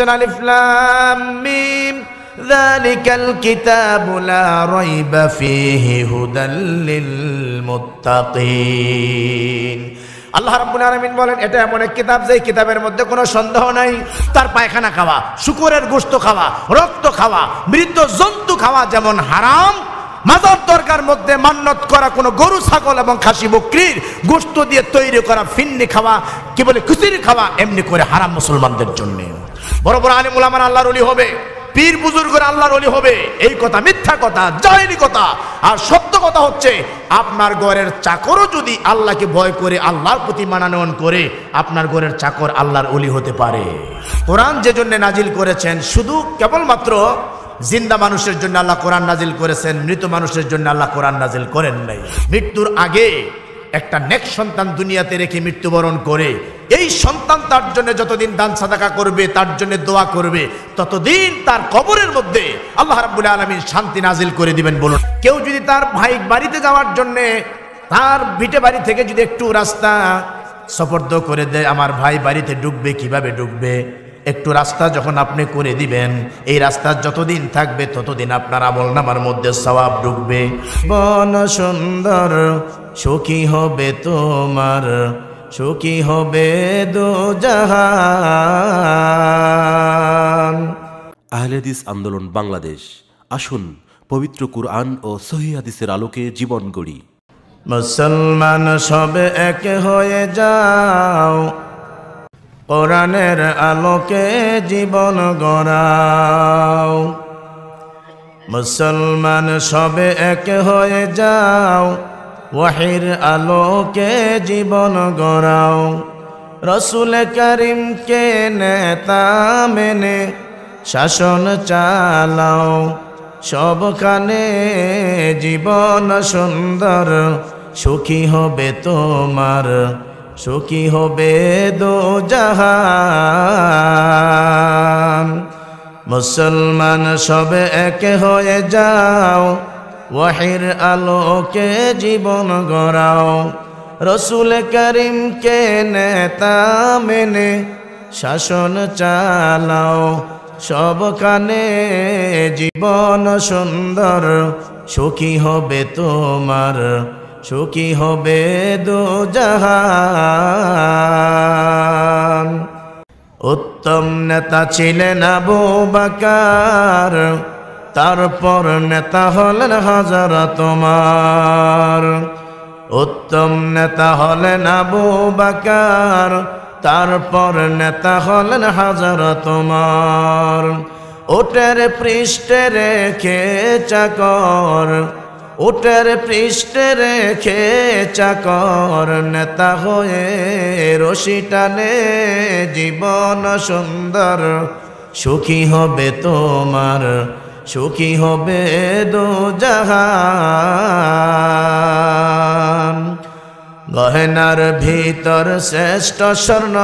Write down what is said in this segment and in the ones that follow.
বলছেন আলিফলাম মিম ذلك الكتاب لا ريب আল্লাহ রাব্বুল আলামিন বলেন এটা এমন এক কিতাব যেই কিতাবের মধ্যে কোনো সন্দেহ নাই তার পায়খানা খাওয়া শুকুরের গোশত খাওয়া রক্ত খাওয়া মৃত জন্তু খাওয়া যেমন হারাম মাজার দরকার মধ্যে মান্নত করা কোনো গরু ছাগল এবং খাসি বকরির গোশত দিয়ে তৈরি করা ফিন্নি খাওয়া কি বলে খুচির খাওয়া এমনি করে হারাম মুসলমানদের জন্যে বড় বড় আলিম ওলামার আল্লাহর অলি হবে পীর বুজুর্গের আল্লাহর অলি হবে এই কথা মিথ্যা কথা জয়নি কথা আর সত্য কথা হচ্ছে আপনার গড়ের চাকরও যদি আল্লাহকে ভয় করে আল্লাহর প্রতি মানানয়ন করে আপনার গড়ের চাকর আল্লাহর অলি হতে পারে কোরআন যে জন্য নাজিল করেছেন শুধু কেবলমাত্র জিন্দা মানুষের জন্য আল্লাহ কোরআন নাজিল করেছেন মৃত মানুষের জন্য আল্লাহ কোরআন নাজিল করেন নাই মৃত্যুর আগে একটা নেক সন্তান দুনিয়াতে রেখে মৃত্যুবরণ করে এই সন্তান তার জন্য যতদিন দান সাদাকা করবে তার জন্য দোয়া করবে ততদিন তার কবরের মধ্যে আল্লাহ রাবুল আলমিন শান্তি নাজিল করে দিবেন বলুন কেউ যদি তার ভাই বাড়িতে যাওয়ার জন্যে তার ভিটে বাড়ি থেকে যদি একটু রাস্তা সফর্দ করে দেয় আমার ভাই বাড়িতে ডুববে কিভাবে ডুববে একটু রাস্তা যখন আপনি করে দিবেন এই রাস্তা যতদিন থাকবে ততদিন আপনার আমল নামার মধ্যে সবাব ঢুকবে বন সুন্দর সুখী হবে তোমার সুখী হবে দু আহলেদিস আন্দোলন বাংলাদেশ আসুন পবিত্র কুরআন ও সহিদিসের আলোকে জীবন গড়ি মুসলমান সবে এক হয়ে যাও কোরআনের আলোকে জীবন গড়াও মুসলমান সবে এক হয়ে যাও ওয়াহির আলোকে জীবন গড়াও রসুল করিমকে নেতা মেনে শাসন চালাও সবখানে জীবন সুন্দর সুখী হবে তোমার সুখী হবে দো জাহান মুসলমান সবে এক হয়ে যাও ওয়াহির আলোকে জীবন গড়াও রসুল করিমকে নেতা মেনে শাসন চালাও সব কানে জীবন সুন্দর সুখী হবে তোমার সুখী হবে দু জাহান উত্তম নেতা ছিলেন আবু বাকার তারপর নেতা হলেন হাজার তোমার উত্তম নেতা হলেন আবু বাকার তারপর নেতা হলেন হাজার তোমার ওটের পৃষ্ঠে রেখে চাকর ওটের পৃষ্ঠে রেখে চাকর নেতা হয়ে রশি টানে জীবন সুন্দর সুখী হবে তোমার সুখী হবে দু গহনার ভিতর শ্রেষ্ঠ স্বর্ণ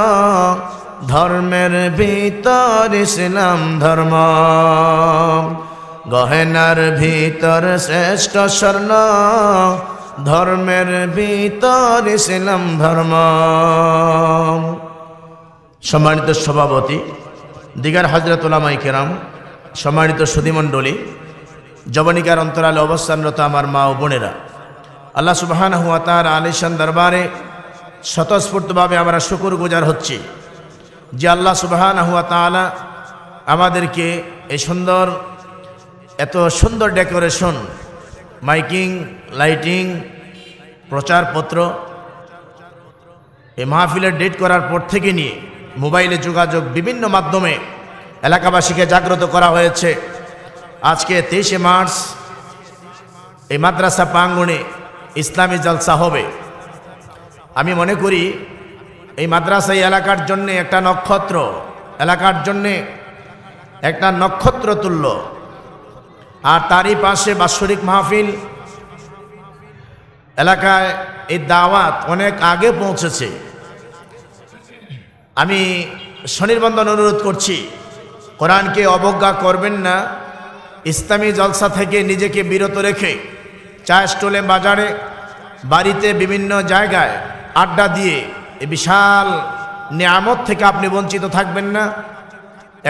ধর্মের ভিতর ইসলাম ধর্ম গহেনার ভিতর শ্রেষ্ঠ স্বর্ণ ধর্মের ভিতর ইসলাম ধর্ম সম্মানিত সভাপতি দিগার হজরতুলামাই কেরাম সম্মানিত সুধীমণ্ডলী জবনিকার অন্তরালে অবস্থানরত আমার মা ও বোনেরা আল্লাহ সুবাহান হুয়া তার আলিসান দরবারে স্বতঃস্ফূর্তভাবে আমরা শুকুর গুজার হচ্ছি যে আল্লাহ সুবাহান হুয়া তালা আমাদেরকে এই সুন্দর এত সুন্দর ডেকোরেশন মাইকিং লাইটিং প্রচারপত্র এই মাহফিলের ডেট করার পর থেকে নিয়ে মোবাইলে যোগাযোগ বিভিন্ন মাধ্যমে এলাকাবাসীকে জাগ্রত করা হয়েছে আজকে তেইশে মার্চ এই মাদ্রাসা প্রাঙ্গণে ইসলামী জালসা হবে আমি মনে করি এই মাদ্রাসা এলাকার জন্যে একটা নক্ষত্র এলাকার জন্যে একটা নক্ষত্র তুল্য আর তারই পাশে বাৎসরিক মাহফিল এলাকায় এই দাওয়াত অনেক আগে পৌঁছেছে আমি স্বনির্বন্ধন অনুরোধ করছি কোরআনকে অবজ্ঞা করবেন না ইসলামী জলসা থেকে নিজেকে বিরত রেখে চা স্টলে বাজারে বাড়িতে বিভিন্ন জায়গায় আড্ডা দিয়ে এই বিশাল নিয়ামত থেকে আপনি বঞ্চিত থাকবেন না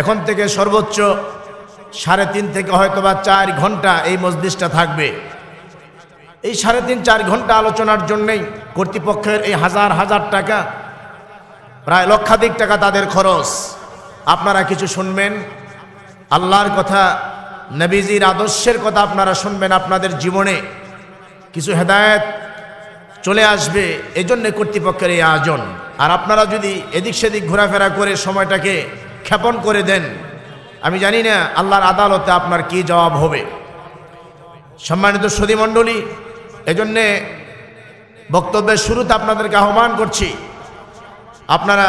এখন থেকে সর্বোচ্চ সাড়ে তিন থেকে হয়তো বা চার ঘন্টা এই মসজিদটা থাকবে এই সাড়ে তিন চার ঘন্টা আলোচনার জন্যেই কর্তৃপক্ষের এই হাজার হাজার টাকা প্রায় লক্ষাধিক টাকা তাদের খরচ আপনারা কিছু শুনবেন আল্লাহর কথা নবীজির আদর্শের কথা আপনারা শুনবেন আপনাদের জীবনে কিছু হেদায়ত চলে আসবে এজন্য কর্তৃপক্ষের এই আয়োজন আর আপনারা যদি এদিক সেদিক ঘোরাফেরা করে সময়টাকে ক্ষেপণ করে দেন আমি জানি না আল্লাহর আদালতে আপনার কি জবাব হবে সম্মানিত মণ্ডলী এজন্যে বক্তব্যের শুরুতে আপনাদেরকে আহ্বান করছি আপনারা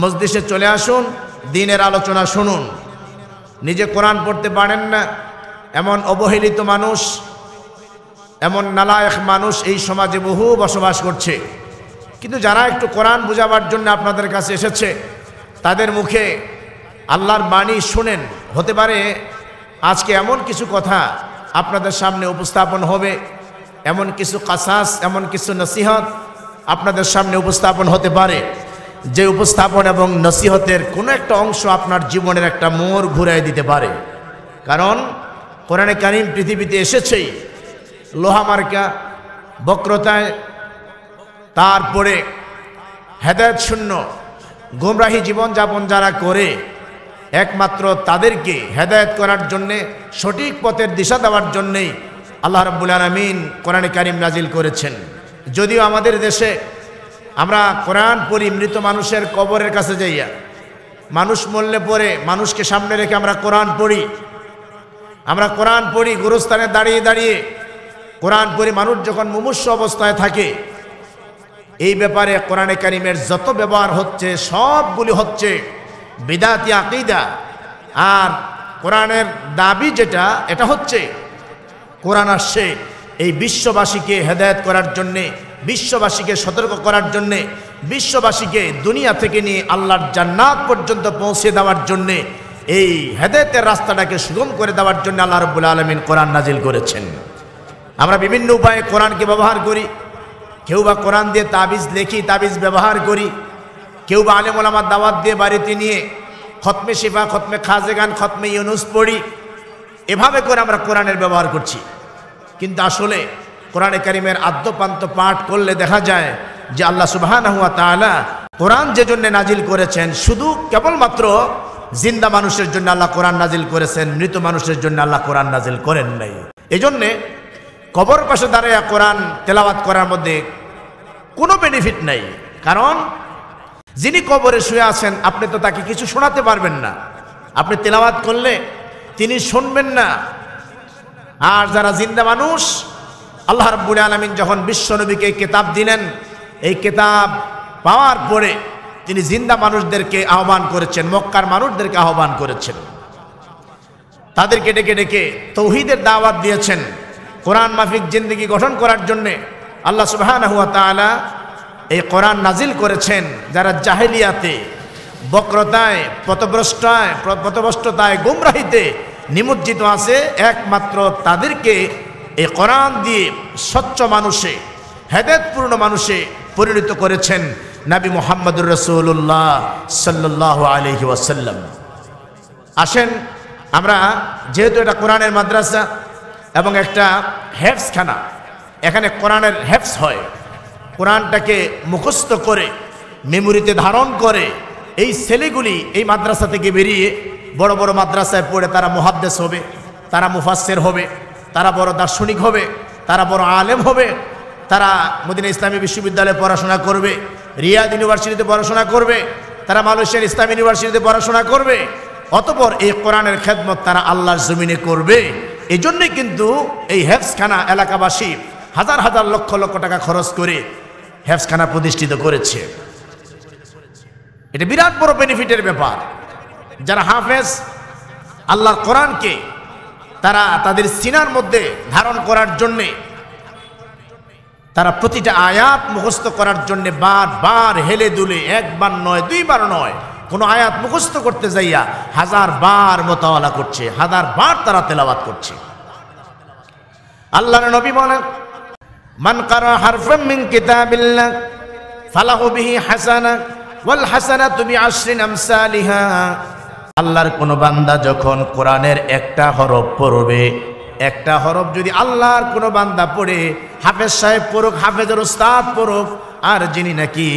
মসজিষে চলে আসুন দিনের আলোচনা শুনুন নিজে কোরআন পড়তে পারেন না এমন অবহেলিত মানুষ এমন নালায়ক মানুষ এই সমাজে বহু বসবাস করছে কিন্তু যারা একটু কোরআন বোঝাবার জন্য আপনাদের কাছে এসেছে তাদের মুখে আল্লাহর বাণী শোনেন হতে পারে আজকে এমন কিছু কথা আপনাদের সামনে উপস্থাপন হবে এমন কিছু কাসাস এমন কিছু নসিহত আপনাদের সামনে উপস্থাপন হতে পারে যে উপস্থাপন এবং নসিহতের কোনো একটা অংশ আপনার জীবনের একটা মোড় ঘুরাই দিতে পারে কারণ কোরআনে কারিম পৃথিবীতে এসেছেই লোহামার্কা বক্রতায় তারপরে হেদায়ত শূন্য গুমরাহী জীবনযাপন যারা করে একমাত্র তাদেরকে হেদায়ত করার জন্যে সঠিক পথের দিশা দেওয়ার জন্যেই আল্লাহ রব্বুল আলমিন কোরআনে কারিম নাজিল করেছেন যদিও আমাদের দেশে আমরা কোরআন পড়ি মৃত মানুষের কবরের কাছে যাইয়া মানুষ মরলে পরে মানুষকে সামনে রেখে আমরা কোরআন পড়ি আমরা কোরআন পড়ি গুরুস্থানে দাঁড়িয়ে দাঁড়িয়ে কোরআন পড়ি মানুষ যখন মুমূর্ষ অবস্থায় থাকে এই ব্যাপারে কোরআনে কারিমের যত ব্যবহার হচ্ছে সবগুলি হচ্ছে বিদাতি আকিদা আর কোরআনের দাবি যেটা এটা হচ্ছে কোরআন আসছে এই বিশ্ববাসীকে হেদায়ত করার জন্যে বিশ্ববাসীকে সতর্ক করার জন্যে বিশ্ববাসীকে দুনিয়া থেকে নিয়ে আল্লাহর জান্নাত পর্যন্ত পৌঁছে দেওয়ার জন্যে এই হেদায়তের রাস্তাটাকে সুগম করে দেওয়ার জন্য আল্লাহ রব্বুল আলমিন কোরআন নাজিল করেছেন আমরা বিভিন্ন উপায়ে কোরআনকে ব্যবহার করি কেউ বা কোরআন দিয়ে তাবিজ লেখি তাবিজ ব্যবহার করি কেউ বা ওলামার দাওয়াত দিয়ে বাড়িতে নিয়ে খতমে শিফা খতমে খাজেগান খতমে ইউনুস পড়ি এভাবে করে আমরা কোরআনের ব্যবহার করছি কিন্তু আসলে কোরআনে কারিমের আদ্যপান্ত পাঠ করলে দেখা যায় যে আল্লাহ সুবাহান হুয়া তালা কোরআন যে জন্যে নাজিল করেছেন শুধু কেবলমাত্র জিন্দা মানুষের জন্য আল্লাহ কোরআন নাজিল করেছেন মৃত মানুষের জন্য আল্লাহ কোরআন নাজিল করেন নাই এজন্যে কবর পাশে দাঁড়িয়ে কোরআন তেলাওয়াত করার মধ্যে কোনো বেনিফিট নাই কারণ যিনি কবরে শুয়ে আছেন আপনি তো তাকে কিছু শোনাতে পারবেন না আপনি তেলাওয়াত করলে তিনি শুনবেন না আর যারা জিন্দা মানুষ আল্লাহ রব্বুল আলমিন যখন বিশ্বনবীকে কেতাব দিলেন এই কেতাব পাওয়ার পরে তিনি জিন্দা মানুষদেরকে আহ্বান করেছেন মক্কার মানুষদেরকে আহ্বান করেছেন তাদেরকে ডেকে ডেকে তৌহিদের দাওয়াত দিয়েছেন কোরআন মাফিক জিন্দগি গঠন করার জন্যে আল্লাহ সুবাহ এই কোরআন নাজিল করেছেন যারা জাহেলিয়াতে বক্রতায় পথভ্রষ্টায় পথভ্রষ্টতায় গুমরাহিতে নিমজ্জিত আছে একমাত্র তাদেরকে এই কোরআন দিয়ে স্বচ্ছ মানুষে হেদেতপূর্ণ মানুষে পরিণত করেছেন নাবি মোহাম্মদুর রসুল্লাহ সাল্লাহ আলহি ওয়াসাল্লাম আসেন আমরা যেহেতু এটা কোরআনের মাদ্রাসা এবং একটা হেফসখানা এখানে কোরআনের হেফস হয় কোরআনটাকে মুখস্থ করে মেমোরিতে ধারণ করে এই ছেলেগুলি এই মাদ্রাসা থেকে বেরিয়ে বড় বড় মাদ্রাসায় পড়ে তারা মহাদ্দেশ হবে তারা মুফাসের হবে তারা বড় দার্শনিক হবে তারা বড় আলেম হবে তারা মদিনা ইসলামী বিশ্ববিদ্যালয়ে পড়াশোনা করবে রিয়াদ ইউনিভার্সিটিতে পড়াশোনা করবে তারা মালয়েশিয়ার ইসলাম ইউনিভার্সিটিতে পড়াশোনা করবে অতপর এই কোরআনের খেদমত তারা আল্লাহর জমিনে করবে এই জন্যই কিন্তু এই হেফসখানা এলাকাবাসী হাজার হাজার লক্ষ লক্ষ টাকা খরচ করে হ্যাফসখানা প্রতিষ্ঠিত করেছে এটা বিরাট বড় বেনিফিটের ব্যাপার যারা হাফেজ আল্লাহর কোরআনকে তারা তাদের সিনার মধ্যে ধারণ করার জন্যে তারা প্রতিটা আয়াত মুখস্থ করার জন্য বারবার হেলে দুলে একবার নয় দুইবার নয় কোনো আয়াত মুখস্থ করতে যাইয়া হাজার বার মোতাওয়ালা করছে হাজার বার তারা তেলাবাত করছে আল্লাহর নবী বলেন মান কারা হারফাম মিন কিতাবিল্লাহ ফালাহু বিহি হাসানা ওয়াল হাসানাতু বিআশরিন আমসালিহা আল্লাহর কোন বান্দা যখন কোরআনের একটা হরফ পড়বে একটা হরফ যদি আল্লাহর কোনো বান্দা পড়ে হাফেজ সাহেব পড়ুক হাফেজের উস্তাদ পড়ুক আর যিনি নাকি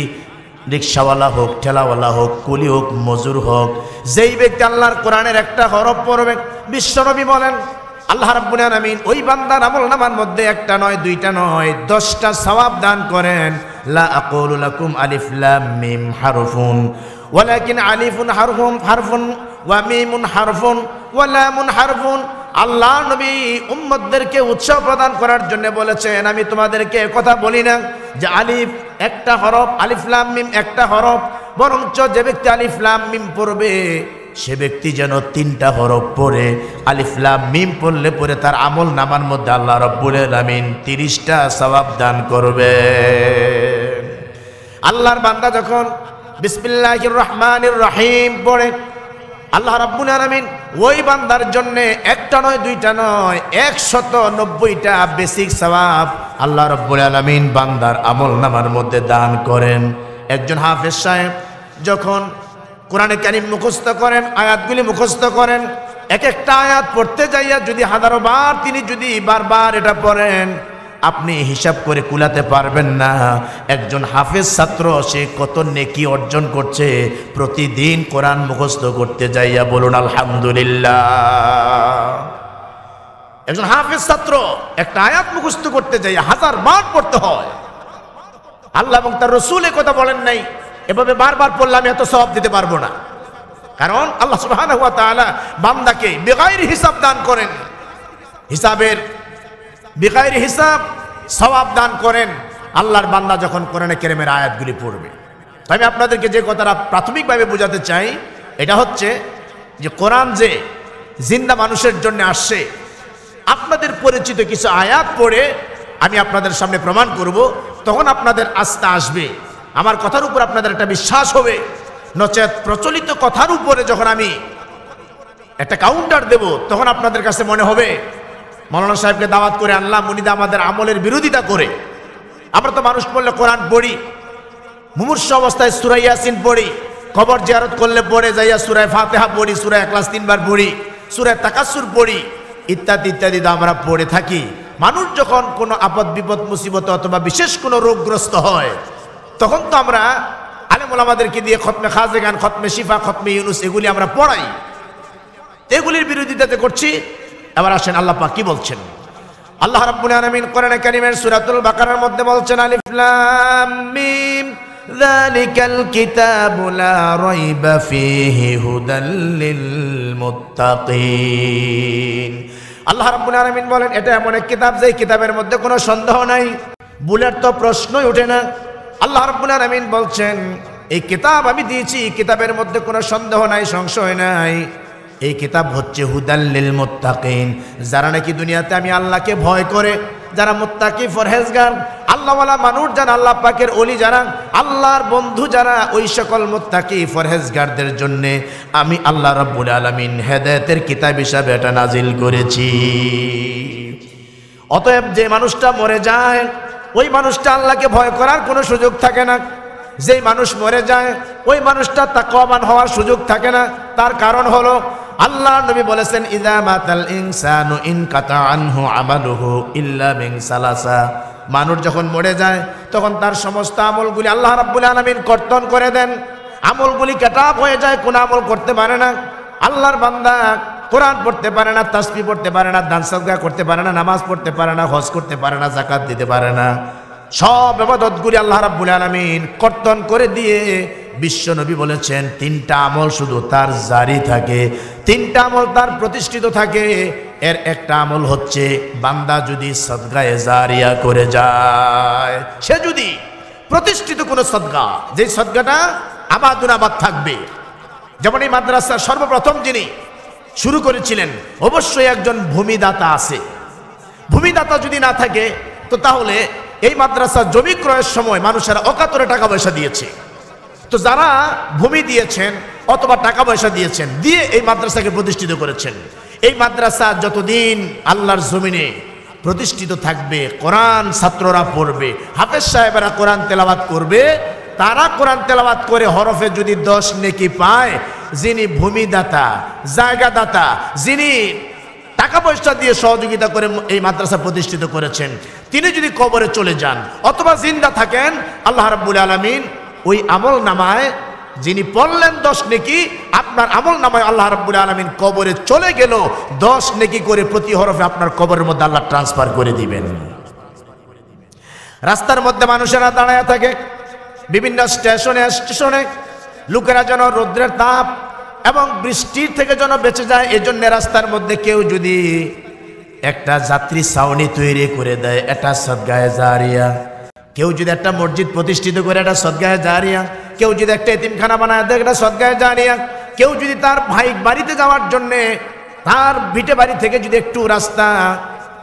রিক্সাওয়ালা হোক ঠেলাওয়ালা হোক কুলি হোক মজুর হোক যেই ব্যক্তি আল্লাহর কোরআনের একটা হরফ পড়বে বিশ্বনবী বলেন আল্লাহ রাব্বুল আলামিন ওই বান্দার আমল নামার মধ্যে একটা নয় দুইটা নয় দশটা সওয়াব দান করেন লা আকুলু লাকুম আলিফ লাম মিম হারফুন ওয়ালাকিন আলিফুন হারফুন হারফুন ওয়া মিমুন হারফুন ওয়া লামুন হারফুন আল্লাহ নবী উম্মতদেরকে উৎসাহ প্রদান করার জন্য বলেছেন আমি তোমাদেরকে কথা বলি না যে আলিফ একটা হরফ আলিফ লাম মিম একটা হরফ বরঞ্চ যে ব্যক্তি আলিফ লাম মিম পড়বে সে ব্যক্তি যেন তিনটা হরফ পরে আলিফলাম মিম পড়লে পরে তার আমল নামার মধ্যে আল্লাহ রব্বুল আলমিন তিরিশটা সবাব দান করবে আল্লাহর বান্দা যখন বিসমিল্লাহ রহমানির রহিম পড়ে আল্লাহ রব্বুল আলমিন ওই বান্দার জন্য একটা নয় দুইটা নয় একশত নব্বইটা বেসিক সবাব আল্লাহ রব্বুল আলামিন বান্দার আমল নামার মধ্যে দান করেন একজন হাফেজ সাহেব যখন কোরআনে কারিম মুখস্থ করেন আয়াতগুলি মুখস্থ করেন এক একটা আয়াত পড়তে যাইয়া যদি হাজারো বার তিনি যদি বারবার এটা পড়েন আপনি হিসাব করে কুলাতে পারবেন না একজন হাফেজ ছাত্র সে কত নেকি অর্জন করছে প্রতিদিন কোরআন মুখস্থ করতে যাইয়া বলুন আলহামদুলিল্লাহ একজন হাফেজ ছাত্র একটা আয়াত মুখস্থ করতে যাইয়া হাজার বার পড়তে হয় আল্লাহ এবং তার রসুল কথা বলেন নাই এভাবে বারবার পড়লে আমি এত সব দিতে পারবো না কারণ আল্লাহ সুবাহ বান্দাকে বেগাইর হিসাব দান করেন হিসাবের বেগাইর হিসাব সবাব দান করেন আল্লাহর বান্দা যখন কোরআনে কেরেমের আয়াতগুলি পড়বে তো আমি আপনাদেরকে যে কথাটা প্রাথমিকভাবে বোঝাতে চাই এটা হচ্ছে যে কোরআন যে জিন্দা মানুষের জন্য আসছে আপনাদের পরিচিত কিছু আয়াত পড়ে আমি আপনাদের সামনে প্রমাণ করব তখন আপনাদের আস্থা আসবে আমার কথার উপর আপনাদের একটা বিশ্বাস হবে নচেত প্রচলিত কথার উপরে যখন আমি একটা কাউন্টার দেব তখন আপনাদের কাছে মনে হবে মৌলানা সাহেবকে দাওয়াত করে আনলাম উনি আমাদের আমলের বিরোধিতা করে আমরা তো মানুষ পড়লে কোরআন পড়ি মুমূর্ষ অবস্থায় সুরাই ইয়াসিন পড়ি খবর জিয়ারত করলে পড়ে যাইয়া সুরায় ফাতেহা পড়ি সুরায় একলাস তিনবার পড়ি সুরায় তাকাসুর পড়ি ইত্যাদি ইত্যাদি আমরা পড়ে থাকি মানুষ যখন কোনো আপদ বিপদ মুসিবত অথবা বিশেষ কোনো রোগগ্রস্ত হয় তখন তো আমরা আলেমোলামাদেরকে দিয়ে খতমে খাজে গান খতমে শিফা খতমে ইউনুস এগুলি আমরা পড়াই এগুলির বিরোধিতাতে করছি এবার আসেন আল্লাহ পাক কি বলছেন আল্লাহ রাব্বুল আলামিন কোরআনে কারীমের সূরাতুল বাকারার মধ্যে বলছেন আলিফ লাম মিম যালিকাল কিতাবু লা রাইবা ফীহি হুদাল লিল মুত্তাকিন আল্লাহ রাব্বুল আলামিন বলেন এটা এমন এক কিতাব যেই কিতাবের মধ্যে কোনো সন্দেহ নাই ভুলের তো প্রশ্নই ওঠে না আল্লাহ রব্বুল আলমিন বলছেন এই কিতাব আমি দিয়েছি কিতাবের মধ্যে কোনো সন্দেহ নাই সংশয় নাই এই কিতাব হচ্ছে হুদাল্লিল মোত্তাকিন যারা নাকি দুনিয়াতে আমি আল্লাহকে ভয় করে যারা মোত্তাকি ফরহেজগার আল্লাহওয়ালা মানুষ যারা আল্লাহ পাকের অলি যারা আল্লাহর বন্ধু যারা ওই সকল মোত্তাকি ফরহেজগারদের জন্যে আমি আল্লাহ রব্বুল আলমিন হেদায়তের কিতাব হিসাবে এটা নাজিল করেছি অতএব যে মানুষটা মরে যায় ওই মানুষটা আল্লাহকে ভয় করার কোনো সুযোগ থাকে না যেই মানুষ মরে যায় ওই মানুষটা তাকওয়াবান হওয়ার সুযোগ থাকে না তার কারণ হলো আল্লাহ নবী বলেছেন ইদা মাতাল ইনসানু ইন কাতা আনহু আমালুহু ইল্লা মিন সালাসা মানুষ যখন মরে যায় তখন তার সমস্ত আমলগুলি আল্লাহ রাব্বুল আলামিন কর্তন করে দেন আমলগুলি কেটাপ হয়ে যায় কোন আমল করতে পারে না আল্লাহর বান্দা কোরআন পড়তে পারে না তাসপি পড়তে পারে না দান সাদগা করতে পারে না নামাজ পড়তে পারে না হজ করতে পারে না জাকাত দিতে পারে না সব আবাদতগুলি আল্লাহ রাব্বুল আলামিন কর্তন করে দিয়ে বিশ্বনবী বলেছেন তিনটা আমল শুধু তার জারি থাকে তিনটা আমল তার প্রতিষ্ঠিত থাকে এর একটা আমল হচ্ছে বান্দা যদি সদগায়ে জারিয়া করে যায় সে যদি প্রতিষ্ঠিত কোনো সদগা যে সদগাটা আবাদ থাকবে যেমন এই মাদ্রাসার সর্বপ্রথম যিনি শুরু করেছিলেন অবশ্যই একজন ভূমিদাতা আছে ভূমিদাতা যদি না থাকে তো তাহলে এই মাদ্রাসা জমি ক্রয়ের সময় মানুষেরা অকাতরে টাকা পয়সা দিয়েছে তো যারা ভূমি দিয়েছেন অথবা টাকা পয়সা দিয়েছেন দিয়ে এই মাদ্রাসাকে প্রতিষ্ঠিত করেছেন এই মাদ্রাসা যতদিন আল্লাহর জমিনে প্রতিষ্ঠিত থাকবে কোরআন ছাত্ররা পড়বে হাফেজ সাহেবেরা কোরআন তেলাবাদ করবে তারা কোরআন তেলাবাত করে হরফে যদি দশ নেকি পায় যিনি ভূমিদাতা জায়গাদাতা যিনি টাকা পয়সা দিয়ে সহযোগিতা করে এই মাদ্রাসা প্রতিষ্ঠিত করেছেন তিনি যদি কবরে চলে যান অথবা জিন্দা থাকেন আল্লাহ রাবুল আলমিন ওই আমল নামায় যিনি পড়লেন দশ নেকি আপনার আমল নামায় আল্লাহ রাবুল আলমিন কবরে চলে গেল দশ নেকি করে প্রতি হরফে আপনার কবরের মধ্যে আল্লাহ ট্রান্সফার করে দিবেন রাস্তার মধ্যে মানুষেরা দাঁড়ায় থাকে বিভিন্ন স্টেশনে স্টেশনে লোকেরা যেন রৌদ্রের তাপ এবং বৃষ্টির থেকে যেন বেঁচে যায় জন্য রাস্তার মধ্যে কেউ যদি একটা যাত্রী ছাউনি তৈরি করে দেয় এটা সদ্গায় জারিয়া কেউ যদি একটা মসজিদ প্রতিষ্ঠিত করে এটা সদ্গায় জারিয়া কেউ যদি একটা এতিমখানা বানায় দেয় এটা সদ্গায় জারিয়া কেউ যদি তার ভাই বাড়িতে যাওয়ার জন্যে তার ভিটে বাড়ি থেকে যদি একটু রাস্তা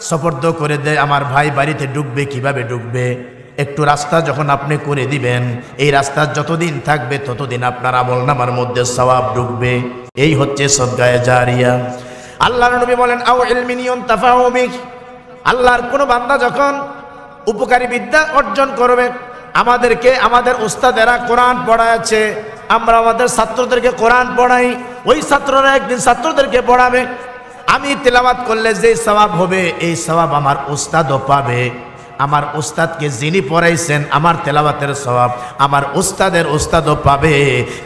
সফর্দ করে দেয় আমার ভাই বাড়িতে ডুববে কিভাবে ডুববে একটু রাস্তা যখন আপনি করে দিবেন এই রাস্তা যতদিন থাকবে ততদিন আপনার আমল নামার মধ্যে সবাব ঢুকবে এই হচ্ছে সদ্গায় জারিয়া আল্লাহ নবী বলেন আও এলমিনিয়ন তাফাউমিক আল্লাহর কোনো বান্দা যখন উপকারী বিদ্যা অর্জন করবে আমাদেরকে আমাদের ওস্তাদেরা কোরআন পড়াচ্ছে আমরা আমাদের ছাত্রদেরকে কোরআন পড়াই ওই ছাত্ররা একদিন ছাত্রদেরকে পড়াবে আমি তেলাবাত করলে যে স্বভাব হবে এই স্বভাব আমার ওস্তাদও পাবে আমার ওস্তাদকে যিনি পড়াইছেন আমার তেলাবাতের স্বভাব আমার ওস্তাদের ওস্তাদও পাবে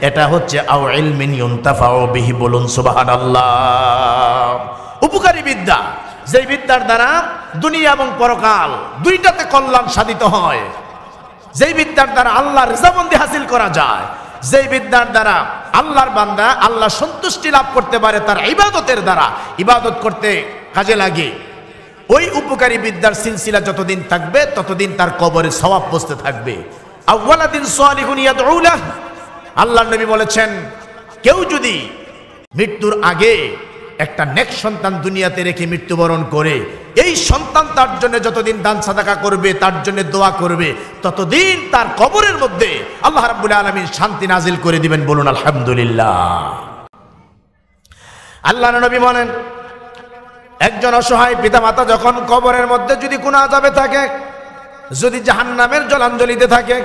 এটা হচ্ছে আও এলমিন ইউন্তাফাও বিহি বলুন সুবাহান আল্লাহ উপকারী বিদ্যা যেই বিদ্যার দ্বারা দুনিয়া এবং পরকাল দুইটাতে কল্যাণ সাধিত হয় যেই বিদ্যার দ্বারা আল্লাহর রেজাবন্দি হাসিল করা যায় যেই বিদ্যার দ্বারা আল্লাহর বান্দা আল্লাহ সন্তুষ্টি লাভ করতে পারে তার ইবাদতের দ্বারা ইবাদত করতে কাজে লাগে ওই উপকারী বিদ্যার সিলসিলা যতদিন থাকবে ততদিন তার কবরে স্বভাব বসতে থাকবে আল্লাহ নবী বলেছেন কেউ যদি মৃত্যুর আগে একটা নেক সন্তান দুনিয়াতে রেখে মৃত্যুবরণ করে এই সন্তান তার জন্য যতদিন দান সাদাকা করবে তার জন্য দোয়া করবে ততদিন তার কবরের মধ্যে আল্লাহ রাবুল আলামিন শান্তি নাজিল করে দিবেন বলুন আলহামদুলিল্লাহ আল্লাহ নবী বলেন একজন অসহায় পিতামাতা যখন কবরের মধ্যে যদি কোনো আজাবে থাকে যদি জাহান্নামের জলাঞ্জলিতে থাকে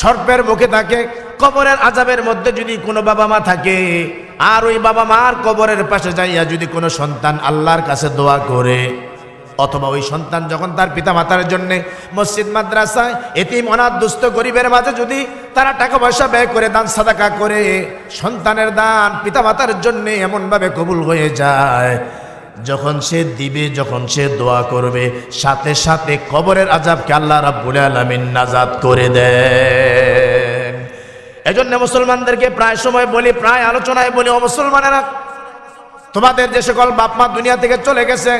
সর্পের মুখে থাকে কবরের আজাবের মধ্যে যদি কোনো বাবা মা থাকে আর ওই বাবা মার কবরের পাশে যাইয়া যদি কোনো সন্তান আল্লাহর কাছে দোয়া করে অথবা ওই সন্তান যখন তার পিতা মাতার জন্যে মসজিদ মাদ্রাসায় এটি অনাথ দুস্থ গরিবের মাঝে যদি তারা টাকা পয়সা ব্যয় করে দান সাদাকা করে সন্তানের দান পিতা মাতার জন্যে এমনভাবে কবুল হয়ে যায় যখন সে দিবে যখন সে দোয়া করবে সাথে সাথে কবরের আজাবকে আল্লাহ রাব্বুল আলমিন নাজাদ করে দেন এজন্য মুসলমানদেরকে প্রায় সময় বলি প্রায় আলোচনায় বলি ও মুসলমানেরা তোমাদের যে সকল বাপমা দুনিয়া থেকে চলে গেছে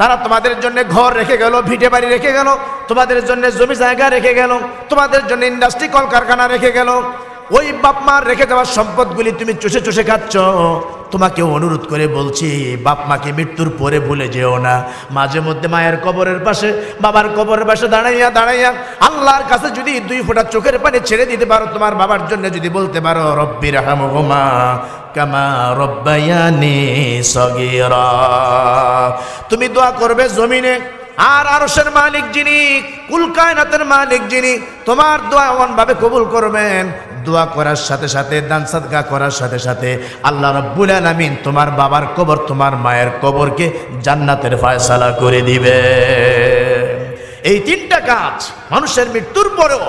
তারা তোমাদের জন্য ঘর রেখে গেল ভিটে বাড়ি রেখে গেল তোমাদের জন্য জমি জায়গা রেখে গেল তোমাদের জন্য ইন্ডাস্ট্রি কলকারখানা রেখে গেল ওই বাপ মার রেখে যাওয়ার সম্পদগুলি তুমি চষে চষে খাচ্ছ তোমাকে অনুরোধ করে বলছি বাপ মাকে মৃত্যুর পরে ভুলে যেও না মাঝে মধ্যে মায়ের কবরের পাশে বাবার কবরের পাশে দাঁড়াইয়া দাঁড়াইয়া আল্লাহর কাছে যদি দুই ফোঁটা চোখের পানি ছেড়ে দিতে পারো তোমার বাবার জন্য যদি বলতে পারো রব্বির হামা কামা রব্বায়ানি সগিরা তুমি দোয়া করবে জমিনে আর আরসের মালিক যিনি কুলকায়নাতের মালিক যিনি তোমার দোয়া এমনভাবে কবুল করবেন দোয়া করার সাথে সাথে দান সাদগা করার সাথে সাথে আল্লাহ রব্বুল আলমিন তোমার বাবার কবর তোমার মায়ের কবরকে জান্নাতের ফয়সালা করে দিবে এই তিনটা কাজ মানুষের মৃত্যুর পরেও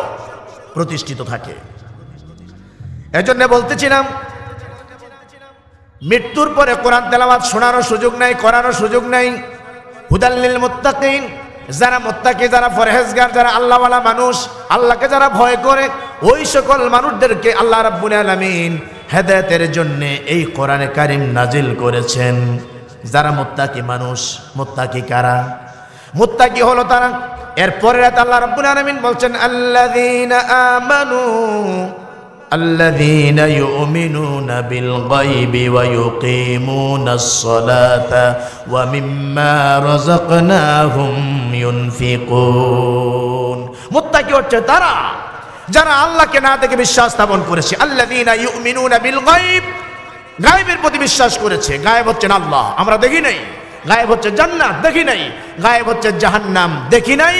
প্রতিষ্ঠিত থাকে এজন্য বলতেছিলাম মৃত্যুর পরে কোরআন তেলাবাদ শোনারও সুযোগ নাই করারও সুযোগ নাই হুদাল্লিল মুত্তাকিন যারা মোত্তাকি যারা ফরহেজগার যারা আল্লাহওয়ালা মানুষ আল্লাহকে যারা ভয় করে ওই সকল মানুষদেরকে আল্লাহ রাব্বুল আলামিন হেদায়েতের জন্য এই কোরআনে কারিম নাজিল করেছেন যারা মোত্তাকি মানুষ মোত্তাকি কারা মোত্তাকি হলো তারা এরপরে আল্লাহ রাব্বুল আলামিন বলছেন আল্লাযীনা আমানু الذين يؤمنون بالغيب ويقيمون الصلاة ومما رزقناهم ينفقون মুত্তাকি হচ্ছে তারা যারা আল্লাহকে না দেখে বিশ্বাস স্থাপন করেছে আল্লাযীনা ইউমিনুনা বিল গায়ব গায়েবের প্রতি বিশ্বাস করেছে গায়েব হচ্ছেন আল্লাহ আমরা দেখি নাই গায়েব হচ্ছে জান্নাত দেখি নাই গায়েব হচ্ছে জাহান্নাম দেখি নাই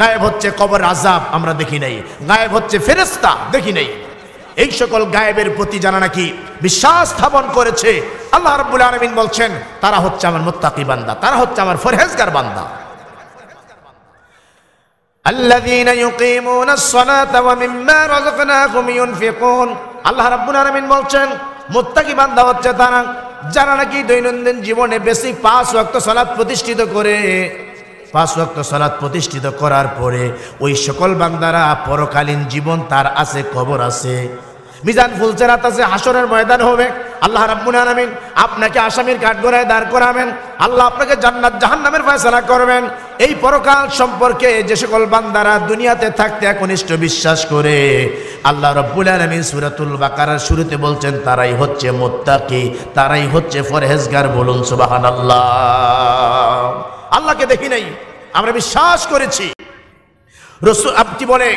গায়েব হচ্ছে কবর আজাব আমরা দেখি নাই গায়েব হচ্ছে ফেরেশতা দেখি নাই এই সকল গায়েবের প্রতি যারা নাকি বিশ্বাস স্থাপন করেছে আল্লাহ রব্বুল আলমিন বলছেন তারা হচ্ছে আমার মোত্তাকি বান্দা তারা হচ্ছে আমার ফরহেজগার বান্দা الذين يقيمون الصلاة ومما رزقناهم ينفقون আল্লাহ রাব্বুল আলামিন বলছেন মুত্তাকি বান্দা হচ্ছে তারা যারা নাকি দৈনন্দিন জীবনে বেশি পাঁচ ওয়াক্ত সালাত প্রতিষ্ঠিত করে পাঁচ রক্ত সালাত প্রতিষ্ঠিত করার পরে ওই সকল বান্দারা পরকালীন জীবন তার আছে কবর আছে মিজান রাত আছে হাসনের ময়দান হবে আল্লাহ রাব্বুল আলামিন আপনাকে আসামির কাঠগড়ায় দাঁড় করাবেন আল্লাহ আপনাকে জান্নাত জাহান্নামের ফয়সালা করবেন এই পরকাল সম্পর্কে যে সকল বান্দারা দুনিয়াতে থাকতে একনিষ্ঠ বিশ্বাস করে আল্লাহ রব্বুল আলমিন সুরাতুল বাকারার শুরুতে বলছেন তারাই হচ্ছে মোত্তাকি তারাই হচ্ছে ফরহেজগার বলুন সুবাহান আল্লাহ আল্লাহকে দেখি নাই আমরা বিশ্বাস করেছি রসুল আপনি বলে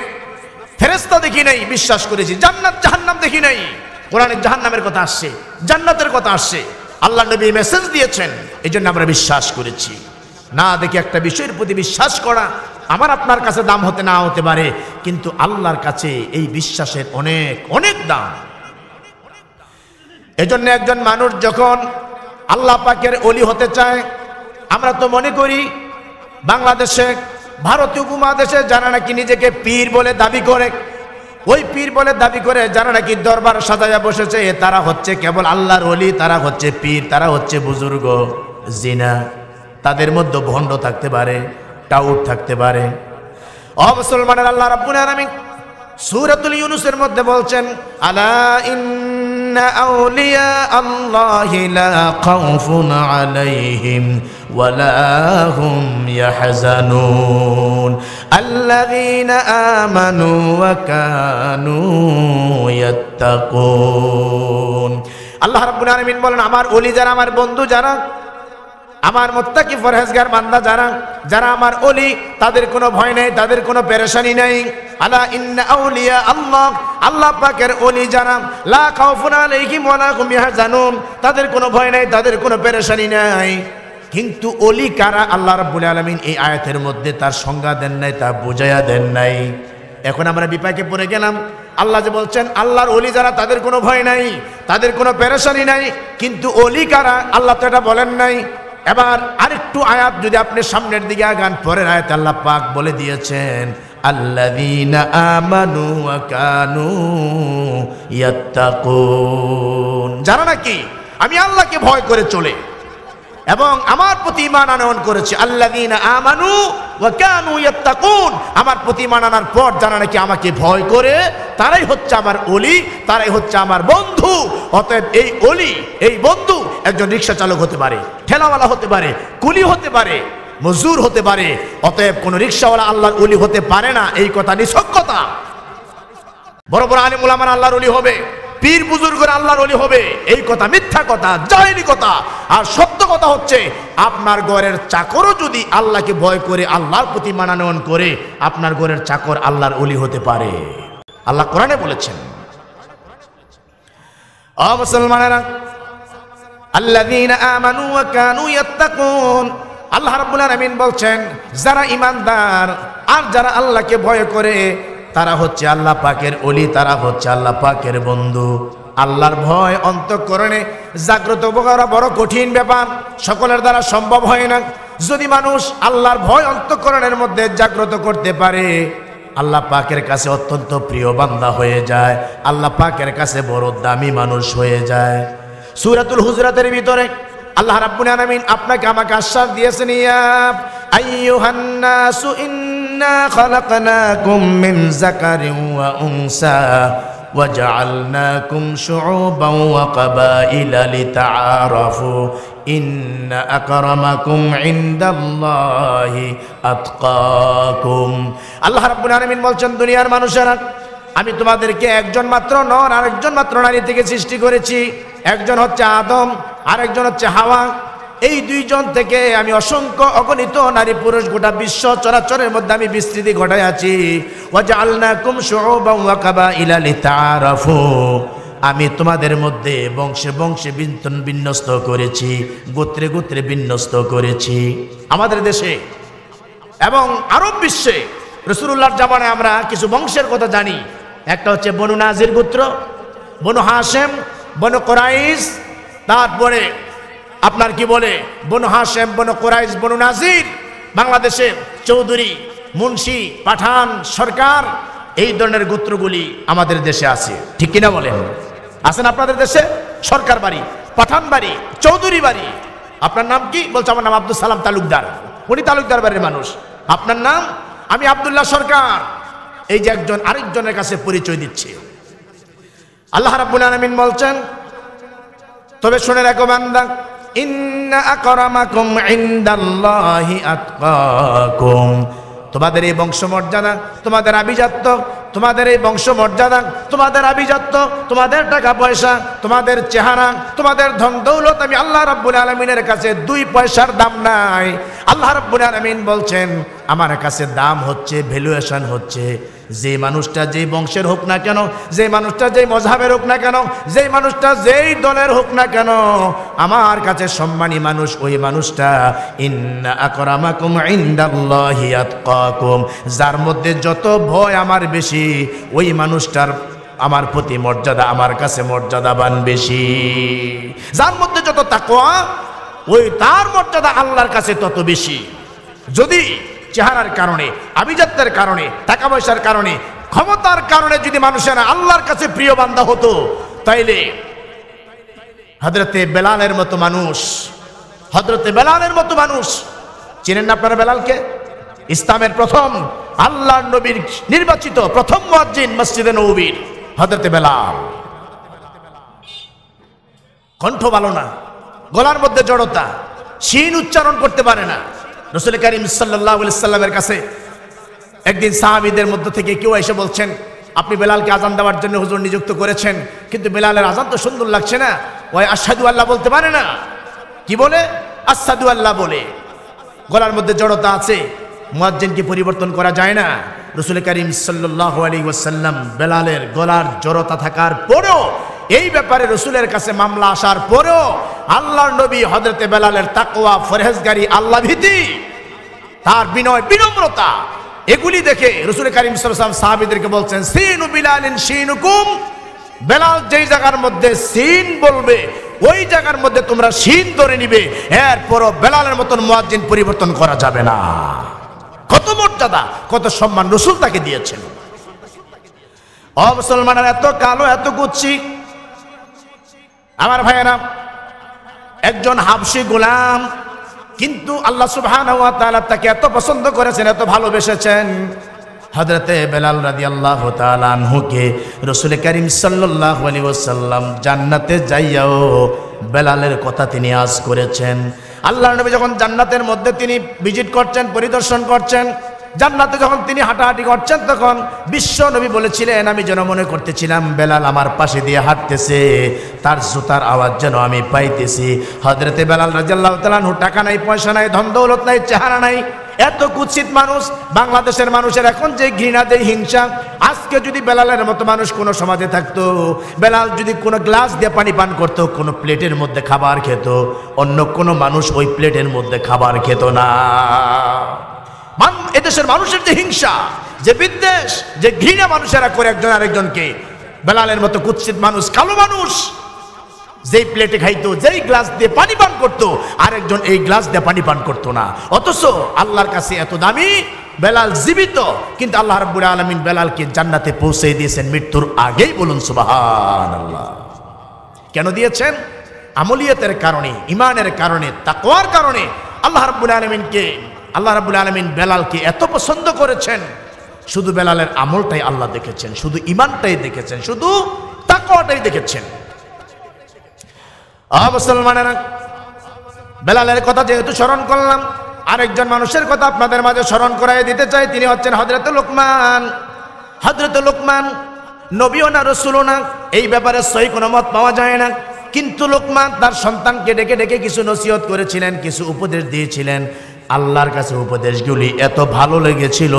ফেরেস্তা দেখি নাই বিশ্বাস করেছি জান্নাত জাহান্নাম দেখি নাই কোরআনের জাহান্নামের কথা আসছে জান্নাতের কথা আসছে আল্লাহ নবী মেসেজ দিয়েছেন এই জন্য আমরা বিশ্বাস করেছি না দেখে একটা বিষয়ের প্রতি বিশ্বাস করা আমার আপনার কাছে দাম হতে না হতে পারে কিন্তু আল্লাহর কাছে এই বিশ্বাসের অনেক অনেক দাম এজন্য একজন মানুষ যখন আল্লাহ পাকের অলি হতে চায় আমরা তো মনে করি বাংলাদেশে ভারতীয় উপমহাদেশে যারা নাকি নিজেকে পীর বলে দাবি করে ওই পীর বলে দাবি করে যারা নাকি দরবার সাজাইয়া বসেছে তারা হচ্ছে কেবল আল্লাহর অলি তারা হচ্ছে পীর তারা হচ্ছে বুজুর্গ জিনা তাদের মধ্যে ভণ্ড থাকতে পারে টাউট থাকতে পারে অমুসলমানের আল্লাহ রাব্বুল আলামিন সুরাতুল ইউনুসের মধ্যে বলছেন আলা ইন إن أولياء الله لا خوف عليهم ولا هم يحزنون الذين آمنوا وكانوا يتقون আল্লাহ রাব্বুল আলামিন বলেন আমার ওলি যারা আমার বন্ধু যারা আমার মোত্তাকি ফরহেজগার বান্দা যারা যারা আমার অলি তাদের কোনো ভয় নেই তাদের কোনো পেরেশানি নেই আলা ইন্না আউলিয়া আল্লাহ আল্লাহ পাকের অলি যারা লা খাউফুন আলাইহিম ওয়া লা হুম ইয়াহজানুন তাদের কোনো ভয় নেই তাদের কোনো পেরেশানি নাই কিন্তু অলি কারা আল্লাহ রাব্বুল আলামিন এই আয়াতের মধ্যে তার সংজ্ঞা দেন নাই তা বোঝায়া দেন নাই এখন আমরা বিপাকে পড়ে গেলাম আল্লাহ যে বলছেন আল্লাহর অলি যারা তাদের কোনো ভয় নাই তাদের কোনো পেরেশানি নাই কিন্তু অলি কারা আল্লাহ তো এটা বলেন নাই এবার আরেকটু আয়াত যদি আপনি সামনের দিকে আগান পরের আয়াত আল্লাহ পাক বলে দিয়েছেন আল্লাযীনা আমানু ওয়া কানু ইয়াত্তাকুন যারা নাকি আমি আল্লাহকে ভয় করে চলে এবং আমার প্রতি ইমান আনয়ন করেছে আল্লাদিন আমানু ওয়াকানু ইয়াত্তাকুন আমার প্রতি ইমান আনার পর যারা নাকি আমাকে ভয় করে তারাই হচ্ছে আমার অলি তারাই হচ্ছে আমার বন্ধু অতএব এই অলি এই বন্ধু একজন রিক্সা চালক হতে পারে ঠেলাওয়ালা হতে পারে কুলি হতে পারে মজুর হতে পারে অতএব কোনো রিক্সাওয়ালা আল্লাহর অলি হতে পারে না এই কথা নিঃসক্ষতা বড় বড় আলিমুল আমার আল্লাহর অলি হবে পীর বুজুর্গরা আল্লাহর অলি হবে এই কথা মিথ্যা কথা জয়নি কথা আর সত্য কথা হচ্ছে আপনার গড়ের চাকরও যদি আল্লাহকে ভয় করে আল্লাহর প্রতি মানানয়ন করে আপনার গড়ের চাকর আল্লাহর অলি হতে পারে আল্লাহ কোরআনে বলেছেন কানু মুসলমানেরা আল্লাহ রাব্বুল আলামিন বলছেন যারা ইমানদার আর যারা আল্লাহকে ভয় করে তারা হচ্ছে আল্লাহ পাকের অলি তারা হচ্ছে আল্লাহ পাকের বন্ধু আল্লাহর ভয় অন্তঃকরণে জাগ্রত করা বড় কঠিন ব্যাপার সকলের দ্বারা সম্ভব হয় না যদি মানুষ আল্লাহর ভয় অন্তঃকরণের মধ্যে জাগ্রত করতে পারে আল্লাহ পাকের কাছে অত্যন্ত প্রিয় বান্দা হয়ে যায় আল্লাহ পাকের কাছে বড় দামি মানুষ হয়ে যায় সুরাতুল হুজরাতের ভিতরে আল্লাহ রাব্বুল আলামিন আপনাকে আমাকে আশ্বাস দিয়েছেন ইয়া আইয়ুহান্নাসু ইন্না إنا خلقناكم من ذكر وأنثى وجعلناكم شعوبا وقبائل لتعارفوا إن أكرمكم عند الله أتقاكم الله رب العالمين বলছেন দুনিয়ার মানুষেরা আমি তোমাদেরকে একজন মাত্র নর আরেকজন মাত্র নারী থেকে সৃষ্টি করেছি একজন হচ্ছে আদম আরেকজন হচ্ছে হাওয়া এই দুইজন থেকে আমি অসংখ্য অগণিত নারী পুরুষ গোটা বিশ্ব চরাচরের মধ্যে আমি বিস্তৃতি ঘটাই আছি আমি তোমাদের মধ্যে বংশে বংশে বিন্তন বিন্যস্ত করেছি গোত্রে গোত্রে বিন্যস্ত করেছি আমাদের দেশে এবং আরব বিশ্বে রসুরুল্লাহ জামানে আমরা কিছু বংশের কথা জানি একটা হচ্ছে বনু নাজির গোত্র বনু হাসেম বনু কোরাইস তারপরে আপনার কি বলে বনু হাসেম বনু কোরাইজ বনু নাজির বাংলাদেশে চৌধুরী মুন্সি পাঠান সরকার এই ধরনের গোত্রগুলি আমাদের দেশে আছে ঠিক কিনা বলেন আছেন আপনাদের দেশে সরকার বাড়ি পাঠান বাড়ি চৌধুরী বাড়ি আপনার নাম কি বলছে আমার নাম আব্দুল সালাম তালুকদার উনি তালুকদার বাড়ির মানুষ আপনার নাম আমি আবদুল্লাহ সরকার এই যে একজন আরেকজনের কাছে পরিচয় দিচ্ছে আল্লাহ রাবুল আলমিন বলছেন তবে শুনে রাখো বান্দা তোমাদের এই বংশমর্যাদা তোমাদের আভিজাত্য তোমাদের এই বংশমর্যাদা তোমাদের আভিজাত্য তোমাদের টাকা পয়সা তোমাদের চেহারা তোমাদের ধন দৌলত আমি আল্লাহ রব্বুল আলমিনের কাছে দুই পয়সার দাম নাই আল্লাহ রব্বুল আলমিন বলছেন আমার কাছে দাম হচ্ছে ভ্যালুয়েশন হচ্ছে যে মানুষটা যেই বংশের হোক না কেন যে মানুষটা যেই মজাবের হোক না কেন যে মানুষটা যেই দলের হোক না কেন আমার কাছে সম্মানী মানুষ ওই মানুষটা যার মধ্যে যত ভয় আমার বেশি ওই মানুষটার আমার প্রতি মর্যাদা আমার কাছে মর্যাদাবান বেশি যার মধ্যে যত তাকোয়া ওই তার মর্যাদা আল্লাহর কাছে তত বেশি যদি চেহারার কারণে আভিজাত্যের কারণে টাকা পয়সার কারণে ক্ষমতার কারণে যদি মানুষের আল্লাহর কাছে প্রিয় বান্ধা হতো তাইলে হজরতে বেলালের মতো মানুষ হজরতে বেলালের মতো মানুষ চিনেন না আপনারা বেলালকে ইসলামের প্রথম আল্লাহ নবীর নির্বাচিত প্রথম মসজিদ মসজিদে নবীর হজরতে বেলাল কণ্ঠ ভালো না গলার মধ্যে জড়তা শীন উচ্চারণ করতে পারে না রসুল করিম সাল্লাহ সাল্লামের কাছে একদিন সাহাবিদের মধ্য থেকে কেউ এসে বলছেন আপনি বেলালকে আজান দেওয়ার জন্য হুজুর নিযুক্ত করেছেন কিন্তু বেলালের আজান তো সুন্দর লাগছে না ওই আসাদু আল্লাহ বলতে পারে না কি বলে আসাদু আল্লাহ বলে গলার মধ্যে জড়তা আছে মুয়াজ্জিনকে পরিবর্তন করা যায় না রসুল করিম সাল্লাহ আলী ওয়াসাল্লাম বেলালের গলার জড়তা থাকার পরেও এই ব্যাপারে রসুলের কাছে মামলা আসার পরেও আল্লাহ নবী হজরতে বেলালের তাকোয়া ফরহেজগারি আল্লাহ ভীতি তার বিনয় বিনম্রতা এগুলি দেখে রসুল করিম সালাম সাহাবিদেরকে বলছেন সিনু বিলালিন সিনুকুম বেলাল যেই জায়গার মধ্যে সিন বলবে ওই জায়গার মধ্যে তোমরা সিন ধরে নিবে এরপরও বেলালের মতন মুয়াজ্জিন পরিবর্তন করা যাবে না কত মর্যাদা কত সম্মান রসুল তাকে দিয়েছেন অ মুসলমানের এত কালো এত গুচ্ছি আমার ভাইয়েরা একজন হাবসি গোলাম কিন্তু আল্লাহ সুবহান তাকে এত পছন্দ করেছেন এত ভালোবেসেছেন হজরতে বেলাল রাদি আল্লাহ তালহুকে রসুল করিম সাল্লাহ আলী ওসাল্লাম জান্নাতে যাইয়াও বেলালের কথা তিনি আজ করেছেন আল্লাহ নবী যখন জান্নাতের মধ্যে তিনি ভিজিট করছেন পরিদর্শন করছেন জান্নাতে যখন তিনি হাঁটাহাঁটি করছেন তখন বিশ্ব নবী বলেছিলেন আমি যেন মনে করতেছিলাম বেলাল আমার পাশে দিয়ে হাঁটতেছে তার জুতার আওয়াজ যেন আমি পাইতেছি হজরতে বেলাল রাজাল্লাহ তালানহু টাকা নাই পয়সা নাই ধন দৌলত নাই চেহারা নাই এত কুৎসিত মানুষ বাংলাদেশের মানুষের এখন যে দেয় হিংসা আজকে যদি বেলালের মতো মানুষ কোনো সমাজে থাকতো বেলাল যদি কোনো গ্লাস দিয়ে পানি পান করতো কোনো প্লেটের মধ্যে খাবার খেত অন্য কোনো মানুষ ওই প্লেটের মধ্যে খাবার খেত না এদেশের মানুষের যে হিংসা যে বিদ্বেষ যে ঘৃণা মানুষেরা করে একজন আরেকজনকে বেলালের মতো কুৎসিত মানুষ কালো মানুষ যেই প্লেটে খাইতো যেই গ্লাস দিয়ে পানি পান করতো আরেকজন এই গ্লাস দিয়ে পানি পান করতো না অথচ আল্লাহর কাছে এত দামি বেলাল জীবিত কিন্তু আল্লাহ রাব্বুল আলামিন বেলালকে জান্নাতে পৌঁছে দিয়েছেন মৃত্যুর আগেই বলুন আল্লাহ কেন দিয়েছেন আমলিয়তের কারণে ইমানের কারণে তাকওয়ার কারণে আল্লাহ রাব্বুল আলামিনকে আল্লাহ রাবুল আলমিন বেলালকে এত পছন্দ করেছেন শুধু বেলালের আমলটাই আল্লাহ দেখেছেন শুধু ইমানটাই দেখেছেন শুধু তাকওয়াটাই দেখেছেন মুসলমানেরা বেলালের কথা যেহেতু স্মরণ করলাম আরেকজন মানুষের কথা আপনাদের মাঝে স্মরণ করাই দিতে চাই তিনি হচ্ছেন হজরত লোকমান হজরত লোকমান নবীও না রসুলও না এই ব্যাপারে সহি কোনো মত পাওয়া যায় না কিন্তু লোকমান তার সন্তানকে ডেকে ডেকে কিছু নসিহত করেছিলেন কিছু উপদেশ দিয়েছিলেন আল্লাহর কাছে উপদেশগুলি এত ভালো লেগেছিল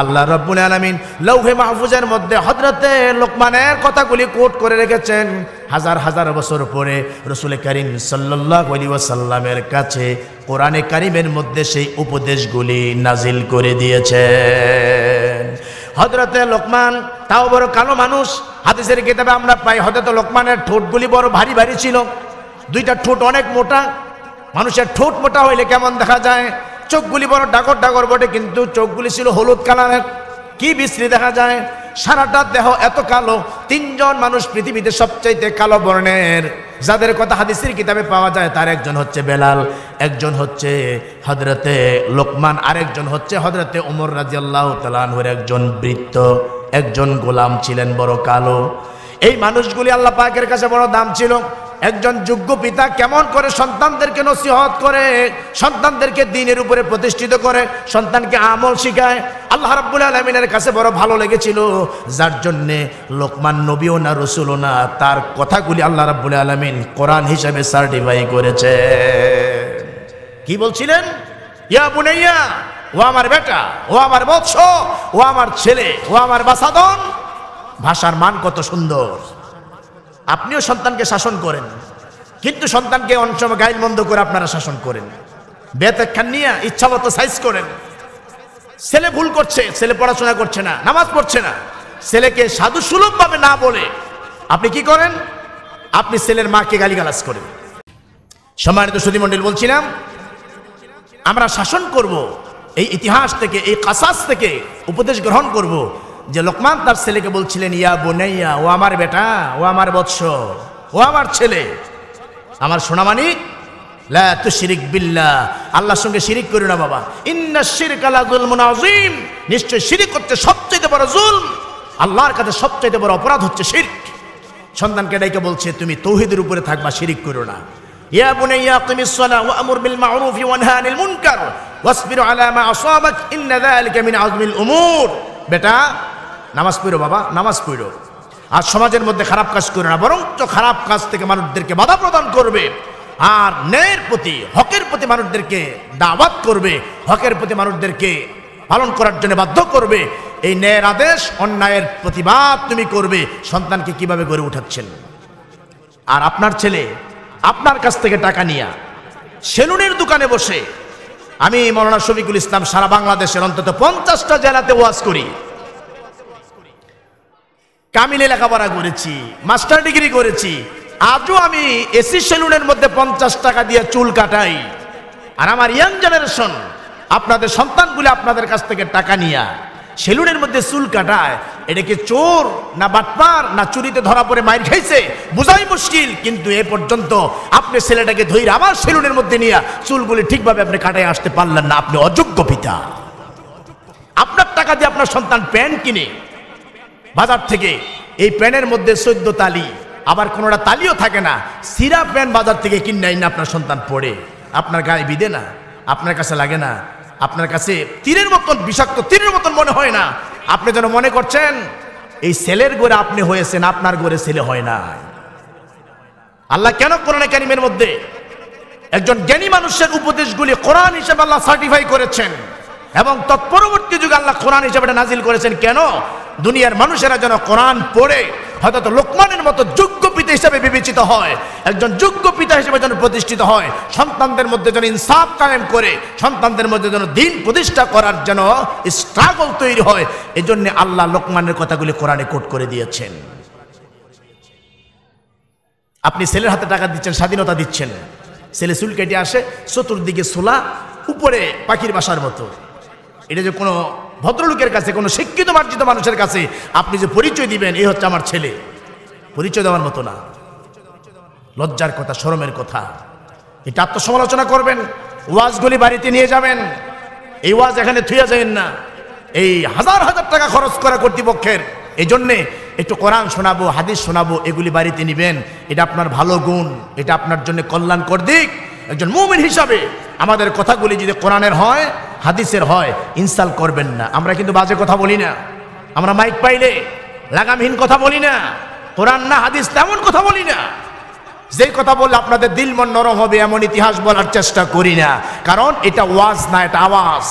আল্লাহ রব্বুল আলমিন লৌহে মাহফুজের মধ্যে হজরতে লোকমানের কথাগুলি কোট করে রেখেছেন হাজার হাজার বছর পরে রসুল করিম সাল্লাহ সাল্লামের কাছে কোরআনে কারিমের মধ্যে সেই উপদেশগুলি নাজিল করে দিয়েছেন হজরতে লোকমান তাও বড় কালো মানুষ হাদিসের কিতাবে আমরা পাই হজরত লোকমানের ঠোঁটগুলি বড় ভারী ভারী ছিল দুইটা ঠোঁট অনেক মোটা মানুষের ঠোঁট মোটা হইলে কেমন দেখা যায় চোখগুলি বড় ডাগর ডাগর বটে কিন্তু চোখগুলি ছিল হলুদ কালারের কি বিশ্রী দেখা যায় সারাটা দেহ এত কালো তিনজন মানুষ পৃথিবীতে সবচাইতে কালো বর্ণের যাদের কথা হাদিসের কিতাবে পাওয়া যায় তার একজন হচ্ছে বেলাল একজন হচ্ছে হজরতে লোকমান আরেকজন হচ্ছে হজরতে ওমর রাজিয়াল্লাহ তালানহুর একজন বৃত্ত একজন গোলাম ছিলেন বড় কালো এই মানুষগুলি আল্লাহ পাকের কাছে বড় দাম ছিল একজন যোগ্য পিতা কেমন করে সন্তানদেরকে নসিহত করে সন্তানদেরকে দিনের উপরে প্রতিষ্ঠিত করে সন্তানকে আমল শিখায় আল্লাহ রাব্বুল আলমিনের কাছে বড় ভালো লেগেছিল যার জন্যে লোকমান নবীও না রসুলও না তার কথাগুলি আল্লাহ রাব্বুল আলমিন কোরআন হিসাবে সার্টিফাই করেছে কি বলছিলেন ইয়া বুনাইয়া ও আমার বেটা ও আমার বৎস ও আমার ছেলে ও আমার বাসাদন ভাষার মান কত সুন্দর আপনিও সন্তানকে শাসন করেন কিন্তু সন্তানকে অনেক সময় গাইল বন্ধ করে আপনারা শাসন করেন বেতাক্ষা নিয়ে ইচ্ছা মতো সাইজ করেন ছেলে ভুল করছে ছেলে পড়াশোনা করছে না নামাজ পড়ছে না ছেলেকে সাধু সুলভভাবে না বলে আপনি কি করেন আপনি ছেলের মাকে গালিগালাজ করেন সম্মানিত মন্ডল বলছিলাম আমরা শাসন করব এই ইতিহাস থেকে এই কাসাস থেকে উপদেশ গ্রহণ করব যে লোকমান তার ছেলেকে বলছিলেন ইয়া বোনাইয়া ও আমার বেটা ও আমার বৎস ও আমার ছেলে আমার সোনামানি তু শিরিক বিল্লাহ আল্লাহর সঙ্গে শিরিক করি না বাবা ইন্না শিরক আলা যুলমুন আযীম নিশ্চয় শিরিক করতে সবচেয়ে বড় জুলম আল্লাহর কাছে সবচেয়ে বড় অপরাধ হচ্ছে শিরিক সন্তানকে ডাইকে বলছে তুমি তৌহিদের উপরে থাকবা শিরিক করো না ইয়া বুনাইয়া তুমি সালাহ ওয়া আমুর বিল মা'রুফি ওয়া আনিল মুনকার ওয়াসবির আলা মা আসাবাক ইন্না যালিকা মিন আযমিল উমূর বেটা নামাজ পড়ো বাবা নামাজ পড়ো আর সমাজের মধ্যে খারাপ কাজ করে না তো খারাপ কাজ থেকে মানুষদেরকে বাধা প্রদান করবে আর ন্যায়ের প্রতি হকের প্রতি মানুষদেরকে দাওয়াত করবে হকের প্রতি মানুষদেরকে পালন করার জন্য বাধ্য করবে এই ন্যায়ের আদেশ অন্যায়ের প্রতিবাদ তুমি করবে সন্তানকে কিভাবে গড়ে উঠাচ্ছেন আর আপনার ছেলে আপনার কাছ থেকে টাকা নিয়া সেলুনের দোকানে বসে আমি মৌলানা শফিকুল ইসলাম সারা বাংলাদেশের অন্তত পঞ্চাশটা জেলাতে ওয়াজ করি কামিলে লেখাপড়া করেছি মাস্টার ডিগ্রি করেছি আজও আমি এসি সেলুনের মধ্যে পঞ্চাশ টাকা দিয়ে চুল কাটাই আর আমার ইয়াং জেনারেশন আপনাদের সন্তানগুলি আপনাদের কাছ থেকে টাকা নিয়ে সেলুনের মধ্যে চুল কাটায় এটাকে চোর না বাটপার না চুরিতে ধরা পড়ে মায়ের খাইছে বোঝাই মুশকিল কিন্তু এ পর্যন্ত আপনি ছেলেটাকে ধৈর্য আবার সেলুনের মধ্যে নিয়ে চুলগুলি ঠিকভাবে আপনি কাটায় আসতে পারলেন না আপনি অযোগ্য পিতা আপনার টাকা দিয়ে আপনার সন্তান প্যান্ট কিনে বাজার থেকে এই প্যানের মধ্যে সদ্য তালি আবার কোনোটা তালিও থাকে না সিরা প্যান বাজার থেকে কিনে না আপনার সন্তান পড়ে আপনার গায়ে বিদে না আপনার কাছে লাগে না আপনার কাছে তীরের মতন বিষাক্ত তীরের মতন মনে হয় না আপনি যেন মনে করছেন এই ছেলের গোড়ে আপনি হয়েছেন আপনার গোড়ে ছেলে হয় নাই আল্লাহ কেন কোরআন একাডেমির মধ্যে একজন জ্ঞানী মানুষের উপদেশগুলি কোরআন হিসেবে আল্লাহ সার্টিফাই করেছেন এবং তৎপরবর্তী যুগে আল্লাহ কোরআন হিসেবে নাজিল করেছেন কেন দুনিয়ার মানুষেরা যেন কোরআন পড়ে হয়তো লোকমানের মতো যোগ্য পিতা হিসাবে বিবেচিত হয় একজন যোগ্য পিতা হিসেবে যেন প্রতিষ্ঠিত হয় সন্তানদের মধ্যে যেন ইনসাফ কায়েম করে সন্তানদের মধ্যে যেন দিন প্রতিষ্ঠা করার যেন স্ট্রাগল তৈরি হয় এজন্য আল্লাহ লোকমানের কথাগুলি কোরআনে কোট করে দিয়েছেন আপনি ছেলের হাতে টাকা দিচ্ছেন স্বাধীনতা দিচ্ছেন ছেলে চুল কেটে আসে চতুর্দিকে সোলা উপরে পাখির বাসার মতো এটা যে কোনো ভদ্রলোকের কাছে কোনো শিক্ষিত মার্জিত মানুষের কাছে আপনি যে পরিচয় দিবেন এই হচ্ছে আমার ছেলে পরিচয় দেওয়ার মতো না লজ্জার কথা সরমের কথা এটা আত্মসমালোচনা করবেন ওয়াজগুলি বাড়িতে নিয়ে যাবেন এই ওয়াজ এখানে থুয়ে যাবেন না এই হাজার হাজার টাকা খরচ করা কর্তৃপক্ষের এই জন্যে একটু কোরআন শোনাবো হাদিস শোনাবো এগুলি বাড়িতে নিবেন এটা আপনার ভালো গুণ এটা আপনার জন্য কল্যাণকর দিক একজন মুমিন হিসাবে আমাদের কথাগুলি যদি কোরআনের হয় হাদিসের হয় ইনসাল করবেন না আমরা কিন্তু বাজে কথা বলি না আমরা মাইক পাইলে লাগামহীন কথা বলি না কোরআন না হাদিস তেমন কথা বলি না যে কথা বললে আপনাদের দিল মন নরম হবে এমন ইতিহাস বলার চেষ্টা করি না কারণ এটা ওয়াজ না এটা আওয়াজ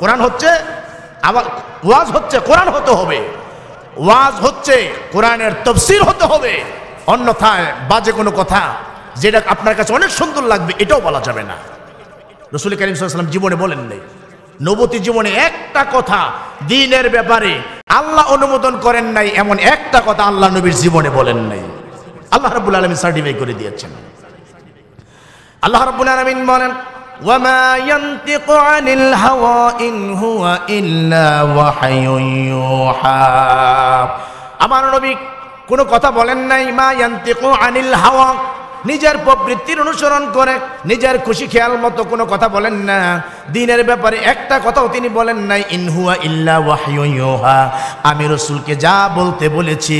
কোরআন হচ্ছে ওয়াজ হচ্ছে কোরআন হতে হবে ওয়াজ হচ্ছে কোরআনের তফসির হতে হবে অন্যথায় বাজে কোনো কথা যেটা আপনার কাছে অনেক সুন্দর লাগবে এটাও বলা যাবে না রসুল করিম সাল্লাম জীবনে বলেন নেই নবতী জীবনে একটা কথা দিনের ব্যাপারে আল্লাহ অনুমোদন করেন নাই এমন একটা কথা আল্লাহ নবীর জীবনে বলেন নাই আল্লাহ রাবুল আলমী সার্টিফাই করে দিয়েছেন আল্লাহ রাবুল আলমিন বলেন আমার নবী কোনো কথা বলেন নাই মা ইয়ান্তিকু আনিল হাওয়া নিজের প্রবৃত্তির অনুসরণ করে নিজের খুশি খেয়াল মতো কোনো কথা বলেন না দিনের ব্যাপারে একটা কথাও তিনি বলেন নাই ইনহুয়া ইল্লা ওয়াহিউহা আমি রসুলকে যা বলতে বলেছি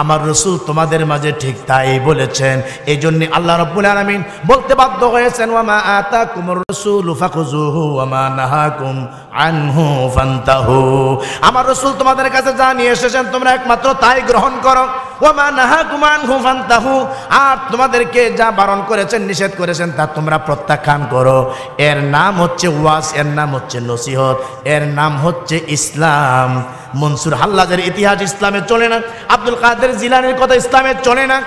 আমার রসুল তোমাদের মাঝে ঠিক তাই বলেছেন এই জন্য আল্লাহ রব্বুল আলমিন বলতে বাধ্য হয়েছেন ওয়ামা আতা কুমর রসুল ওয়ামা নাহাকুম আনহু ফান্তাহু আমার রসুল তোমাদের কাছে যা নিয়ে এসেছেন তোমরা একমাত্র তাই গ্রহণ করো ওমা নাহা কুমান হুফান তাহু আর তোমাদেরকে যা বারণ করেছেন নিষেধ করেছেন তা তোমরা প্রত্যাখ্যান করো এর নাম হচ্ছে ওয়াস এর নাম হচ্ছে নসিহত এর নাম হচ্ছে ইসলাম মনসুর হাল্লাজের ইতিহাস ইসলামে চলে না আব্দুল কাদের জিলানের কথা ইসলামে চলে না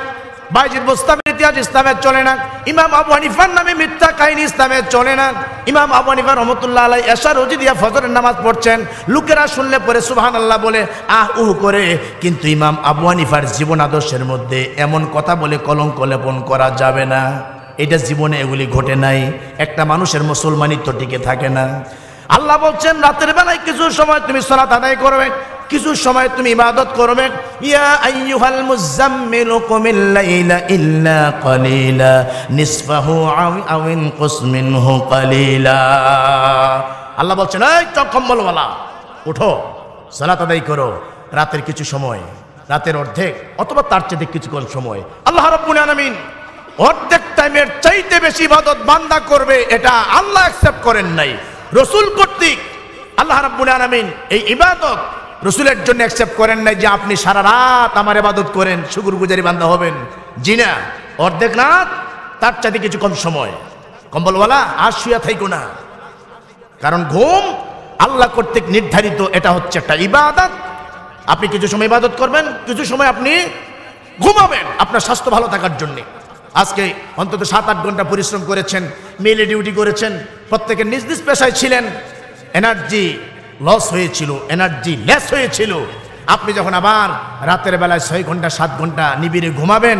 বাইজিদ বোস্তামের ইতিহাস ইসলামের চলে না ইমাম আবু হানিফার নামে মিথ্যা কাহিনী ইসলামের চলে না ইমাম আবু হানিফার রহমতুল্লাহ আলাই এসার রোজি দিয়া ফজরের নামাজ পড়ছেন লোকেরা শুনলে পরে সুহান আল্লাহ বলে আহ উহ করে কিন্তু ইমাম আবু হানিফার জীবন আদর্শের মধ্যে এমন কথা বলে কলঙ্ক লেপন করা যাবে না এটা জীবনে এগুলি ঘটে নাই একটা মানুষের মুসলমানিত্ব টিকে থাকে না আল্লাহ বলছেন রাতের বেলায় কিছু সময় তুমি সলাত আদায় করবে কিছু সময় তুমি ইবাদত করবে ইয়া আইয়ুহাল মুযাম্মিল কুমিল লাইলা ইল্লা কলিলা নিসফাহু আও আও ইনকুস মিনহু আল্লাহ বলছেন এই চকম্বলওয়ালা ওঠো সালাত আদায় করো রাতের কিছু সময় রাতের অর্ধেক অথবা তার চেয়ে কোন সময় আল্লাহ রাব্বুল আলামিন অর্ধেক টাইমের চাইতে বেশি ইবাদত বান্দা করবে এটা আল্লাহ অ্যাকসেপ্ট করেন নাই রসুল কর্তৃক আল্লাহ রাব্বুল আলামিন এই ইবাদত রসুলের জন্য অ্যাকসেপ্ট করেন নাই যে আপনি সারা রাত আমার এবাদত করেন শুকুর গুজারি বান্ধা হবেন জি না অর্ধেক রাত তার চাইতে কিছু কম সময় কম্বলওয়ালা আর শুয়া থাইকো না কারণ ঘুম আল্লাহ কর্তৃক নির্ধারিত এটা হচ্ছে একটা ইবাদত আপনি কিছু সময় ইবাদত করবেন কিছু সময় আপনি ঘুমাবেন আপনার স্বাস্থ্য ভালো থাকার জন্যে আজকে অন্তত সাত আট ঘন্টা পরিশ্রম করেছেন মেলে ডিউটি করেছেন প্রত্যেকের নিজ নিজ পেশায় ছিলেন এনার্জি লস হয়েছিল এনার্জি লেস হয়েছিল আপনি যখন আবার রাতের বেলায় ছয় ঘন্টা সাত ঘন্টা নিবিড়ে ঘুমাবেন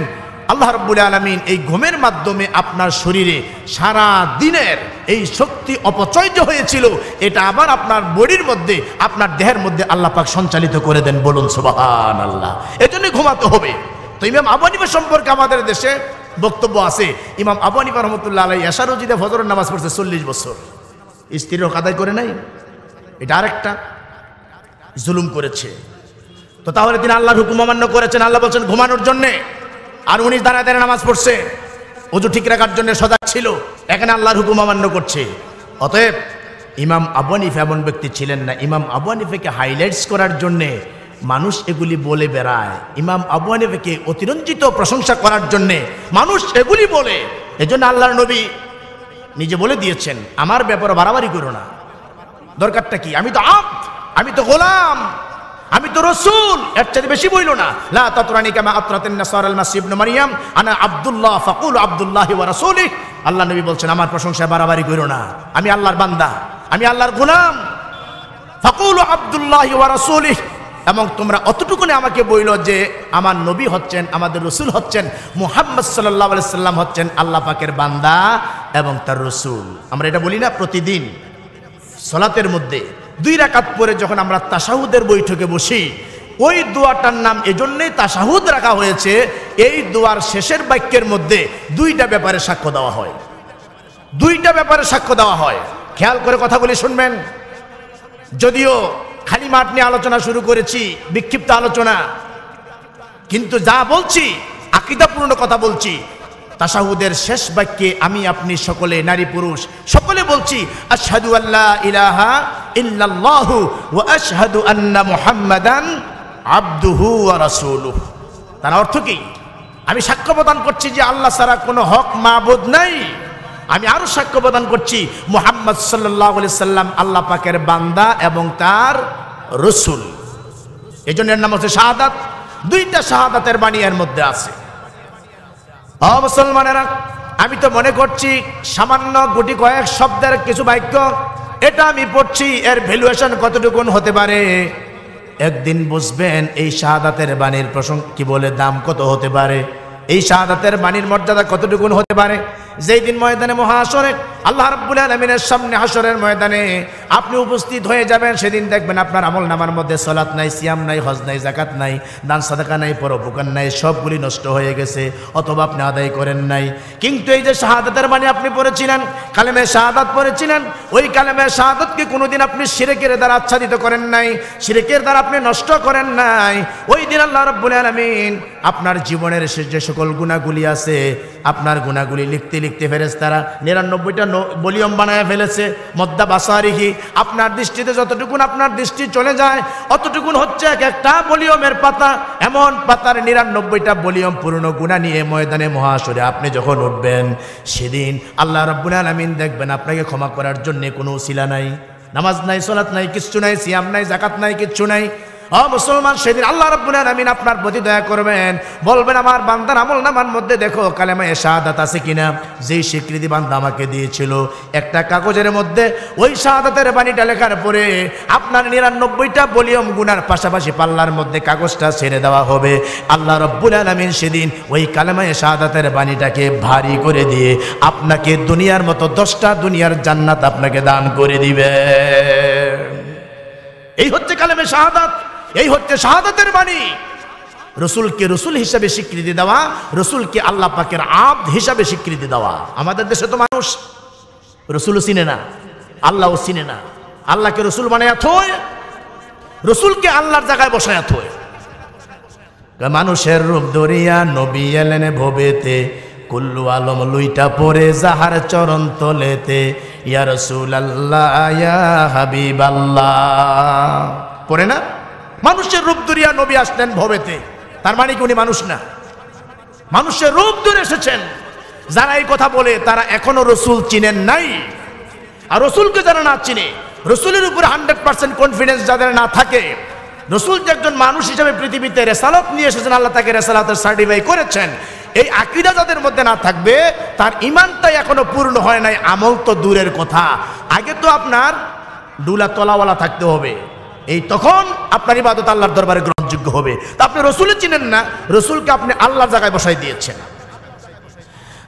আল্লাহ রব্বুল আলমিন এই ঘুমের মাধ্যমে আপনার শরীরে সারা দিনের এই শক্তি অপচয় যে হয়েছিল এটা আবার আপনার বডির মধ্যে আপনার দেহের মধ্যে আল্লাহ পাক সঞ্চালিত করে দেন বলুন সুবাহান আল্লাহ এজন্যই ঘুমাতে হবে তো ইমাম আবানিব সম্পর্কে আমাদের দেশে বক্তব্য আছে ইমাম আবানিব রহমতুল্লাহ আলাই এশারুজিদে ফজর নামাজ পড়ছে চল্লিশ বছর স্ত্রীর আদায় করে নাই এটা আরেকটা জুলুম করেছে তো তাহলে তিনি আল্লাহর হুকুম অমান্য করেছেন আল্লাহ বলছেন ঘুমানোর জন্যে আর উনি দাঁড়ায় দাঁড়ায় নামাজ পড়ছে উজু ঠিক রাখার জন্য সজাগ ছিল এখানে আল্লাহর হুকুম অমান্য করছে অতএব ইমাম আবানিফ এমন ব্যক্তি ছিলেন না ইমাম আবানিফেকে হাইলাইটস করার জন্যে মানুষ এগুলি বলে বেড়ায় ইমাম আবানিফেকে অতিরঞ্জিত প্রশংসা করার জন্যে মানুষ এগুলি বলে এজন্য আল্লাহর নবী নিজে বলে দিয়েছেন আমার ব্যাপারে বাড়াবাড়ি করো না দরকারটা কি আমি তো আমি তো গোলাম আমি তো রসুল এর চেয়ে বেশি বইল না লা তাতুরানি কামা আতরাতিন নাসার আল মাসিহ ইবনে মারইয়াম আনা আব্দুল্লাহ ফাকুল আব্দুল্লাহি ওয়া রাসূলিহি আল্লাহ নবী বলছেন আমার প্রশংসা বাড়াবাড়ি করো না আমি আল্লাহর বান্দা আমি আল্লাহর গোলাম ফাকুল আব্দুল্লাহি ওয়া রাসূলিহি এবং তোমরা অতটুকুনে আমাকে বইল যে আমার নবী হচ্ছেন আমাদের রসুল হচ্ছেন মুহাম্মদ সাল্লাহ সাল্লাম হচ্ছেন আল্লাহ পাকের বান্দা এবং তার রসুল আমরা এটা বলি না প্রতিদিন সলাতের মধ্যে দুই রাকাত পরে যখন আমরা তাসাহুদের বৈঠকে বসি ওই দোয়াটার নাম এজন্যই তাসাহুদ রাখা হয়েছে এই দোয়ার শেষের বাক্যের মধ্যে দুইটা ব্যাপারে সাক্ষ্য দেওয়া হয় দুইটা ব্যাপারে সাক্ষ্য দেওয়া হয় খেয়াল করে কথাগুলি শুনবেন যদিও খালি মাঠ নিয়ে আলোচনা শুরু করেছি বিক্ষিপ্ত আলোচনা কিন্তু যা বলছি আকিদাপূর্ণ কথা বলছি তাসাহুদের শেষ বাক্যে আমি আপনি সকলে নারী পুরুষ সকলে বলছি আশহাদু আল্লাহ ইলাহা ইল্লাল্লাহু ওয়া আশহাদু আন্না মুহাম্মাদান আব্দুহু ওয়া রাসূলুহু তার অর্থ কি আমি সাক্ষ্য প্রদান করছি যে আল্লাহ ছাড়া কোনো হক মাবুদ নাই আমি আরও সাক্ষ্য প্রদান করছি মোহাম্মদ সাল্লাহ সাল্লাম আল্লাহ পাকের বান্দা এবং তার রসুল এজন্য নাম হচ্ছে শাহাদাত দুইটা শাহাদাতের বাণী এর মধ্যে আছে মুসলমানেরা আমি তো মনে করছি সামান্য গুটি কয়েক শব্দের কিছু বাক্য এটা আমি পড়ছি এর ভ্যালুয়েশন কতটুকুন হতে পারে একদিন বুঝবেন এই শাহাদাতের বাণীর প্রসঙ্গ কি বলে দাম কত হতে পারে এই শাহাদাতের বাণীর মর্যাদা কতটুকুন হতে পারে যেই দিন ময়দানে মহাসরে আল্লাহ রাব্বুল আলমিনের সামনে হাসরের ময়দানে আপনি উপস্থিত হয়ে যাবেন সেদিন দেখবেন আপনার আমল নামার মধ্যে সলাৎ নাই সিয়াম নাই হজ নাই জাকাত নাই দান সাদাকা নাই পরোপকার নাই সবগুলি নষ্ট হয়ে গেছে অথবা আপনি আদায় করেন নাই কিন্তু এই যে শাহাদাতের মানে আপনি পড়েছিলেন কালেমে শাহাদাত পড়েছিলেন ওই কালেমে শাহাদাতকে কোনোদিন আপনি সিরেকের দ্বারা আচ্ছাদিত করেন নাই সিরেকের দ্বারা আপনি নষ্ট করেন নাই ওই দিন আল্লাহ রব্বুল আলমিন আপনার জীবনের যে সকল গুণাগুলি আছে আপনার গুণাগুলি লিখতে লিখতে লিখতে ফেরেস তারা নিরানব্বইটা বলিয়ম বানায় ফেলেছে মদ্দা বাসারিহি আপনার দৃষ্টিতে যতটুকুন আপনার দৃষ্টি চলে যায় অতটুকুন হচ্ছে এক একটা বলিয়মের পাতা এমন পাতার নিরানব্বইটা বলিয়ম পুরনো গুণা নিয়ে ময়দানে মহাসুরে আপনি যখন উঠবেন সেদিন আল্লাহ রব্বুল আলমিন দেখবেন আপনাকে ক্ষমা করার জন্যে কোনো শিলা নাই নামাজ নাই সলাত নাই কিচ্ছু নাই সিয়াম নাই জাকাত নাই কিচ্ছু নাই অ মুসলমান সেদিন আল্লাহ রব্বুল আলামিন আপনার প্রতি দয়া করবেন বলবেন আমার বান্দার আমল নামার মধ্যে দেখো এ শাহাদাত আছে কিনা যেই স্বীকৃতি বান্দা আমাকে দিয়েছিল একটা কাগজের মধ্যে ওই শাহাদাতের বাণীটা লেখার পরে আপনার নিরানব্বইটা বলিয়ম গুনার পাশাপাশি পাল্লার মধ্যে কাগজটা ছেড়ে দেওয়া হবে আল্লাহ রব্বুল আলামিন সেদিন ওই কালেমায় শাহাদাতের বাণীটাকে ভারী করে দিয়ে আপনাকে দুনিয়ার মতো দশটা দুনিয়ার জান্নাত আপনাকে দান করে দিবে এই হচ্ছে কালেমে শাহাদাত এই হচ্ছে শাহাদাতের বাণী রসুলকে রসুল হিসাবে স্বীকৃতি দেওয়া রসুলকে আল্লাহ পাকের আব হিসাবে স্বীকৃতি দেওয়া আমাদের দেশে তো মানুষ রসুলও চিনে না আল্লাহও চিনে না আল্লাহকে রসুল মানে থয় রসুলকে আল্লাহর জায়গায় বসায় থয় মানুষের রূপ ধরিয়া নবী এলেন ভবেতে কুল্লু আলম লুইটা পরে যাহার চরণ তলেতে ইয়া রসুল আল্লাহ হাবিব আল্লাহ পরে না মানুষের রূপ দূরিয়া নবী আসলেন ভবেতে তার মানে কি উনি মানুষ না মানুষের রূপ দূরে এসেছেন যারা এই কথা বলে তারা এখনো রসুল চিনেন নাই আর রসুলকে যারা না চিনে রসুলের উপরে হান্ড্রেড পার্সেন্ট কনফিডেন্স যাদের না থাকে রসুল যে একজন মানুষ হিসেবে পৃথিবীতে রেসালত নিয়ে এসেছেন আল্লাহ তাকে রেসালতের সার্টিফাই করেছেন এই আকিরা যাদের মধ্যে না থাকবে তার ইমানটাই এখনো পূর্ণ হয় নাই আমল তো দূরের কথা আগে তো আপনার ডুলা তলাওয়ালা থাকতে হবে এই তখন আপনার ইবাদত আল্লাহর দরবারে গ্রহণযোগ্য হবে তা আপনি রসুলে চিনেন না রসুলকে আপনি আল্লাহর জায়গায় বসাই দিয়েছেন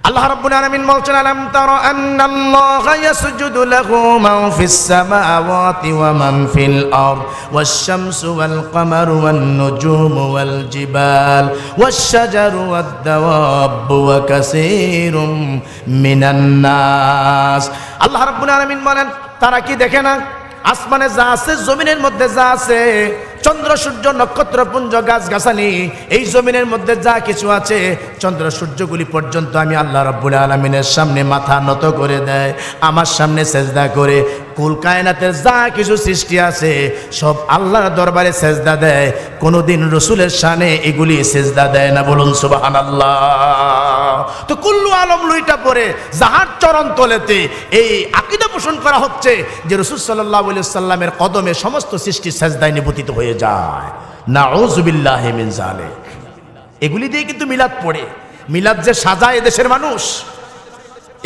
আল্লাহ রাব্বুল আলামিন বলছেন আলাম তারা আন্নাল্লাহা ইয়াসজুদু লাহু মান ফিস সামাওয়াতি ওয়া মান ফিল আরদ ওয়াশ শামসু ওয়াল কমারু ওয়ান নুজুমু ওয়াল জিবাল ওয়াশ শাজারু ওয়াদ দাওয়াব ওয়া কাসীরুম মিনান নাস আল্লাহ রাব্বুল আলামিন বলেন তারা কি দেখে না আসমানে যা আছে জমিনের মধ্যে যা আছে চন্দ্র সূর্য নক্ষত্র পুঞ্জ গাছ গাছালি এই জমিনের মধ্যে যা কিছু আছে চন্দ্র সূর্যগুলি পর্যন্ত আমি আল্লাহ রব্বুল আলমিনের সামনে মাথা নত করে দেয় আমার সামনে সেজদা করে কুল কায়নাতের যা কিছু সৃষ্টি আছে সব আল্লাহর দরবারে সেজদা দেয় কোনোদিন রসুলের সানে এগুলি সেজদা দেয় না বলুন সুবাহান আল্লাহ তো কুল্লু আলম লুইটা পরে যাহার চরণ তোলেতে এই আকিদা পোষণ করা হচ্ছে যে রসুল সাল্লাহ সাল্লামের কদমে সমস্ত সৃষ্টি সেজদায় নিবতিত হয়ে যায় না ওজুবিল্লাহ মিন জালে এগুলি দিয়ে কিন্তু মিলাদ পড়ে মিলাদ যে সাজা এদেশের মানুষ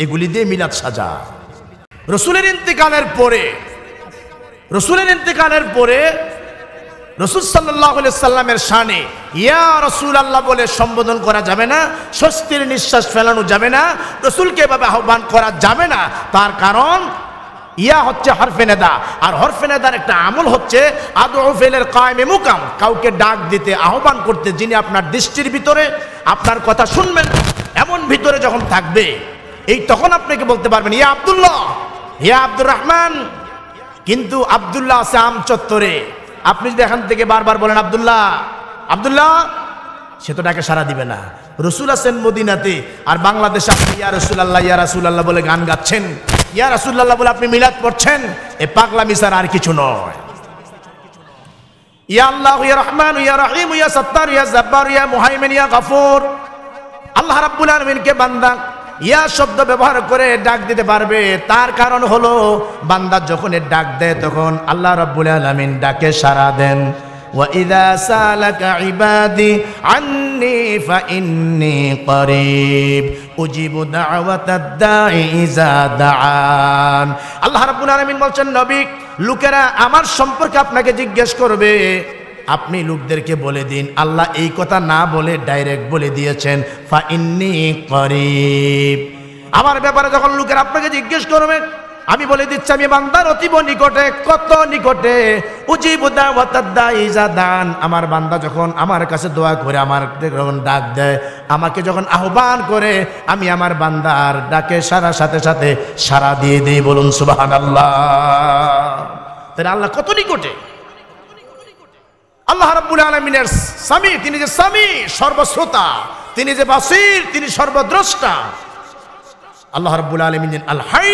এগুলি দিয়ে মিলাদ সাজা রসুলের ইন্তিকালের পরে রসুলের ইন্তিকালের পরে রসুল সাল্লাহ সাল্লামের শানে ইয়া রসুল আল্লাহ বলে সম্বোধন করা যাবে না স্বস্তির নিঃশ্বাস ফেলানো যাবে না রসুলকে এভাবে আহ্বান করা যাবে না তার কারণ ইয়া হচ্ছে হরফেনেদা আর হরফেনেদার একটা আমল হচ্ছে আদফেলের কায়েমে মুকাম কাউকে ডাক দিতে আহ্বান করতে যিনি আপনার দৃষ্টির ভিতরে আপনার কথা শুনবেন এমন ভিতরে যখন থাকবে এই তখন আপনাকে বলতে পারবেন ইয়া আবদুল্লাহ হিয়া আব্দুর রহমান কিন্তু আবদুল্লাহ আছে আম চত্বরে আপনি যদি এখান থেকে বারবার বলেন আবদুল্লাহ আবদুল্লাহ সে তো ডাকে সারা দিবে না রসুল আছেন মদিনাতে আর বাংলাদেশে আপনি ইয়া আল্লাহ ইয়া রসুল আল্লাহ বলে গান গাচ্ছেন ইয়া আল্লাহ বলে আপনি মিলাদ পড়ছেন এ পাগলা মিসার আর কিছু নয় ইয়া আল্লাহ ইয়া রহমান ইয়া রহিম ইয়া সত্তার ইয়া জব্বার ইয়া মুহাইমিন ইয়া গফুর আল্লাহ রাব্বুল আলমিনকে বান্দা ইয়া শব্দ ব্যবহার করে ডাক দিতে পারবে তার কারণ হলো বান্দার যখন এর ডাক দেয় তখন আল্লাহ রব্বুল আলমিন ডাকে সারা দেন আল্লাহ রবুল আলমিন বলছেন নবিক লোকেরা আমার সম্পর্কে আপনাকে জিজ্ঞেস করবে আপনি লোকদেরকে বলে দিন আল্লাহ এই কথা না বলে ডাইরেক্ট বলে দিয়েছেন ফা ইন্নি করিব আমার ব্যাপারে যখন লোকের আপনাকে জিজ্ঞেস করবে আমি বলে দিচ্ছি আমি বান্দার অতীব নিকটে কত নিকটে দান আমার বান্দা যখন আমার কাছে দোয়া করে আমার যখন ডাক দেয় আমাকে যখন আহ্বান করে আমি আমার বান্দার ডাকে সারা সাথে সাথে সারা দিয়ে দিই বলুন সুবাহ আল্লাহ তাহলে আল্লাহ কত নিকটে আল্লাহ রাব্বুল আলমিনের স্বামী তিনি যে স্বামী সর্বশ্রোতা তিনি যে বাসির তিনি সর্বদ্রষ্টা আল্লাহ রাব্বুল আলমিন আল হাই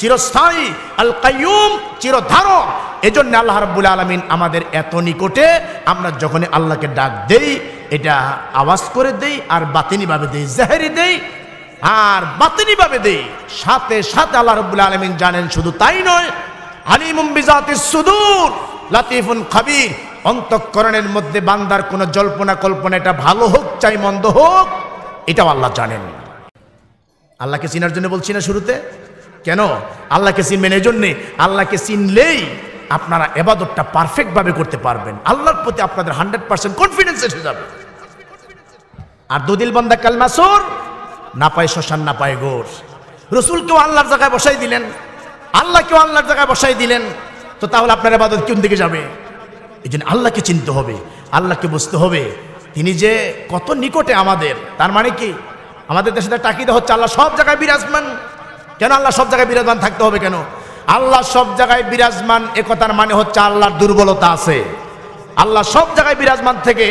চিরস্থায়ী আল কাইয়ুম চিরধারক এজন্য আল্লাহ রাব্বুল আলমিন আমাদের এত নিকটে আমরা যখন আল্লাহকে ডাক দেই এটা আওয়াজ করে দেই আর বাতিনিভাবে দেই জাহেরি দেই আর বাতিনিভাবে দেই সাথে সাথে আল্লাহ রব্বুল আলমিন জানেন শুধু তাই নয় আলিমুম বিজাতিস সুদূর লাতিফুন খাবির অন্তঃকরণের মধ্যে বান্দার কোনো জল্পনা কল্পনা এটা ভালো হোক চাই মন্দ হোক এটাও আল্লাহ জানেন আল্লাহকে চিনার জন্য বলছি না শুরুতে কেন আল্লাহকে চিনবেন এই জন্যে আল্লাহকে চিনলেই আপনারা এবাদতটা পারফেক্টভাবে করতে পারবেন আল্লাহর প্রতি আপনাদের হান্ড্রেড পার্সেন্ট কনফিডেন্স এসে যাবে আর দুদিল বান্দা মাসুর না পায় শ্মশান না পায় গোর রসুলকেও আল্লাহর জায়গায় বসাই দিলেন আল্লাহকেও আল্লাহর জায়গায় বসাই দিলেন তো তাহলে আপনার এবাদত কোন দিকে যাবে এই জন্য আল্লাহকে চিনতে হবে আল্লাহকে বুঝতে হবে তিনি যে কত নিকটে আমাদের তার মানে কি আমাদের দেশে তার টাকিদা হচ্ছে আল্লাহ সব জায়গায় বিরাজমান কেন আল্লাহ সব জায়গায় বিরাজমান থাকতে হবে কেন আল্লাহ সব জায়গায় বিরাজমান একথার মানে হচ্ছে আল্লাহর দুর্বলতা আছে আল্লাহ সব জায়গায় বিরাজমান থেকে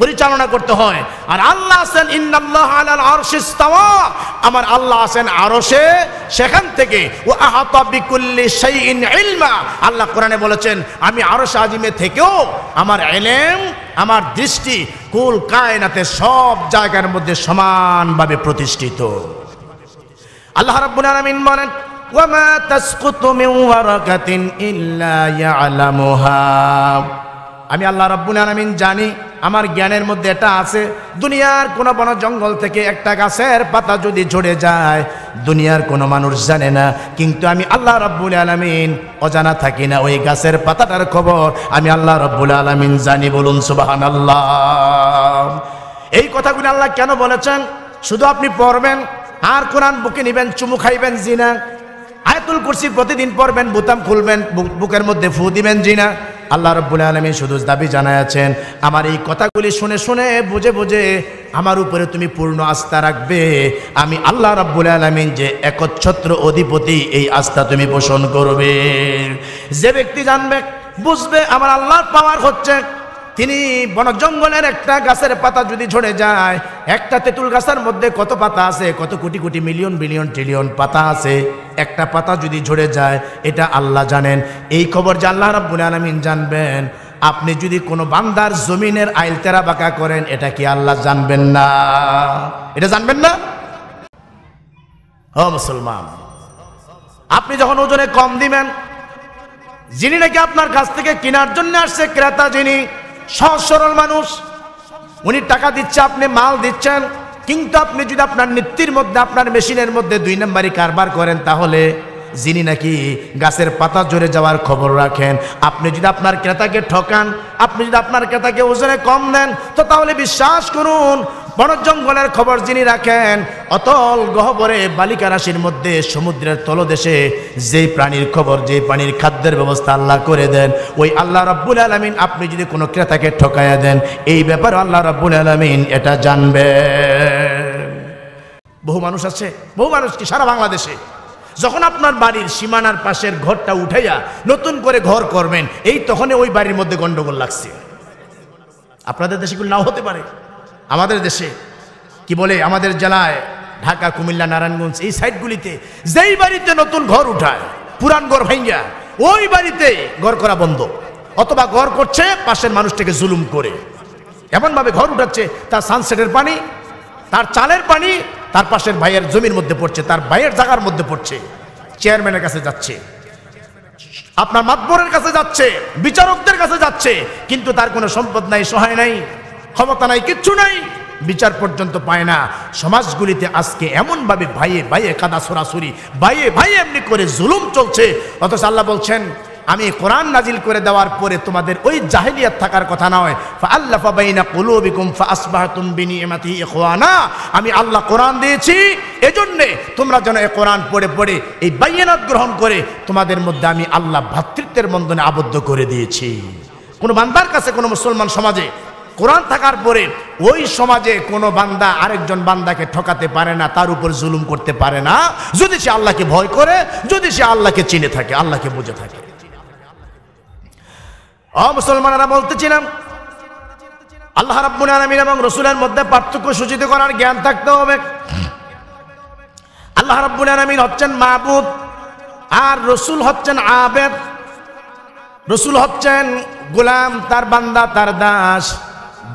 পরিচালনা করতে হয় আর আল্লাহ আছেন ইন্নাল্লাহ আলাল আরশিস্তাওয়া আমার আল্লাহ আছেন আরশে সেখান থেকে ও আহাতা বিকুল্লি শাইইন ইলমা আল্লাহ কোরআনে বলেছেন আমি আরশ আজিমে থেকেও আমার এলেম আমার দৃষ্টি কুল কায়নাতে সব জায়গার মধ্যে সমানভাবে প্রতিষ্ঠিত আল্লাহ রাব্বুল আলামিন বলেন ওয়া মা তাসকুতু মিন ওয়ারাকাতিন ইল্লা ইয়ালামুহা আমি আল্লাহ রব্বুল আলমিন জানি আমার জ্ঞানের মধ্যে এটা আছে দুনিয়ার কোনো বন জঙ্গল থেকে একটা গাছের পাতা যদি ঝরে যায় দুনিয়ার কোনো মানুষ জানে না কিন্তু আমি আল্লাহ রব্বুল আলমিন অজানা থাকি না ওই গাছের পাতাটার খবর আমি আল্লাহ রব্বুল আলমিন জানি বলুন সুবাহান আল্লাহ এই কথাগুলি আল্লাহ কেন বলেছেন শুধু আপনি পড়বেন আর কোরআন বুকে নিবেন চুমু খাইবেন জিনা আয়াতুল কুরসি প্রতিদিন পড়বেন বুতাম খুলবেন বুকের মধ্যে ফু দিবেন জিনা আল্লাহ রব্বুল আলমী শুধু দাবি জানাচ্ছেন আমার এই কথাগুলি শুনে শুনে বুঝে বুঝে আমার উপরে তুমি পূর্ণ আস্থা রাখবে আমি আল্লাহ রাব্বুল আলমিন যে একচ্ছত্র অধিপতি এই আস্থা তুমি পোষণ করবে যে ব্যক্তি জানবে বুঝবে আমার আল্লাহর পাওয়ার হচ্ছে তিনি বন জঙ্গলের একটা গাছের পাতা যদি ঝরে যায় একটা তেঁতুল গাছের মধ্যে কত পাতা আছে কত কোটি কোটি মিলিয়ন বিলিয়ন ট্রিলিয়ন পাতা আছে একটা পাতা যদি ঝরে যায় এটা আল্লাহ জানেন এই খবর যে আল্লাহ রাব্বুল আলমিন জানবেন আপনি যদি কোনো বান্দার জমিনের আইল তেরা বাঁকা করেন এটা কি আল্লাহ জানবেন না এটা জানবেন না ও মুসলমান আপনি যখন ওজনে কম দিবেন যিনি নাকি আপনার কাছ থেকে কেনার জন্য আসছে ক্রেতা যিনি সহজ সরল মানুষ উনি টাকা দিচ্ছে আপনি মাল দিচ্ছেন কিন্তু আপনি যদি আপনার নৃত্যের মধ্যে আপনার মেশিনের মধ্যে দুই নম্বরই কারবার করেন তাহলে যিনি নাকি গাছের পাতা জোরে যাওয়ার খবর রাখেন আপনি যদি আপনার ক্রেতাকে ঠকান আপনি যদি আপনার ক্রেতাকে ওজনে কম দেন তো তাহলে বিশ্বাস করুন বড় জঙ্গলের খবর যিনি রাখেন অতল গহবরে বালিকা রাশির মধ্যে সমুদ্রের তলদেশে যেই প্রাণীর খবর যে প্রাণীর খাদ্যের ব্যবস্থা আল্লাহ করে দেন ওই আল্লাহ রব্বুল আলমিন আপনি যদি কোনো ক্রেতাকে ঠকাইয়া দেন এই ব্যাপার আল্লাহ রব্বুল আলমিন এটা জানবে বহু মানুষ আছে বহু মানুষ কি সারা বাংলাদেশে যখন আপনার বাড়ির সীমানার পাশের ঘরটা উঠাইয়া নতুন করে ঘর করবেন এই তখনই ওই বাড়ির মধ্যে গণ্ডগোল লাগছে আপনাদের দেশে নাও হতে পারে আমাদের দেশে কি বলে আমাদের জেলায় ঢাকা কুমিল্লা নারায়ণগঞ্জ এই সাইডগুলিতে যেই বাড়িতে নতুন ঘর উঠায় পুরান ঘর ভাঙ্গা ওই বাড়িতে ঘর করা বন্ধ অথবা ঘর করছে পাশের মানুষটাকে জুলুম করে এমনভাবে ঘর উঠাচ্ছে তার সানসেটের পানি তার চালের পানি তার পাশের ভাইয়ের জমির মধ্যে পড়ছে তার ভাইয়ের জাগার মধ্যে পড়ছে চেয়ারম্যানের কাছে যাচ্ছে আপনার মাতবরের কাছে যাচ্ছে বিচারকদের কাছে যাচ্ছে কিন্তু তার কোনো সম্পদ নাই সহায় নাই ক্ষমতা নাই কিচ্ছু নাই বিচার পর্যন্ত পায় না সমাজগুলিতে আজকে এমনভাবে ভাইয়ে ভাইয়ে কাদা সরাসরি ভাইয়ে ভাইয়ে এমনি করে জুলুম চলছে অথচ আল্লাহ বলছেন আমি কোরআন নাজিল করে দেওয়ার পরে তোমাদের ওই জাহিলিয়াত থাকার কথা নয় আল্লাহ ফাবাইনা কুলুবিকুম ফাসবাহতুম এ ইখওয়ানা আমি আল্লাহ কোরআন দিয়েছি এজন্যে তোমরা যেন এই কোরআন পড়ে পড়ে এই বাইয়ানাত গ্রহণ করে তোমাদের মধ্যে আমি আল্লাহ ভ্রাতৃত্বের বন্ধনে আবদ্ধ করে দিয়েছি কোনো বান্দার কাছে কোনো মুসলমান সমাজে কোরআন থাকার পরে ওই সমাজে কোনো বান্দা আরেকজন বান্দাকে ঠকাতে পারে না তার উপর জুলুম করতে পারে না যদি সে আল্লাহকে ভয় করে যদি সে আল্লাহকে চিনে থাকে আল্লাহকে বুঝে থাকে অ মুসলমানেরা বলতেছিলাম আল্লাহ রাব্বুল আলামিন এবং রসুলের মধ্যে পার্থক্য সূচিত করার জ্ঞান থাকতে হবে আল্লাহ রাব্বুল আলমিন হচ্ছেন মাহবুদ আর রসুল হচ্ছেন আবেদ রসুল হচ্ছেন গোলাম তার বান্দা তার দাস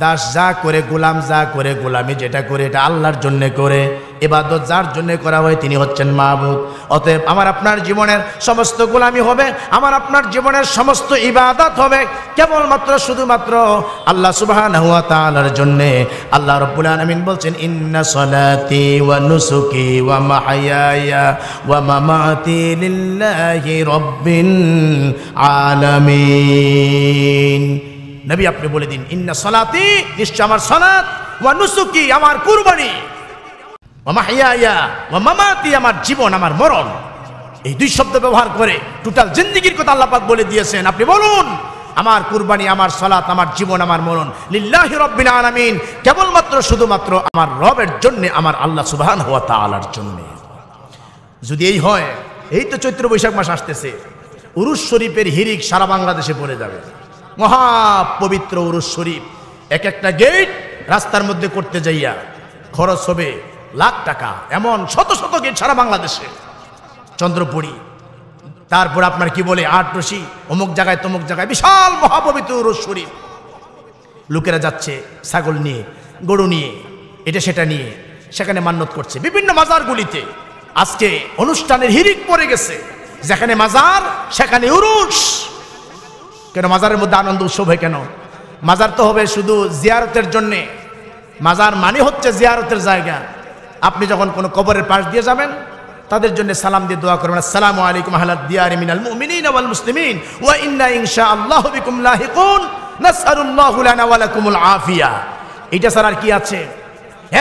দাস যা করে গোলাম যা করে গোলামি যেটা করে এটা আল্লাহর জন্য করে এবাদত যার জন্য করা হয় তিনি হচ্ছেন মাহবুদ অতএব আমার আপনার জীবনের সমস্ত গোলামি হবে আমার আপনার জীবনের সমস্ত ইবাদত হবে কেবলমাত্র শুধুমাত্র আল্লাহ সুবাহান জন্য জন্যে আল্লাহ রব্বুল আলমিন বলছেন ইন্না আলামিন নবী আপনি বলে দিন ইন্না সলাতি নিশ্চয় আমার সলাত ওয়া নুসুকি আমার কুরবানি ওয়া মাহিয়া ওয়া মামাতি আমার জীবন আমার মরণ এই দুই শব্দ ব্যবহার করে টোটাল জিন্দগির কথা আল্লাপাক বলে দিয়েছেন আপনি বলুন আমার কুরবানি আমার সলাত আমার জীবন আমার মরণ লিল্লাহি রব্বিল আলামিন কেবলমাত্র শুধুমাত্র আমার রবের জন্য আমার আল্লাহ সুবহান ওয়া তাআলার জন্য যদি এই হয় এই তো চৈত্র বৈশাখ মাস আসতেছে উরুশ শরীফের হিরিক সারা বাংলাদেশে পড়ে যাবে মহা পবিত্র উরুস শরীফ এক একটা গেট রাস্তার মধ্যে করতে যাইয়া খরচ হবে লাখ টাকা এমন শত শত গেট সারা বাংলাদেশে চন্দ্রপুরী তারপর আপনার কি বলে আট রশি অমুক জায়গায় তমুক জায়গায় বিশাল মহাপবিত্র উরুস শরীফ লোকেরা যাচ্ছে ছাগল নিয়ে গরু নিয়ে এটা সেটা নিয়ে সেখানে মান্যত করছে বিভিন্ন মাজারগুলিতে আজকে অনুষ্ঠানের হিরিক পড়ে গেছে যেখানে মাজার সেখানে উরুষ কেন মাজারের মধ্যে আনন্দ উৎসব হয় কেন মাজার তো হবে শুধু জিয়ারতের জন্যে মাজার মানে হচ্ছে জিয়ারতের জায়গা আপনি যখন কোনো কবরের পাশ দিয়ে যাবেন তাদের জন্য সালাম দিয়ে দোয়া করবেন আসসালামু আলাইকুম আহলাদ দিয়ার মিনাল মুমিনিন ওয়াল মুসলিমিন ওয়া ইন্না আল্লাহ বিকুম লাহিকুন নাসআলুল্লাহু লানা ওয়া লাকুমুল আফিয়া এটা ছাড়া আর কি আছে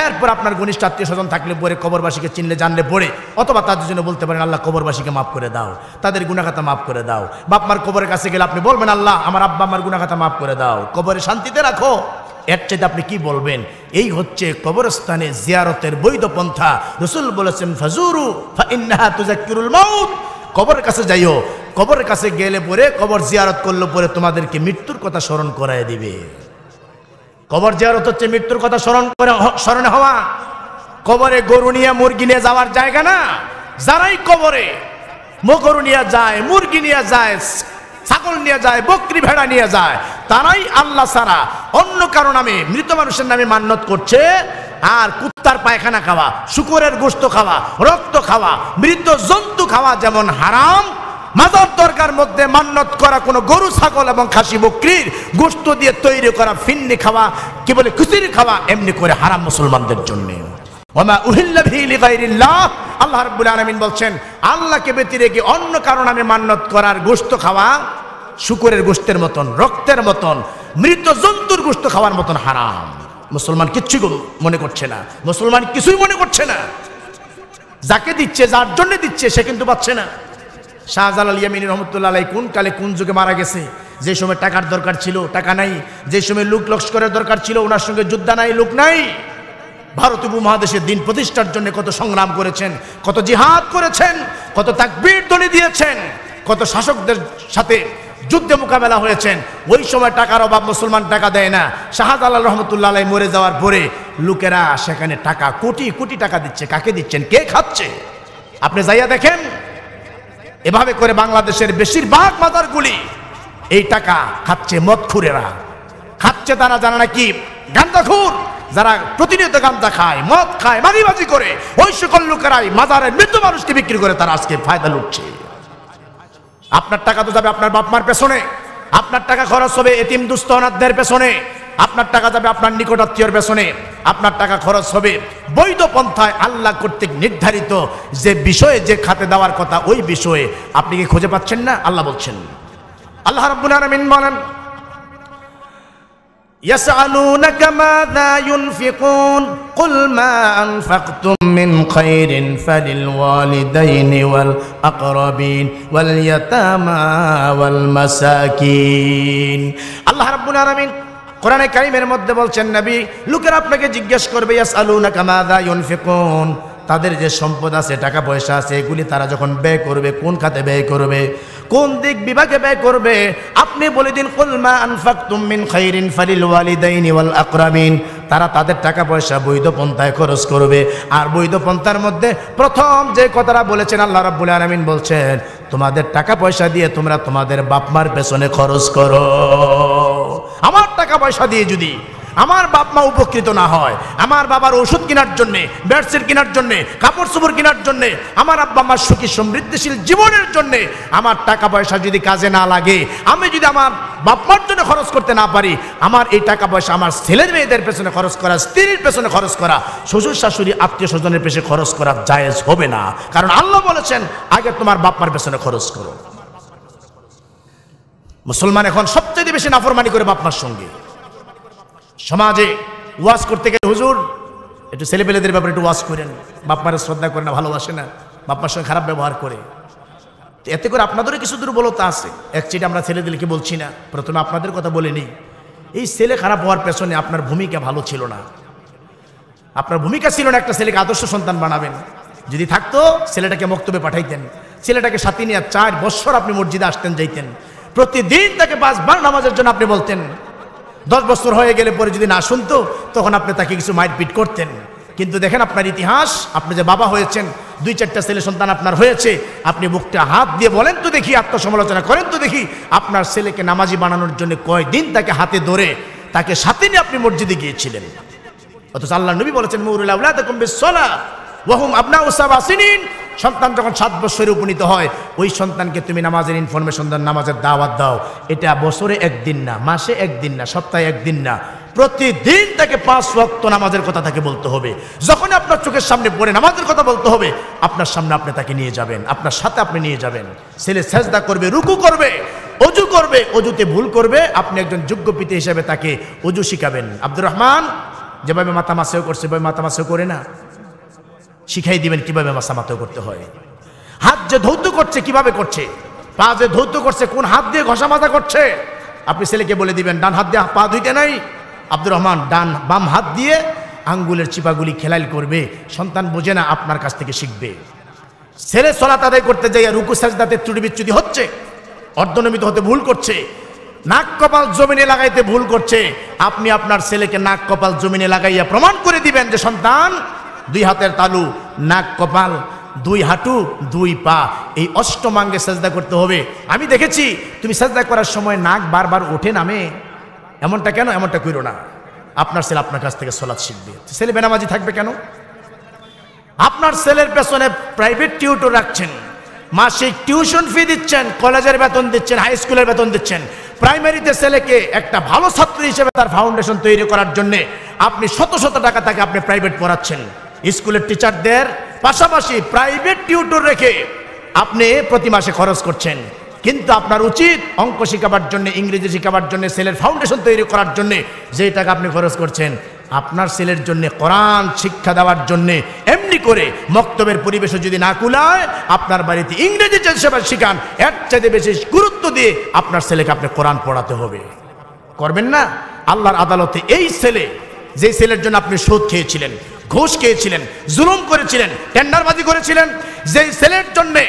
এরপর আপনার ঘনিষ্ঠ আত্মীয় স্বজন থাকলে পরে কবরবাসীকে চিনলে জানলে পড়ে অথবা তাদের জন্য বলতে পারেন আল্লাহ কবরবাসীকে মাফ করে দাও তাদের গুণাখাতা মাফ করে দাও বাপমার কবরের কাছে গেলে আপনি বলবেন আল্লাহ আমার আব্বা আমার গুণাখাতা মাফ করে দাও কবরে শান্তিতে রাখো এর চাইতে আপনি কি বলবেন এই হচ্ছে কবরস্থানে জিয়ারতের বৈধ পন্থা রসুল বলেছেন ফাজুরু ফাইন্নাহা তুজাক্কিরুল মাউত কবরের কাছে যাইও কবরের কাছে গেলে পরে কবর জিয়ারত করলে পরে তোমাদেরকে মৃত্যুর কথা স্মরণ করায় দিবে কবর জিয়ারত হচ্ছে মৃত্যুর কথা স্মরণ করে স্মরণে হওয়া কবরে গরু নিয়ে মুরগি নিয়ে যাওয়ার জায়গা না যারাই কবরে মগরু নিয়ে যায় মুরগি নিয়ে যায় ছাগল নিয়ে যায় বকরি ভেড়া নিয়ে যায় তারাই আল্লাহ সারা অন্য কারো নামে মৃত মানুষের নামে মান্যত করছে আর কুত্তার পায়খানা খাওয়া শুকুরের গোস্ত খাওয়া রক্ত খাওয়া মৃত জন্তু খাওয়া যেমন হারাম মাজার দরকার মধ্যে মান্নত করা কোনো গরু ছাগল এবং খাসি বকরির গোস্ত দিয়ে তৈরি করা ফিন্নি খাওয়া কি বলে খুচুরি খাওয়া এমনি করে হারাম মুসলমানদের জন্য ওমা উহিল্লা ভিলি গাইরিল্লাহ আল্লাহ রাব্বুল আলামিন বলছেন আল্লাহকে ব্যতি রেখে অন্য কারণ আমি মান্নত করার গোস্ত খাওয়া শুকুরের গোস্তের মতন রক্তের মতন মৃত জন্তুর গোস্ত খাওয়ার মতন হারাম মুসলমান কিচ্ছু মনে করছে না মুসলমান কিছুই মনে করছে না যাকে দিচ্ছে যার জন্য দিচ্ছে সে কিন্তু পাচ্ছে না শাহজালাল ইয়ামিনী রহমতুল্লাহ আলাই কোন কালে কোন যুগে মারা গেছে যে সময় টাকার দরকার ছিল টাকা নাই যে সময় লুক লস্করের দরকার ছিল ওনার সঙ্গে যুদ্ধা নাই লুক নাই ভারত উপমহাদেশের দিন প্রতিষ্ঠার জন্য কত সংগ্রাম করেছেন কত জিহাদ করেছেন কত তাকবীর দলি দিয়েছেন কত শাসকদের সাথে যুদ্ধে মোকাবেলা হয়েছেন ওই সময় টাকার অভাব মুসলমান টাকা দেয় না শাহজালাল রহমতুল্লাহ আলাই মরে যাওয়ার পরে লোকেরা সেখানে টাকা কোটি কোটি টাকা দিচ্ছে কাকে দিচ্ছেন কে খাচ্ছে আপনি যাইয়া দেখেন এভাবে করে বাংলাদেশের বেশিরভাগ মাজারগুলি এই টাকা খাচ্ছে মদখুরেরা খাচ্ছে তারা জানে না কি গান্দাখুর যারা প্রতিনিয়ত গান্দা খায় মদ খায় মাগিবাজি করে ওই সকল লোকেরাই মাজারের মৃত মানুষকে বিক্রি করে তারা আজকে ফায়দা লুটছে আপনার টাকা তো যাবে আপনার বাপমার পেছনে আপনার টাকা খরচ হবে এতিম দুস্থ অনাথদের পেছনে আপনার টাকা যাবে আপনার নিকটাত্মীয়র পেছনে আপনার টাকা খরচ হবে বৈধ পন্থায় আল্লাহ কর্তৃক নির্ধারিত যে বিষয়ে যে খাতে দেওয়ার কথা ওই বিষয়ে আপনি কি খুঁজে পাচ্ছেন না আল্লাহ বলছেন আল্লাহ রাব্বুল আলামিন বলেন يسألونك ماذا ينفقون قل ما أنفقتم من خير فللوالدين والأقربين واليتامى والمساكين الله رب العالمين কোরআনে কারিমের মধ্যে বলছেন নাবি লোকের আপনাকে জিজ্ঞেস করবে ইয়াস আলু না কামাদা ইউনফিকুন তাদের যে সম্পদ আছে টাকা পয়সা আছে এগুলি তারা যখন ব্যয় করবে কোন খাতে ব্যয় করবে কোন দিক বিভাগে ব্যয় করবে আপনি বলে দিন কুলমা আনফাক তুমিন খাইরিন ফালিল ওয়ালিদাইনি ওয়াল আকরামিন তারা তাদের টাকা পয়সা বৈধ পন্থায় খরচ করবে আর বৈধ পন্থার মধ্যে প্রথম যে কথাটা বলেছেন আল্লাহ রাব্বুল আলামিন বলছেন তোমাদের টাকা পয়সা দিয়ে তোমরা তোমাদের বাপমার পেছনে খরচ করো টাকা পয়সা দিয়ে যদি আমার বাপ মা উপকৃত না হয় আমার বাবার ওষুধ কেনার জন্যে বেডশিট কেনার জন্যে কাপড় চোপড় কেনার জন্যে আমার আব্বা আমার সুখী সমৃদ্ধিশীল জীবনের জন্যে আমার টাকা পয়সা যদি কাজে না লাগে আমি যদি আমার বাপ মার জন্য খরচ করতে না পারি আমার এই টাকা পয়সা আমার ছেলের মেয়েদের পেছনে খরচ করা স্ত্রীর পেছনে খরচ করা শ্বশুর শাশুড়ি আত্মীয় স্বজনের পেছনে খরচ করা জায়েজ হবে না কারণ আল্লাহ বলেছেন আগে তোমার বাপ মার পেছনে খরচ করো মুসলমান এখন সবচেয়ে বেশি নাফরমানি করে বাপমার সঙ্গে সমাজে ওয়াজ করতে গেলে হুজুর একটু ছেলেপেলেদের ব্যাপারে একটু ওয়াজ করেন বাপমারে শ্রদ্ধা করে না ভালোবাসে না বাপমার সঙ্গে খারাপ ব্যবহার করে এতে করে আপনাদেরও কিছু দুর্বলতা আছে অ্যাকচুয়ালি আমরা ছেলেদেরকে বলছি না প্রথমে আপনাদের কথা বলে নিই এই ছেলে খারাপ হওয়ার পেছনে আপনার ভূমিকা ভালো ছিল না আপনার ভূমিকা ছিল না একটা ছেলেকে আদর্শ সন্তান বানাবেন যদি থাকতো ছেলেটাকে মক্তবে পাঠাইতেন ছেলেটাকে সাথে নিয়ে চার বছর আপনি মসজিদে আসতেন যাইতেন প্রতিদিন তাকে পাঁচবার নামাজের জন্য আপনি বলতেন দশ বছর হয়ে গেলে পরে যদি না শুনতো তখন আপনি তাকে কিছু মারপিট করতেন কিন্তু দেখেন আপনার ইতিহাস আপনি যে বাবা হয়েছেন দুই চারটা ছেলে সন্তান আপনার হয়েছে আপনি মুখটা হাত দিয়ে বলেন তো দেখি আত্মসমালোচনা করেন তো দেখি আপনার ছেলেকে নামাজি বানানোর জন্য কয়দিন তাকে হাতে ধরে তাকে সাথে নিয়ে আপনি মসজিদে গিয়েছিলেন অথচ আল্লাহ নবী বলেছেন মৌরুল্লাহ তখন বেশ ওহম আপনার ওসাব আসিন সন্তান যখন সাত বছরে উপনীত হয় ওই সন্তানকে তুমি নামাজের ইনফরমেশন দাও নামাজের দাওয়াত দাও এটা বছরে একদিন না মাসে একদিন না সপ্তাহে একদিন না প্রতিদিন তাকে পাঁচ ওয়াক্ত নামাজের কথা তাকে বলতে হবে যখন আপনার চোখের সামনে পড়ে নামাজের কথা বলতে হবে আপনার সামনে আপনি তাকে নিয়ে যাবেন আপনার সাথে আপনি নিয়ে যাবেন ছেলে সেজদা করবে রুকু করবে অজু করবে অজুতে ভুল করবে আপনি একজন যোগ্য পিতা হিসেবে তাকে অজু শিখাবেন আব্দুর রহমান যেভাবে মাতামাসেও করছে ভাবে মাতামাসেও করে না শিখাই দিবেন কিভাবে মাসামাত করতে হয় হাত যে ধৌত করছে কিভাবে করছে পা যে ধৌত করছে কোন হাত দিয়ে ঘষা মাথা করছে আপনি ছেলেকে বলে দিবেন ডান হাত দিয়ে পা ধুইতে নাই আব্দুর রহমান ডান বাম হাত দিয়ে আঙ্গুলের চিপাগুলি খেলাইল করবে সন্তান বোঝে না আপনার কাছ থেকে শিখবে ছেলে সলাত তাদের করতে যাইয়া রুকু সাজদাতে ত্রুটি বিচ্যুতি হচ্ছে অর্ধনমিত হতে ভুল করছে নাক কপাল জমিনে লাগাইতে ভুল করছে আপনি আপনার ছেলেকে নাক কপাল জমিনে লাগাইয়া প্রমাণ করে দিবেন যে সন্তান দুই হাতের তালু নাক কপাল দুই হাঁটু দুই পা এই অষ্টমাঙ্গে সাজদা করতে হবে আমি দেখেছি তুমি সাজদা করার সময় নাক বারবার ওঠে নামে এমনটা কেন এমনটা করো না আপনার ছেলে আপনার কাছ থেকে সলাদ শিখবে ছেলে বেনামাজি থাকবে কেন আপনার ছেলের পেছনে প্রাইভেট টিউটর রাখছেন মাসিক টিউশন ফি দিচ্ছেন কলেজের বেতন দিচ্ছেন হাই স্কুলের বেতন দিচ্ছেন প্রাইমারিতে ছেলেকে একটা ভালো ছাত্র হিসেবে তার ফাউন্ডেশন তৈরি করার জন্যে আপনি শত শত টাকা তাকে আপনি প্রাইভেট পড়াচ্ছেন স্কুলের টিচারদের পাশাপাশি প্রাইভেট টিউটর রেখে আপনি প্রতি মাসে খরচ করছেন কিন্তু আপনার উচিত অঙ্ক শেখাবার জন্য ইংরেজি শেখাবার জন্য ছেলের ফাউন্ডেশন তৈরি করার জন্য যেই টাকা আপনি খরচ করছেন আপনার ছেলের জন্য কোরআন শিক্ষা দেওয়ার জন্য এমনি করে মক্তবের পরিবেশে যদি না কুলায় আপনার বাড়িতে ইংরেজি সেবা শিখান এর চাইতে বেশি গুরুত্ব দিয়ে আপনার ছেলেকে আপনি কোরআন পড়াতে হবে করবেন না আল্লাহর আদালতে এই ছেলে যে ছেলের জন্য আপনি সুদ খেয়েছিলেন ঘুষ খেয়েছিলেন জুলুম করেছিলেন টেন্ডারবাজি করেছিলেন যে ছেলের জন্যে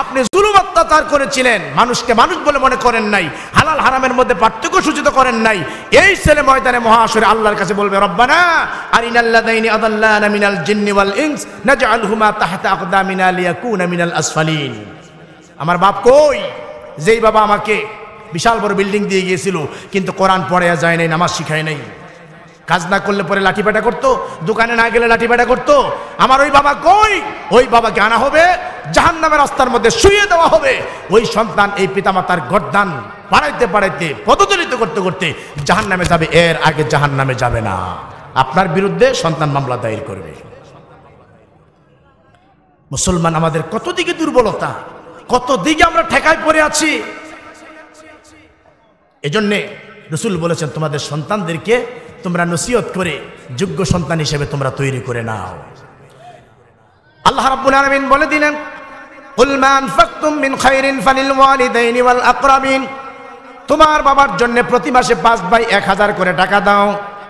আপনি জুলুম অত্যাচার করেছিলেন মানুষকে মানুষ বলে মনে করেন নাই হালাল হারামের মধ্যে পার্থক্য সূচিত করেন নাই এই ছেলে ময়দানে মহাশরে আল্লাহর কাছে বলবে রব্বানা আর ইনাল্লাদাইনি আদাল্লানা মিনাল জিন্নি ওয়াল ইনস নাজআলহুমা তাহতা আকদামিনা লিয়াকুনা মিনাল আসফালিন আমার বাপ কই যেই বাবা আমাকে বিশাল বড় বিল্ডিং দিয়ে গিয়েছিল কিন্তু কোরআন পড়ে যায় নাই নামাজ শিখায় নাই কাজ না করলে পরে লাঠি পেটা করতো দোকানে না গেলে লাঠি পেটা করতো আমার ওই বাবা কই ওই বাবাকে আনা হবে জাহান নামের রাস্তার মধ্যে শুয়ে দেওয়া হবে ওই সন্তান এই পিতামাতার গরদান পাড়াইতে পাড়াইতে পদচলিত করতে করতে জাহান নামে যাবে এর আগে জাহান নামে যাবে না আপনার বিরুদ্ধে সন্তান মামলা দায়ের করবে মুসলমান আমাদের কত দিকে দুর্বলতা কত দিকে আমরা ঠেকায় পড়ে আছি এজন্যে রসুল বলেছেন তোমাদের সন্তানদেরকে তোমরা নসিহত করে যোগ্য সন্তান হিসেবে তোমরা তৈরি করে নাও আল্লাহ রাব্বুল আলামিন বলে দিলেন কুল মান ফাকতুম মিন খাইরিন ফালিল ওয়ালিদাইন ওয়াল আকরাবিন তোমার বাবার জন্য প্রতি মাসে পাঁচ বাই এক হাজার করে টাকা দাও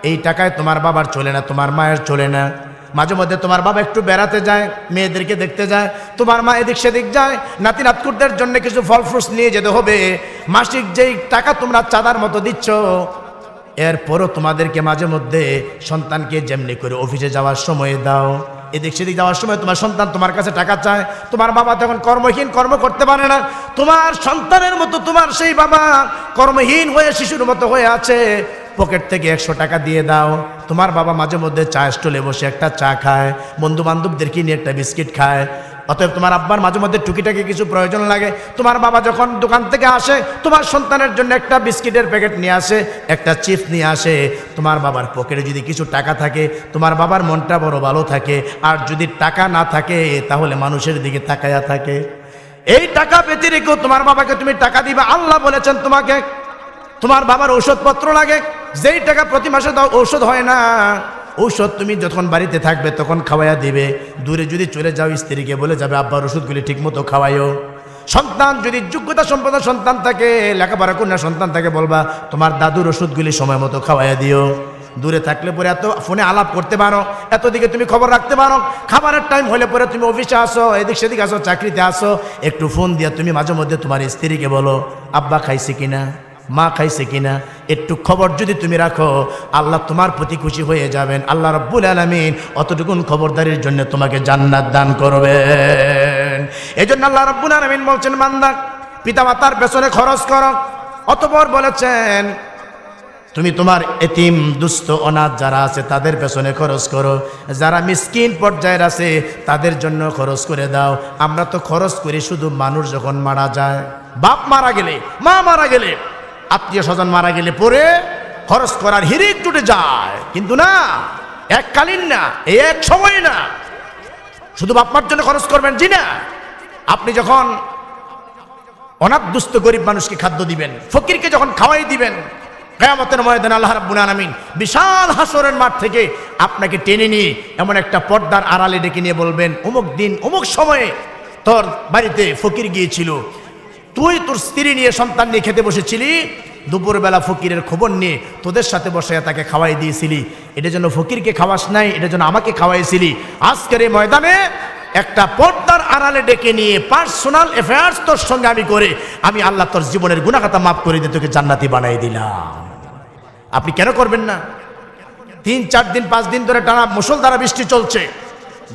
এই টাকায় তোমার বাবার চলে না তোমার মায়ের চলে না মাঝে মধ্যে তোমার বাবা একটু বেড়াতে যায় মেয়েদেরকে দেখতে যায় তোমার মা এদিক সেদিক যায় নাতি নাতকুরদের জন্য কিছু ফল ফ্রুটস নিয়ে যেতে হবে মাসিক যেই টাকা তোমরা চাঁদার মতো দিচ্ছ এরপরও তোমাদেরকে মাঝে মধ্যে সন্তানকে যেমনি করে অফিসে যাওয়ার সময় দাও এদিক সেদিক যাওয়ার সময় তোমার সন্তান তোমার কাছে টাকা চায় তোমার বাবা তখন কর্মহীন কর্ম করতে পারে না তোমার সন্তানের মতো তোমার সেই বাবা কর্মহীন হয়ে শিশুর মতো হয়ে আছে পকেট থেকে একশো টাকা দিয়ে দাও তোমার বাবা মাঝে মধ্যে চা স্টলে বসে একটা চা খায় বন্ধু বান্ধবদেরকে নিয়ে একটা বিস্কিট খায় অতএব তোমার আব্বার মাঝে মধ্যে টুকিটাকি কিছু প্রয়োজন লাগে তোমার বাবা যখন দোকান থেকে আসে তোমার সন্তানের জন্য একটা বিস্কিটের প্যাকেট নিয়ে আসে একটা চিপস নিয়ে আসে তোমার বাবার পকেটে যদি কিছু টাকা থাকে তোমার বাবার মনটা বড় ভালো থাকে আর যদি টাকা না থাকে তাহলে মানুষের দিকে তাকায়া থাকে এই টাকা পেতে তোমার বাবাকে তুমি টাকা দিবা আল্লাহ বলেছেন তোমাকে তোমার বাবার ঔষধপত্র লাগে যেই টাকা প্রতি মাসে ওষুধ হয় না ঔষধ তুমি যখন বাড়িতে থাকবে তখন খাওয়াইয়া দিবে দূরে যদি চলে যাও স্ত্রীকে বলে যাবে আব্বার ওষুধগুলি ঠিকমতো খাওয়াইও সন্তান যদি যোগ্যতা সম্পন্ন সন্তান থাকে লেখাপড়া কন্যা সন্তান থাকে বলবা তোমার দাদুর ওষুধগুলি সময় মতো খাওয়াইয়া দিও দূরে থাকলে পরে এত ফোনে আলাপ করতে পারো এতদিকে তুমি খবর রাখতে পারো খাবারের টাইম হলে পরে তুমি অফিসে আসো এদিক সেদিক আসো চাকরিতে আসো একটু ফোন দিয়ে তুমি মাঝে মধ্যে তোমার স্ত্রীকে বলো আব্বা খাইছি কিনা মা খাইছে কিনা একটু খবর যদি তুমি রাখো আল্লাহ তোমার প্রতি খুশি হয়ে যাবেন আল্লাহ রব্বুল আলমিন অতটুকুন খবরদারির জন্য তোমাকে জান্নাত দান করবেন এই জন্য আল্লাহ রব্বুল আলমিন বলছেন মান্দা পিতামাতার পেছনে খরচ করো অতপর বলেছেন তুমি তোমার এতিম দুস্থ অনাথ যারা আছে তাদের পেছনে খরচ করো যারা মিসকিন পর্যায়ের আছে তাদের জন্য খরচ করে দাও আমরা তো খরচ করি শুধু মানুষ যখন মারা যায় বাপ মারা গেলে মা মারা গেলে আত্মীয় স্বজন মারা গেলে পরে খরচ করার হিরিক জুটে যায় কিন্তু না এককালীন না এই এক সময় না শুধু বাপমার জন্য খরচ করবেন জি না আপনি যখন অনাথ গরিব মানুষকে খাদ্য দিবেন ফকিরকে যখন খাওয়াই দিবেন কেয়ামতের ময়দান আল্লাহ রাব্বুল আলামিন বিশাল হাসরের মাঠ থেকে আপনাকে টেনে নিয়ে এমন একটা পর্দার আড়ালে ডেকে নিয়ে বলবেন অমুক দিন অমুক সময়ে তোর বাড়িতে ফকির গিয়েছিল তুই তোর স্ত্রী নিয়ে সন্তান নিয়ে খেতে বসেছিলি দুপুরবেলা ফকিরের খবর নিয়ে তোদের সাথে বসে তাকে খাওয়াই দিয়েছিলি এটা জন্য ফকিরকে খাওয়াস নাই এটা জন্য আমাকে খাওয়াইছিলি আজকের এই ময়দানে একটা পর্দার আড়ালে ডেকে নিয়ে পার্সোনাল অ্যাফেয়ার্স তোর সঙ্গে আমি করে আমি আল্লাহ তোর জীবনের গুণাখাতা মাফ করে দিয়ে তোকে জান্নাতি বানাই দিলাম আপনি কেন করবেন না তিন চার দিন পাঁচ দিন ধরে টানা মুসলধারা বৃষ্টি চলছে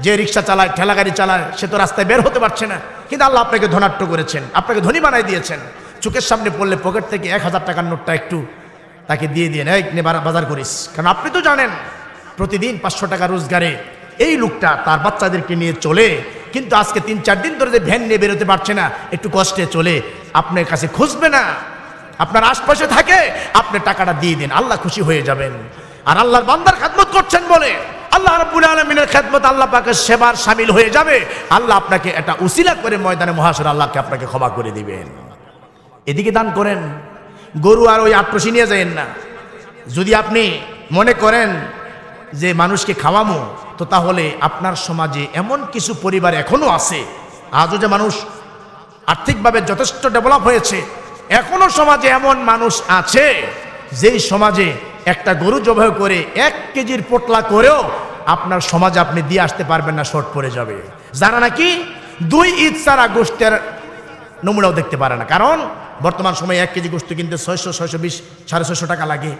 যে রিক্সা চালায় ঠেলা গাড়ি চালায় সে তো রাস্তায় বের হতে পারছে না কিন্তু আল্লাহ আপনাকে ধনাট্য করেছেন আপনাকে ধনী বানাই দিয়েছেন চোখের সামনে পড়লে পকেট থেকে এক হাজার টাকার নোটটা একটু তাকে দিয়ে দিয়ে নেয় বাজার করিস কারণ আপনি তো জানেন প্রতিদিন পাঁচশো টাকা রোজগারে এই লোকটা তার বাচ্চাদেরকে নিয়ে চলে কিন্তু আজকে তিন চার দিন ধরে যে ভ্যান নিয়ে বেরোতে পারছে না একটু কষ্টে চলে আপনার কাছে খুঁজবে না আপনার আশপাশে থাকে আপনি টাকাটা দিয়ে দিন আল্লাহ খুশি হয়ে যাবেন আর আল্লাহর বান্দার খাদমত করছেন বলে আল্লাহ রাব্বুল আলামিনের খেদমত আল্লাহ পাকের সেবার সামিল হয়ে যাবে আল্লাহ আপনাকে এটা উসিলা করে ময়দানে মহাশয় আল্লাহকে আপনাকে ক্ষমা করে দিবেন এদিকে দান করেন গরু আর ওই আটপশি নিয়ে যায়েন না যদি আপনি মনে করেন যে মানুষকে খাওয়ামো তো তাহলে আপনার সমাজে এমন কিছু পরিবার এখনও আছে আজও যে মানুষ আর্থিকভাবে যথেষ্ট ডেভেলপ হয়েছে এখনও সমাজে এমন মানুষ আছে যেই সমাজে একটা গরু জবাই করে এক কেজির পোটলা করেও আপনার সমাজে আপনি দিয়ে আসতে পারবেন না শর্ট পড়ে যাবে যারা নাকি দুই ঈদ ছাড়া গোষ্ঠের নমুনাও দেখতে পারে না কারণ বর্তমান সময়ে এক কেজি গোষ্ঠী কিনতে ছয়শো ছয়শো বিশ সাড়ে ছয়শো টাকা লাগে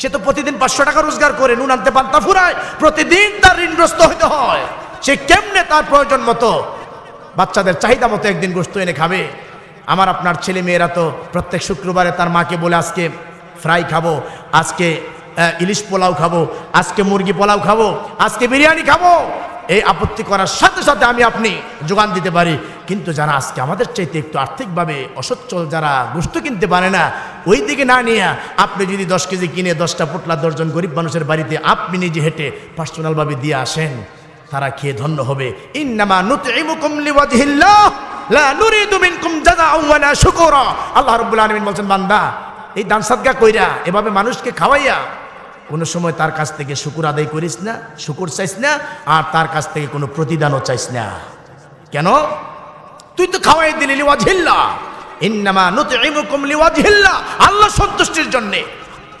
সে তো প্রতিদিন পাঁচশো টাকা রোজগার করে নুন আনতে পান্তা ফুরায় প্রতিদিন তার ঋণগ্রস্ত হতে হয় সে কেমনে তার প্রয়োজন মতো বাচ্চাদের চাহিদা মতো একদিন গোস্ত এনে খাবে আমার আপনার ছেলে মেয়েরা তো প্রত্যেক শুক্রবারে তার মাকে বলে আজকে ফ্রাই খাবো আজকে ইলিশ পোলাও খাবো আজকে মুরগি পোলাও খাবো আজকে বিরিয়ানি খাবো এই আপত্তি করার সাথে সাথে আমি আপনি যোগান দিতে পারি কিন্তু যারা আজকে আমাদের চাইতে একটু আর্থিকভাবে অসচ্ছল যারা গোষ্ঠ কিনতে পারে না ওই দিকে না নিয়ে আপনি যদি দশ কেজি কিনে দশটা পোটলা দশজন গরিব মানুষের বাড়িতে আপনি নিজে হেঁটে পার্সোনালভাবে দিয়ে আসেন তারা খেয়ে ধন্য হবে আল্লাহ রবুল্লা আলমিন বলছেন বান্দা এই দান সাদগা কইরা এভাবে মানুষকে খাওয়াইয়া কোনো সময় তার কাছ থেকে শুকুর আদায় করিস না শুকুর চাইস না আর তার কাছ থেকে কোনো প্রতিদানও চাইস না কেন তুই তো খাওয়াই দিলি লিওয়াজিল্লা ইন্নামা নুতিমুকুম লিওয়াজিল্লা আল্লাহ সন্তুষ্টির জন্যে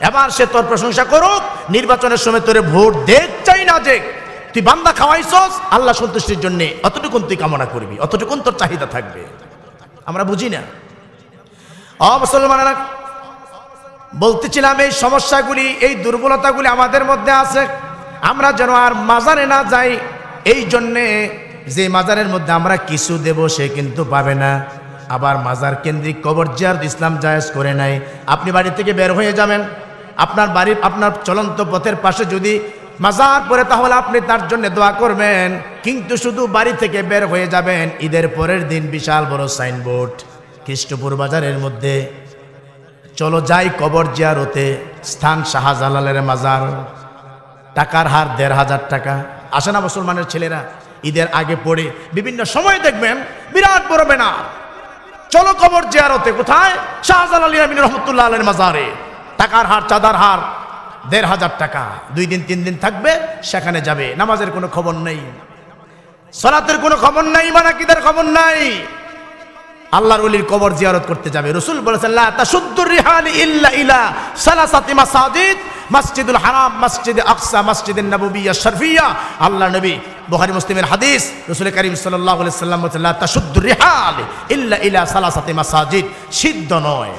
এবার সে তোর প্রশংসা করুক নির্বাচনের সময় তোরে ভোট দেখ চাই না যে তুই বান্দা খাওয়াইছস আল্লাহ সন্তুষ্টির জন্যে অতটুকুন তুই কামনা করবি অতটুকুন তোর চাহিদা থাকবে আমরা বুঝি না অ মুসলমানেরা বলতেছিলাম এই সমস্যাগুলি এই দুর্বলতাগুলি আমাদের মধ্যে আছে আমরা যেন আর মাজারে না যাই এই জন্যে যে মাজারের মধ্যে আমরা কিছু দেব সে কিন্তু পাবে না আবার মাজার কেন্দ্রিক কবর জিয়ার ইসলাম জায়েজ করে নাই আপনি বাড়ি থেকে বের হয়ে যাবেন আপনার বাড়ির আপনার চলন্ত পথের পাশে যদি মাজার পরে তাহলে আপনি তার জন্য দোয়া করবেন কিন্তু শুধু বাড়ি থেকে বের হয়ে যাবেন ঈদের পরের দিন বিশাল বড় সাইনবোর্ড খ্রিস্টপুর বাজারের মধ্যে চলো যাই কবর জিয়ারতে স্থান শাহজালালের মাজার টাকার হার দেড় হাজার টাকা আসে না মুসলমানের ছেলেরা ঈদের আগে পড়ে বিভিন্ন সময় দেখবেন বিরাট বড় ব্যানার চলো কবর জিয়ারতে কোথায় শাহজালাল ইয়ামিন রহমতুল্লাহ আলের মাজারে টাকার হার চাঁদার হার দেড় হাজার টাকা দুই দিন তিন দিন থাকবে সেখানে যাবে নামাজের কোনো খবর নেই সলাতের কোনো খবর নাই মানাকিদের খবর নাই আল্লাহর ওলির কবর জিয়ারত করতে যাবে রসুল বলেছেন মসজিদুল হারাম মসজিদ আকসা মসজিদ নবুবিয়া শরফিয়া আল্লাহ নবী বুখারি মুসলিমের হাদিস রসুল করিম সাল্লাহ সাল্লাম তাসুদ্দুর রিহাল ইল্লা ইলা মাসাজিদ সিদ্ধ নয়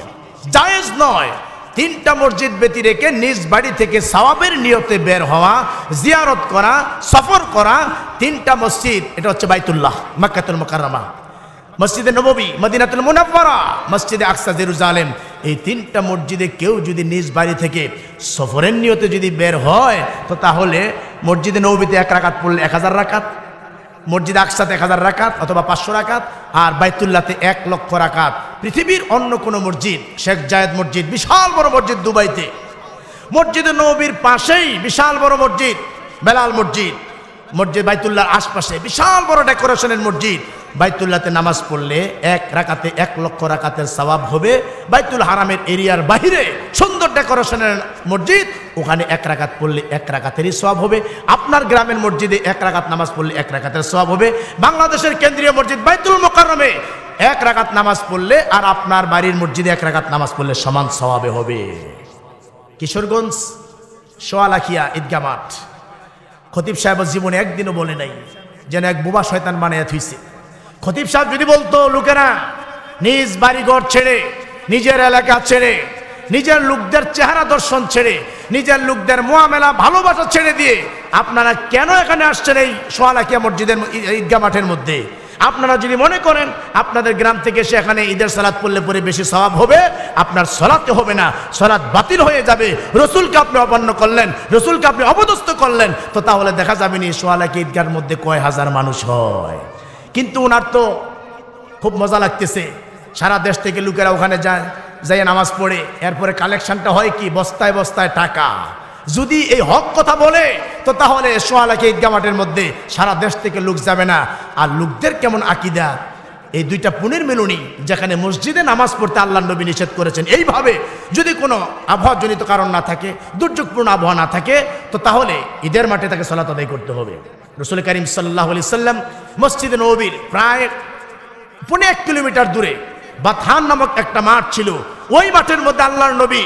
জায়েজ নয় তিনটা মসজিদ ব্যতী রেখে নিজ বাড়ি থেকে সওয়াবের নিয়তে বের হওয়া জিয়ারত করা সফর করা তিনটা মসজিদ এটা হচ্ছে বাইতুল্লাহ মাক্কাতুল মোকাররমা মসজিদে নবী মদিনাতুল মুনাফারা মসজিদে আকসা জেরুজালেম এই তিনটা মসজিদে কেউ যদি নিজ বাড়ি থেকে সফরের নিয়তে যদি বের হয় তো তাহলে মসজিদে নবীতে এক রাকাত পড়লে এক হাজার রাকাত মসজিদ আকসাতে এক হাজার রাকাত অথবা পাঁচশো রাকাত আর বাইতুল্লাতে এক লক্ষ রাকাত পৃথিবীর অন্য কোনো মসজিদ শেখ জায়েদ মসজিদ বিশাল বড় মসজিদ দুবাইতে মসজিদে নবীর পাশেই বিশাল বড় মসজিদ বেলাল মসজিদ মসজিদ বাইতুল্লার আশপাশে বিশাল বড় ডেকোরেশনের মসজিদ বাইতুল্লাতে নামাজ পড়লে এক রাকাতে এক লক্ষ রাকাতের সবাব হবে বাইতুল হারামের এরিয়ার বাহিরে সুন্দর ডেকোরেশনের মসজিদ ওখানে এক রাকাত পড়লে এক রাকাতেরই সবাব হবে আপনার গ্রামের মসজিদে এক রাকাত নামাজ পড়লে এক রাকাতের সবাব হবে বাংলাদেশের কেন্দ্রীয় মসজিদ বাইতুল মোকারমে এক রাকাত নামাজ পড়লে আর আপনার বাড়ির মসজিদে এক রাকাত নামাজ পড়লে সমান সবাবে হবে কিশোরগঞ্জ সোয়ালাখিয়া ঈদগা মাঠ খতিব সাহেব জীবনে একদিনও বলে নাই যেন এক বোবা শয়তান বানাইয়া থুইছে খতিব সাহেব যদি বলতো লোকেরা নিজ বাড়িঘর ছেড়ে নিজের এলাকা ছেড়ে নিজের লোকদের চেহারা দর্শন ছেড়ে নিজের লোকদের মোয়ামেলা ভালোবাসা ছেড়ে দিয়ে আপনারা কেন এখানে আসছেন এই সোয়ালাকিয়া মসজিদের ঈদগা মাঠের মধ্যে আপনারা যদি মনে করেন আপনাদের গ্রাম থেকে এসে এখানে ঈদের সালাদ পড়লে পরে বেশি স্বভাব হবে আপনার সলাতে হবে না সলাদ বাতিল হয়ে যাবে রসুলকে আপনি অপন্ন করলেন রসুলকে আপনি অপদস্থ করলেন তো তাহলে দেখা যাবে নি সোয়ালাকি ঈদগার মধ্যে কয় হাজার মানুষ হয় কিন্তু ওনার তো খুব মজা লাগতেছে সারা দেশ থেকে লোকেরা ওখানে যায় যাই নামাজ পড়ে এরপরে কালেকশনটা হয় কি বস্তায় বস্তায় টাকা যদি এই হক কথা বলে তো তাহলে সোহালাকে ঈদগা মাঠের মধ্যে সারা দেশ থেকে লোক যাবে না আর লোকদের কেমন আকিদা এই দুইটা পুনের মেলুনি যেখানে মসজিদে নামাজ পড়তে আল্লাহ নবী নিষেধ করেছেন এইভাবে যদি কোনো আবহাওয়াজনিত কারণ না থাকে দুর্যোগপূর্ণ আবহাওয়া না থাকে তো তাহলে ঈদের মাঠে তাকে সলাত আদায় করতে হবে রসুল করিম সাল্লাহ আলি সাল্লাম মসজিদ নবীর প্রায় পনেরো এক কিলোমিটার দূরে বাথান নামক একটা মাঠ ছিল ওই মাঠের মধ্যে আল্লাহর নবী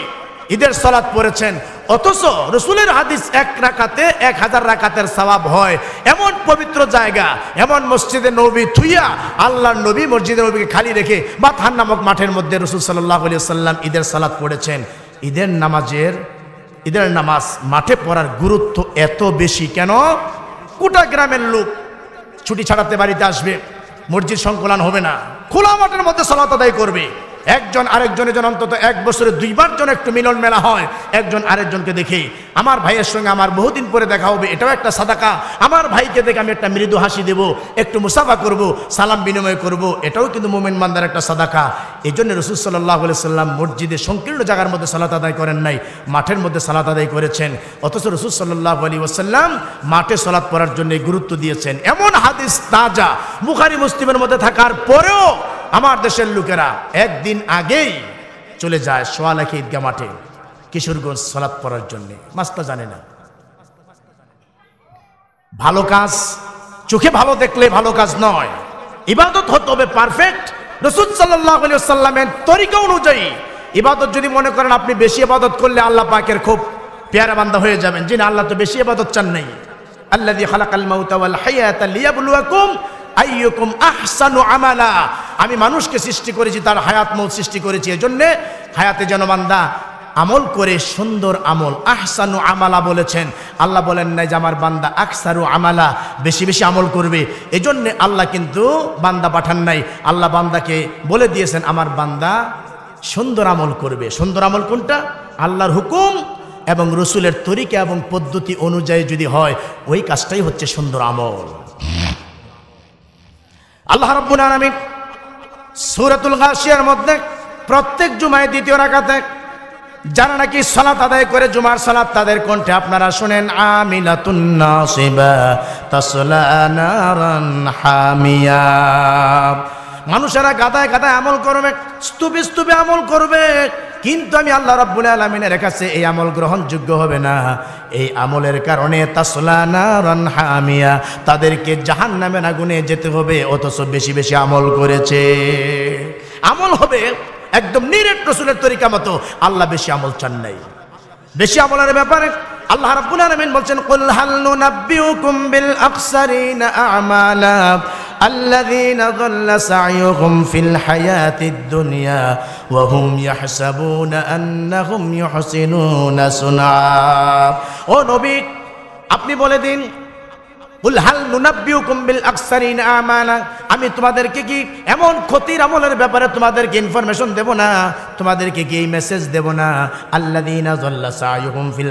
ঈদের সলাদ পড়েছেন অথচ রসুলের হাদিস এক রাকাতে এক হাজার রাকাতের সবাব হয় এমন পবিত্র জায়গা এমন মসজিদে নবী থুইয়া আল্লাহর নবী মসজিদে নবীকে খালি রেখে বা থান নামক মাঠের মধ্যে রসুল সাল্লাহ সাল্লাম ঈদের সালাদ পড়েছেন ঈদের নামাজের ঈদের নামাজ মাঠে পড়ার গুরুত্ব এত বেশি কেন কোটা গ্রামের লোক ছুটি ছাড়াতে বাড়িতে আসবে মসজিদ সংকলন হবে না খোলা মাঠের মধ্যে সলাত আদায় করবে একজন আরেকজনের জন্য অন্তত এক বছরে দুইবার জন একটু মিলন মেলা হয় একজন আরেকজনকে দেখে আমার ভাইয়ের সঙ্গে আমার বহুদিন পরে দেখা হবে এটাও একটা সাদাকা আমার ভাইকে দেখে আমি একটা মৃদু হাসি দেব একটু মুসাফা করব সালাম বিনিময় করব এটাও কিন্তু মোমেন মান্দার একটা সাদাকা এই জন্য রসুল সাল্লাহ সাল্লাম মসজিদে সংকীর্ণ জায়গার মধ্যে সালাত আদায় করেন নাই মাঠের মধ্যে সালাত আদায় করেছেন অথচ রসুল সাল্লাহ আলী ওসাল্লাম মাঠে সালাত পড়ার জন্য গুরুত্ব দিয়েছেন এমন হাদিস তাজা মুখারি মুসলিমের মধ্যে থাকার পরেও আমার দেশের লোকেরা একদিন আগেই চলে যায় সোয়ালাখি ঈদগা মাঠে কিশোরগঞ্জ সলাপ পড়ার জন্যে মাস্তা জানে না ভালো কাজ চোখে ভালো দেখলে ভালো কাজ নয় ইবাদত হতে হবে পারফেক্ট রসুদ সাল্লামের তরিকা অনুযায়ী ইবাদত যদি মনে করেন আপনি বেশি ইবাদত করলে আল্লাহ পাকের খুব পেয়ারা বান্ধা হয়ে যাবেন যিনি আল্লাহ তো বেশি ইবাদত চান নেই আল্লাহ দিয়ে খালাকাল মাউতাল হাইয়াত লিয়াবলুয়াকুম আইয়কুম আহসানু আমালা আমি মানুষকে সৃষ্টি করেছি তার হায়াত মৌত সৃষ্টি করেছি এজন্যে হায়াতে যেন বান্দা আমল করে সুন্দর আমল আহসানু আমালা বলেছেন আল্লাহ বলেন নাই যে আমার বান্দা আকসারু আমালা বেশি বেশি আমল করবে এজন্য আল্লাহ কিন্তু বান্দা পাঠান নাই আল্লাহ বান্দাকে বলে দিয়েছেন আমার বান্দা সুন্দর আমল করবে সুন্দর আমল কোনটা আল্লাহর হুকুম এবং রসুলের তরিকা এবং পদ্ধতি অনুযায়ী যদি হয় ওই কাজটাই হচ্ছে সুন্দর আমল আল্লাহ রব্বুল আলমিন সুরাতুল গাশিয়ার মধ্যে প্রত্যেক জুমায় দ্বিতীয় রাখাতে যারা নাকি সালাত আদায় করে জুমার সালাত তাদের কণ্ঠে আপনারা শুনেন নাসিবা তাসলা নারান হামিয়া মানুষেরা গাদায় গাদায় আমল করবে স্তূপে স্তূপে আমল করবে কিন্তু আমি আল্লাহ রব্বুল আলমিনের কাছে এই আমল গ্রহণযোগ্য হবে না এই আমলের কারণে হামিয়া তাদেরকে জাহান নামের আগুনে যেতে হবে অথচ বেশি বেশি আমল করেছে আমল হবে একদম নিরেট রসুলের তরিকা মতো আল্লাহ বেশি আমল চান নাই বেশি আমলের ব্যাপারে আল্লাহ রব্বুল আলমিন বলছেন কুল হাল নুনাব্বিউকুম বিল আকসারিনা আমালা الذين ضل سعيهم في الحياة الدنيا وهم يحسبون أنهم يحسنون صنعا ও নবী আপনি আমি তোমাদেরকে কি এমন ক্ষতির আমলের ব্যাপারে তোমাদেরকে ইনফরমেশন দেব না তোমাদেরকে কি মেসেজ দেব না ফিল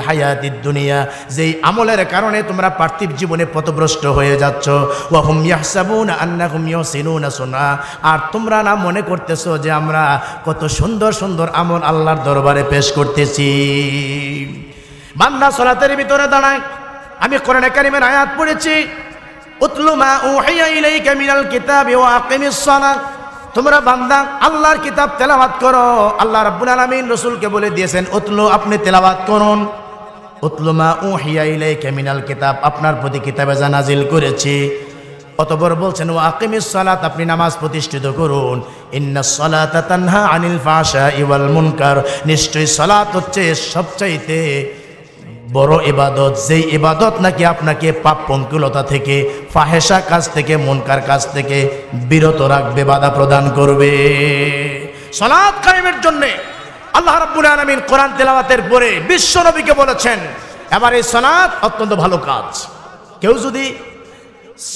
দুনিয়া যেই আমলের কারণে তোমরা পার্থিব জীবনে পথভ্রষ্ট হয়ে যাচ্ছ ওয়াহুম ইয়াহসাবুন আর তোমরা না মনে করতেছো যে আমরা কত সুন্দর সুন্দর আমল আল্লাহর দরবারে পেশ করতেছি বান্দা সলাতের ভিতরে দাঁড়ায় আমি কোরআন কারিমের আয়াত পড়েছি উতলুমা উহিয়া ইলাইকা মিনাল কিতাব ওয়া আকিমিস সালাহ তোমরা বান্দা আল্লাহর কিতাব তেলাবাত করো আল্লাহ রাব্বুল আলামিন রাসূলকে বলে দিয়েছেন উতলু আপনি তেলাওয়াত করুন উতলুমা উহিয়া ইলাইকা মিনাল কিতাব আপনার প্রতি কিতাবে যা নাজিল করেছি অতবর বলছেন ও আকিমিস সালাত আপনি নামাজ প্রতিষ্ঠিত করুন ইন্না সালাতা তানহা আনিল ফাহশা ওয়াল মুনকার নিশ্চয়ই সালাত হচ্ছে সবচাইতে বড় এবাদত যেই এবাদত নাকি আপনাকে পাপ পঙ্কুলতা থেকে ফাহেসা কাজ থেকে মনকার কাজ থেকে বিরত রাখবে বাধা প্রদান করবে সলাৎ কায়েমের জন্যে আল্লাহ রাব্বুল আলামিন কোরআন তেলাওয়াতের পরে বিশ্ব নবীকে বলেছেন এবার এই সনাত অত্যন্ত ভালো কাজ কেউ যদি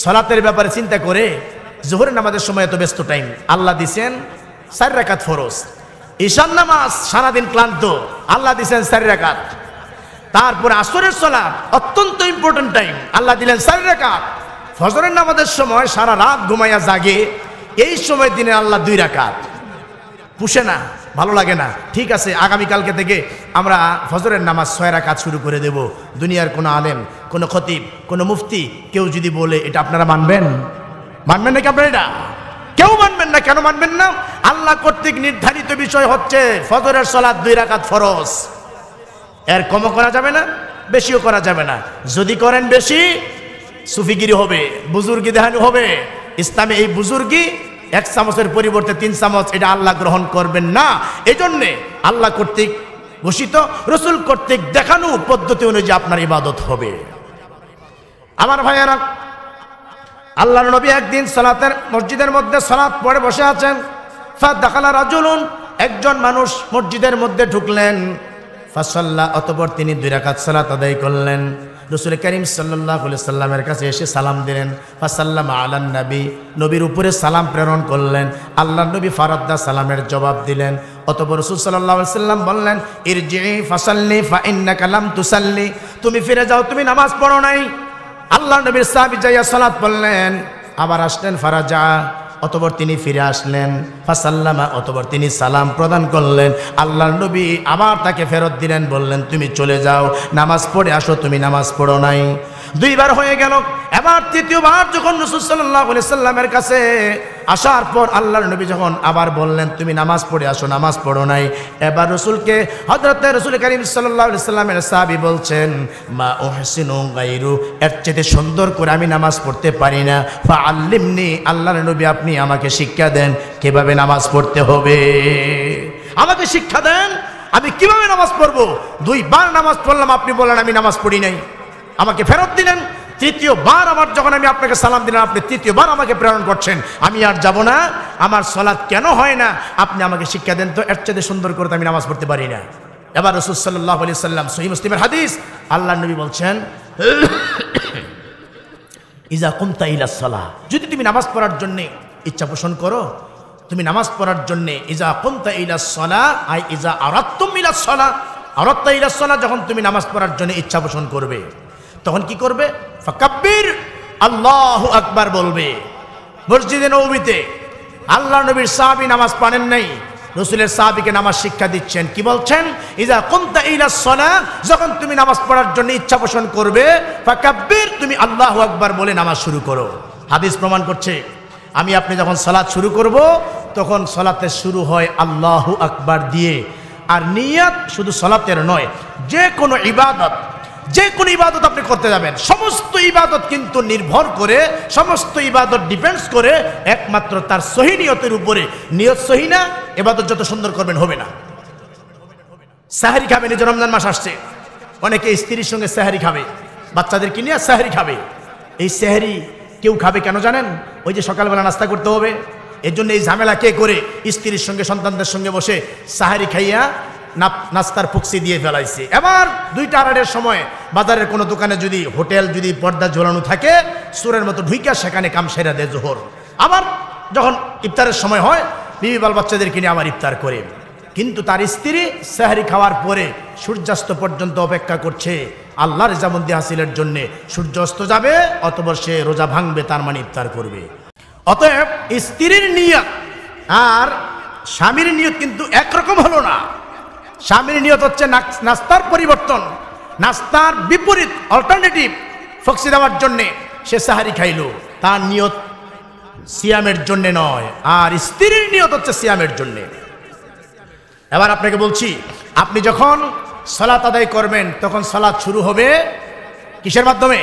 সলাতের ব্যাপারে চিন্তা করে জোহরে নামাজের সময় এত ব্যস্ত টাইম আল্লাহ দিছেন সারিরাকাত ফরস ফরজ ঈশান নামাজ সারাদিন ক্লান্ত আল্লাহ দিছেন সারিরাকাত তারপর আসরের সলা অত্যন্ত ইম্পর্টেন্ট টাইম আল্লাহ দিলেন সারি রাকাত ফজরের নামাজের সময় সারা রাত ঘুমাইয়া জাগে এই সময় দিনে আল্লাহ দুই রাকাত পুষে না ভালো লাগে না ঠিক আছে আগামীকালকে থেকে আমরা ফজরের নামাজ ছয় কাজ শুরু করে দেব দুনিয়ার কোনো আলেম কোনো খতিব কোনো মুফতি কেউ যদি বলে এটা আপনারা মানবেন মানবেন নাকি আপনারা এটা কেউ মানবেন না কেন মানবেন না আল্লাহ কর্তৃক নির্ধারিত বিষয় হচ্ছে ফজরের সলাদ দুই রাকাত ফরজ এর কমও করা যাবে না বেশিও করা যাবে না যদি করেন বেশি সুফিগিরি হবে বুজুর্গি দেহানি হবে ইসলামে এই বুজুর্গি এক চামচের পরিবর্তে তিন চামচ এটা আল্লাহ গ্রহণ করবেন না এই জন্যে আল্লাহ কর্তৃক ঘোষিত রসুল কর্তৃক দেখানো পদ্ধতি অনুযায়ী আপনার ইবাদত হবে আমার ভাইয়ারা আল্লাহ নবী একদিন সালাতের মসজিদের মধ্যে সালাত পড়ে বসে আছেন দেখালা রাজুলুন একজন মানুষ মসজিদের মধ্যে ঢুকলেন ফাসল্লাহ অতপর তিনি দুই রাকাত সালাত আদায় করলেন রসুল করিম সাল্লাহ সাল্লামের কাছে এসে সালাম দিলেন ফাসাল্লাম আলান নবী নবীর উপরে সালাম প্রেরণ করলেন আল্লাহ নবী ফারাদ্দা সালামের জবাব দিলেন অতপর রসুল সাল্লাহ সাল্লাম বললেন ইরজি ফাসাল্লি ফাইন্না কালাম তুসাল্লি তুমি ফিরে যাও তুমি নামাজ পড়ো নাই আল্লাহ নবীর সাহাবি যাইয়া সালাত পড়লেন আবার আসলেন ফারাজা অতবর তিনি ফিরে আসলেন ফাসাল্লামা অতবর তিনি সালাম প্রদান করলেন আল্লাহ নবী আবার তাকে ফেরত দিলেন বললেন তুমি চলে যাও নামাজ পড়ে আসো তুমি নামাজ পড়ো নাই দুইবার হয়ে গেল এবার তৃতীয়বার যখন রসুল্লাহ কাছে আসার পর আল্লাহ নবী যখন আবার বললেন তুমি নামাজ পড়ে আসো নামাজ পড়ো নাই এবার রসুলকে হজরত রসুল করিম সাল্লাহ সাল্লামের সাহাবি বলছেন মা ও গাইরু এর চেয়ে সুন্দর করে আমি নামাজ পড়তে পারি না বা আল্লিমনি আল্লাহ নবী আপনি আমাকে শিক্ষা দেন কিভাবে নামাজ পড়তে হবে আমাকে শিক্ষা দেন আমি কিভাবে নামাজ পড়বো দুইবার নামাজ পড়লাম আপনি বলেন আমি নামাজ পড়ি নাই আমাকে ফেরত দিলেন তৃতীয়বার আমার যখন আমি আপনাকে সালাম দিলাম আপনি তৃতীয়বার আমাকে প্রেরণ করছেন আমি আর যাব না আমার সলাদ কেন হয় না আপনি আমাকে শিক্ষা দেন তো এর চেয়ে সুন্দর করে আমি নামাজ পড়তে পারি না এবার রসুল সাল্লাহ আলি সাল্লাম সহি মুসলিমের হাদিস আল্লাহ নবী বলছেন ইজা কুমতা ইলা সলাহ যদি তুমি নামাজ পড়ার জন্যে ইচ্ছা পোষণ করো তুমি নামাজ পড়ার জন্যে ইজা কুমতা ইলা সলা আই ইজা আরাত্তম ইলা সলা আরাত্তা ইলা সলা যখন তুমি নামাজ পড়ার জন্য ইচ্ছা পোষণ করবে তখন কি করবে ফাকাব্বির আল্লাহ আকবার বলবে মসজিদে নবীতে আল্লাহ নবীর সাহাবি নামাজ পানেন নাই রসুলের সাহাবিকে নামাজ শিক্ষা দিচ্ছেন কি বলছেন ইজা কুনতা ইলা সলা যখন তুমি নামাজ পড়ার জন্য ইচ্ছা পোষণ করবে ফাকাব্বির তুমি আল্লাহ আকবার বলে নামাজ শুরু করো হাদিস প্রমাণ করছে আমি আপনি যখন সালাদ শুরু করব তখন সলাতে শুরু হয় আল্লাহ আকবার দিয়ে আর নিয়াত শুধু সলাতের নয় যে কোনো ইবাদত যে কোনো ইবাদত আপনি করতে যাবেন সমস্ত ইবাদত কিন্তু নির্ভর করে সমস্ত ইবাদত ডিপেন্ডস করে একমাত্র তার সহি নিয়তের উপরে নিয়ত সহি না এবাদত যত সুন্দর করবেন হবে না সাহারি খাবে নিজের রমজান মাস আসছে অনেকে স্ত্রীর সঙ্গে সাহারি খাবে বাচ্চাদেরকে নিয়ে সাহারি খাবে এই সাহারি কেউ খাবে কেন জানেন ওই যে সকালবেলা নাস্তা করতে হবে এর জন্য এই ঝামেলা কে করে স্ত্রীর সঙ্গে সন্তানদের সঙ্গে বসে সাহারি খাইয়া নাস্তার ফুকসি দিয়ে ফেলাইছি এবার দুইটা আড়াইয়ের সময় বাজারের কোনো দোকানে যদি হোটেল যদি পর্দা ঝোলানো থাকে সুরের মতো ঢুইকা সেখানে কাম সেরা দেয় জোহর আবার যখন ইফতারের সময় হয় বিবি বাল বাচ্চাদের কিনে আবার ইফতার করে কিন্তু তার স্ত্রী সেহারি খাওয়ার পরে সূর্যাস্ত পর্যন্ত অপেক্ষা করছে আল্লাহ রেজামন্দি হাসিলের জন্য সূর্য অস্ত যাবে অতবর সে রোজা ভাঙবে তার মানে ইফতার করবে অতএব স্ত্রীর নিয়ত আর স্বামীর নিয়ত কিন্তু একরকম হলো না স্বামীর নিয়ত হচ্ছে নাস্তার পরিবর্তন নাস্তার বিপরীত অল্টারনেটিভ ফক্সি দেওয়ার জন্যে সে সাহারি খাইল তার নিয়ত সিয়ামের জন্যে নয় আর স্ত্রীর নিয়ত হচ্ছে সিয়ামের জন্যে এবার আপনাকে বলছি আপনি যখন সলাত আদায় করবেন তখন সলাদ শুরু হবে কিসের মাধ্যমে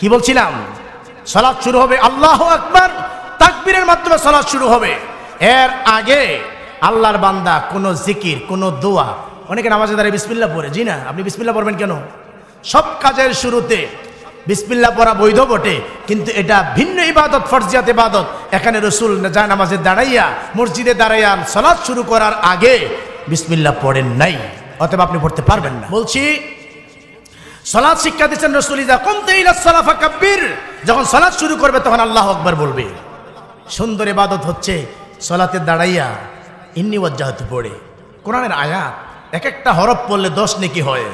কি বলছিলাম সলাদ শুরু হবে আল্লাহ আকবর তাকবীরের মাধ্যমে সলাদ শুরু হবে এর আগে আল্লাহর বান্দা কোনো জিকির কোনো দোয়া অনেকে নামাজে দাঁড়িয়ে বিসমিল্লা পড়ে জি না আপনি বিসমিল্লা পড়বেন কেন সব কাজের শুরুতে বিসমিল্লা পড়া বৈধ বটে কিন্তু এটা ভিন্ন ইবাদত ফরজিয়াত ইবাদত এখানে রসুল যা নামাজে দাঁড়াইয়া মসজিদে দাঁড়াইয়া সলাদ শুরু করার আগে বিসমিল্লা পড়েন নাই অতএব আপনি পড়তে পারবেন না বলছি সলাদ শিক্ষা দিচ্ছেন রসুল ইজা কমতে সলাফা কাব্বির যখন সলাদ শুরু করবে তখন আল্লাহ আকবার বলবে সুন্দর ইবাদত হচ্ছে সলাতে দাঁড়াইয়া ইন্নিওয়াজাহাত পড়ে কোরআনের আয়াত এক একটা হরফ পড়লে দশ নেকি হয়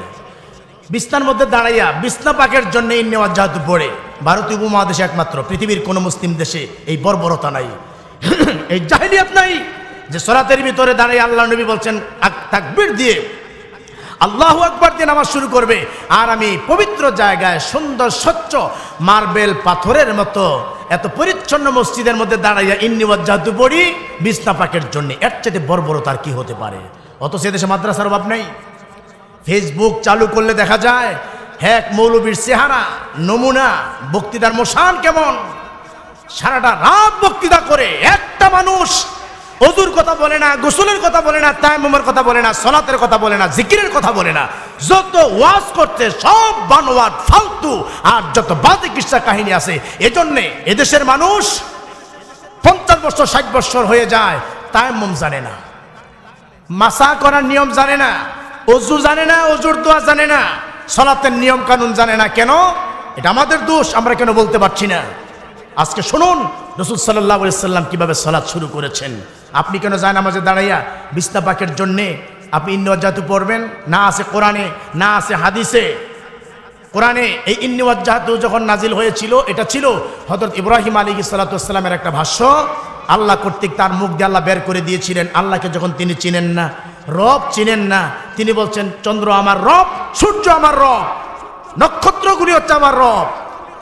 বিস্তার মধ্যে দাঁড়াইয়া বিস্তা পাকের জন্য ইন্নিওয়াজাহাত পড়ে ভারতীয় উপমহাদেশে একমাত্র পৃথিবীর কোনো মুসলিম দেশে এই বর্বরতা নাই এই জাহিলিয়াত নাই যে সরাতের ভিতরে দাঁড়িয়ে আল্লাহ নবী বলছেন তাকবির দিয়ে আল্লাহ আকবার দিয়ে নামাজ শুরু করবে আর আমি পবিত্র জায়গায় সুন্দর স্বচ্ছ মার্বেল পাথরের মতো এত পরিচ্ছন্ন মসজিদের মধ্যে দাঁড়াইয়া ইন্নিবাদ জাদু পড়ি বিছনা পাকের জন্য এর চেয়ে বর্বরতার কি হতে পারে অত সে দেশে মাদ্রাসার অভাব নেই ফেসবুক চালু করলে দেখা যায় হ্যাক মৌলবীর চেহারা নমুনা বক্তৃতার মোশান কেমন সারাটা রাত বক্তৃতা করে একটা মানুষ অজুর কথা বলে না গোসলের কথা বলে না তাইমের কথা বলে না সলাতের কথা বলে না জিকিরের কথা বলে না যত ওয়াজ করছে সব বানোয়ার ফালতু আর যত বাজে কৃষ্ণা কাহিনী আছে এজন্যে এদেশের মানুষ পঞ্চাশ বছর ষাট বছর হয়ে যায় তাইমম জানে না মাসা করার নিয়ম জানে না অজু জানে না অজুর দোয়া জানে না সলাতের নিয়ম কানুন জানে না কেন এটা আমাদের দোষ আমরা কেন বলতে পারছি না আজকে শুনুন রসুল সাল্লাহ সাল্লাম কিভাবে সলাৎ শুরু করেছেন আপনি কেন যায় নামাজে দাঁড়াইয়া বিস্তা পাখের জন্যে আপনি ইন্নজাতু পড়বেন না আছে কোরআনে না আছে হাদিসে কোরআনে এই ইন্নিওয়াজাহাতু যখন নাজিল হয়েছিল এটা ছিল হজরত ইব্রাহিম আলী সালাতামের একটা ভাষ্য আল্লাহ কর্তৃক তার মুখ দিয়ে আল্লাহ বের করে দিয়েছিলেন আল্লাহকে যখন তিনি চিনেন না রব চিনেন না তিনি বলছেন চন্দ্র আমার রব সূর্য আমার রব নক্ষত্রগুলি হচ্ছে আমার রব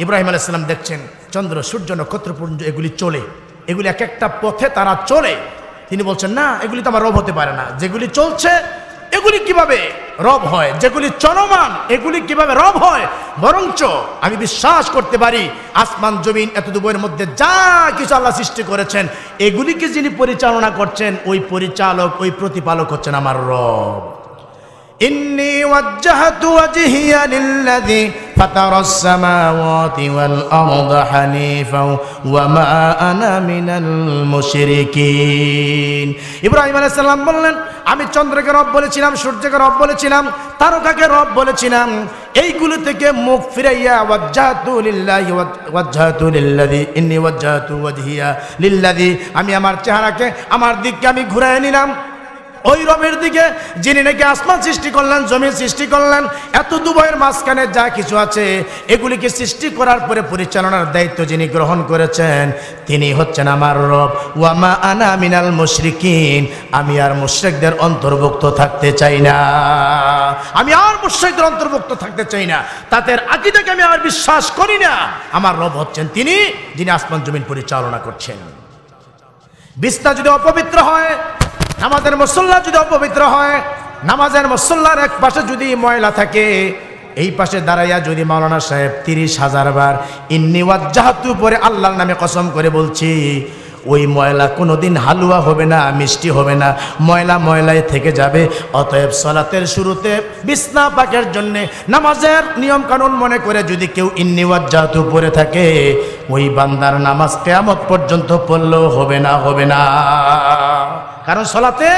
ইব্রাহিম সাল্লাম দেখছেন চন্দ্র সূর্য নক্ষত্রপুঞ্জ এগুলি চলে এগুলি এক একটা পথে তারা চলে তিনি বলছেন না এগুলি তো আমার রব হতে পারে না যেগুলি চলছে এগুলি কিভাবে রব হয় যেগুলি চলমান এগুলি কিভাবে রব হয় বরঞ্চ আমি বিশ্বাস করতে পারি আসমান জমিন এত এতদুবয়ের মধ্যে যা কিছু আল্লাহ সৃষ্টি করেছেন এগুলিকে যিনি পরিচালনা করছেন ওই পরিচালক ওই প্রতিপালক হচ্ছেন আমার রব إني وجهت وجهي للذي فطر السماوات والأرض حنيفا وما أنا من المشركين إبراهيم عليه السلام বললেন আমি চন্দ্রকে রব বলেছিলাম সূর্যকে রব বলেছিলাম তারকাকে রব বলেছিলাম এইগুলো থেকে মুখ ফিরাইয়া ওয়াজ্জাতু লিল্লাহি ওয়াজ্জাতু লিল্লাযী ইন্নী ওয়াজ্জাতু ওয়াজহিয়া লিল্লাযী আমি আমার চেহারাকে আমার দিককে আমি ঘুরিয়ে নিলাম ওই রবের দিকে যিনি নাকি আসমান সৃষ্টি করলেন জমি সৃষ্টি করলেন এত দুবয়ের মাঝখানে যা কিছু আছে এগুলিকে সৃষ্টি করার পরে পরিচালনার দায়িত্ব যিনি গ্রহণ করেছেন তিনি হচ্ছেন আমার রব ওয়ামা আনা মিনাল মুশরিকিন আমি আর মুশ্রিকদের অন্তর্ভুক্ত থাকতে চাই না আমি আর মুশ্রিকদের অন্তর্ভুক্ত থাকতে চাই না তাদের আকিদাকে আমি আর বিশ্বাস করি না আমার রব হচ্ছেন তিনি যিনি আসমান জমিন পরিচালনা করছেন বিস্তা যদি অপবিত্র হয় আমাদের মুসল্লা যদি অপবিত্র হয় নামাজের মুসল্লার এক পাশে যদি ময়লা থাকে এই পাশে দাঁড়াইয়া যদি মাওলানা সাহেব তিরিশ হাজার বার ইন্নিওয়াজাহাতু পরে আল্লাহর নামে কসম করে বলছি ওই ময়লা কোনোদিন হালুয়া হবে না মিষ্টি হবে না ময়লা ময়লায় থেকে যাবে অতএব সলাতের শুরুতে বিছনা পাকের জন্যে নামাজের নিয়ম কানুন মনে করে যদি কেউ ইন্নিওয়াজ ইন্নিওয়াজাহাতু পরে থাকে ওই বান্দার নামাজ কেয়ামত পর্যন্ত পড়লেও হবে না হবে না কারণ সলাতে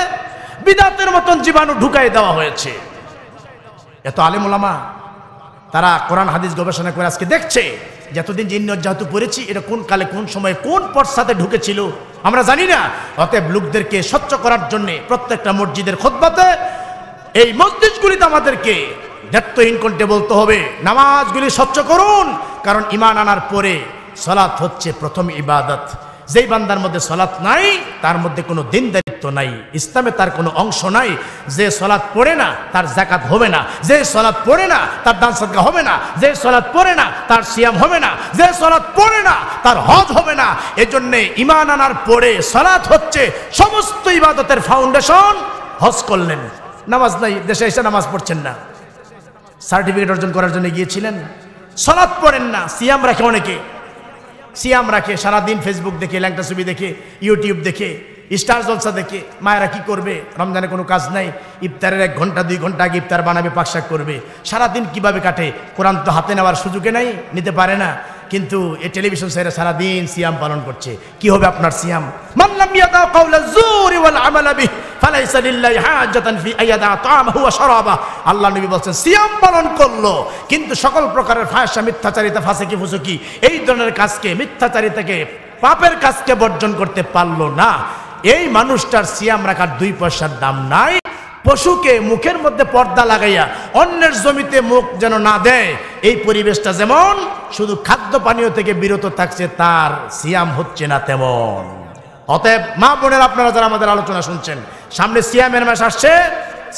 বিদাতের মতন জীবাণু ঢুকাই দেওয়া হয়েছে এত আলেমুলামা তারা কোরআন হাদিস গবেষণা করে আজকে দেখছে যতদিন জিন্ন যেহেতু পড়েছি এটা কোন কালে কোন সময়ে কোন পর্সাতে ঢুকেছিল আমরা জানি না অতএব লোকদেরকে স্বচ্ছ করার জন্য প্রত্যেকটা মসজিদের খোদবাতে এই মসজিদগুলিতে আমাদেরকে দায়িত্বহীন কণ্ঠে বলতে হবে নামাজগুলি স্বচ্ছ করুন কারণ ইমান আনার পরে সলাৎ হচ্ছে প্রথম ইবাদত যেই বান্দার মধ্যে সলাৎ নাই তার মধ্যে কোনো দিনদারিত্ব নাই ইসলামে তার কোনো অংশ নাই যে সলাৎ পড়ে না তার জাকাত হবে না যে সলাৎ পড়ে না তার দান সদকা হবে না যে সলাৎ পড়ে না তার সিয়াম হবে না যে সলাৎ পড়ে না তার হজ হবে না এজন্যে ইমান আনার পরে সলাৎ হচ্ছে সমস্ত ইবাদতের ফাউন্ডেশন হজ করলেন নামাজ নাই দেশে এসে নামাজ পড়ছেন না সার্টিফিকেট অর্জন করার জন্য গিয়েছিলেন সলাৎ পড়েন না সিয়াম রাখে অনেকে সিয়াম রাখে সারাদিন ফেসবুক দেখে ল্যাংটা ছবি দেখে ইউটিউব দেখে স্টার জলসা দেখে মায়েরা কি করবে রমজানে কোনো কাজ নাই ইফতারের এক ঘন্টা দুই ঘন্টা আগে ইফতার বানাবে পাকশাক করবে সারাদিন কিভাবে কাটে কোরআন তো হাতে নেওয়ার সুযোগে নাই নিতে পারে না কিন্তু এ টেলিভিশন সাইরা সারাদিন সিয়াম পালন করছে কি হবে আপনার সিয়াম মানলাম ইয়াদা কাউলা জুরি ওয়াল আমালা বিহি হাজাতান ফি আইয়াদা তাআমাহু ওয়া শারাবা আল্লাহ নবী বলছেন সিয়াম পালন করলো কিন্তু সকল প্রকারের ফায়সা মিথ্যাচারিতা ফাসিকি ফুসুকি এই ধরনের কাজকে মিথ্যাচারিতাকে পাপের কাজকে বর্জন করতে পারলো না এই মানুষটার সিয়াম রাখার দুই পয়সার দাম নাই পশুকে মুখের মধ্যে পর্দা লাগাইয়া অন্যের জমিতে মুখ যেন না দেয় এই পরিবেশটা যেমন শুধু খাদ্য পানীয় থেকে বিরত থাকছে তার সিয়াম হচ্ছে না তেমন অতএব মা বোনের আপনারা যারা আমাদের আলোচনা শুনছেন সামনে সিয়ামের মাস আসছে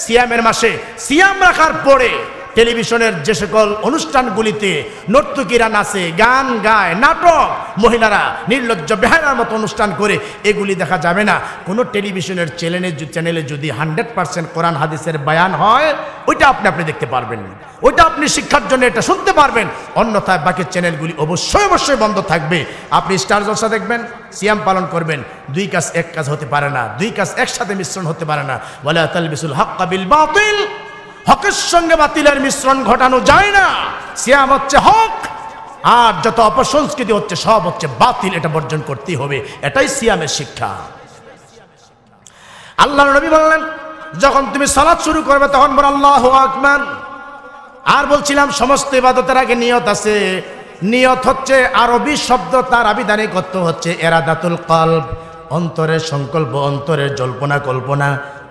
সিয়ামের মাসে সিয়াম রাখার পরে টেলিভিশনের যে সকল অনুষ্ঠানগুলিতে নর্তকীরা নাচে গান গায় নাটক মহিলারা নির্লজ্জ বেহারার মতো অনুষ্ঠান করে এগুলি দেখা যাবে না কোনো টেলিভিশনের চ্যানেলে চ্যানেলে যদি হান্ড্রেড পার্সেন্ট কোরআন হাদিসের বায়ান হয় ওইটা আপনি আপনি দেখতে পারবেন ওইটা আপনি শিক্ষার জন্য এটা শুনতে পারবেন অন্যথায় বাকি চ্যানেলগুলি অবশ্যই অবশ্যই বন্ধ থাকবে আপনি স্টার জলসা দেখবেন সিয়াম পালন করবেন দুই কাজ এক কাজ হতে পারে না দুই কাজ একসাথে মিশ্রণ হতে পারে না বলে তালবিসুল হক বিল বাতিল হকের সঙ্গে বাতিলের মিশ্রণ ঘটানো যায় না সিয়াম হচ্ছে হক আর যত অপসংস্কৃতি হচ্ছে সব হচ্ছে বাতিল এটা বর্জন করতেই হবে এটাই সিয়ামের শিক্ষা আল্লাহ নবী বললেন যখন তুমি সালাদ শুরু করবে তখন বল আল্লাহ আকমান আর বলছিলাম সমস্ত ইবাদতের আগে নিয়ত আছে নিয়ত হচ্ছে আরবি শব্দ তার আবিধানিক অর্থ হচ্ছে এরাদাতুল কল্প অন্তরের সংকল্প অন্তরের জল্পনা কল্পনা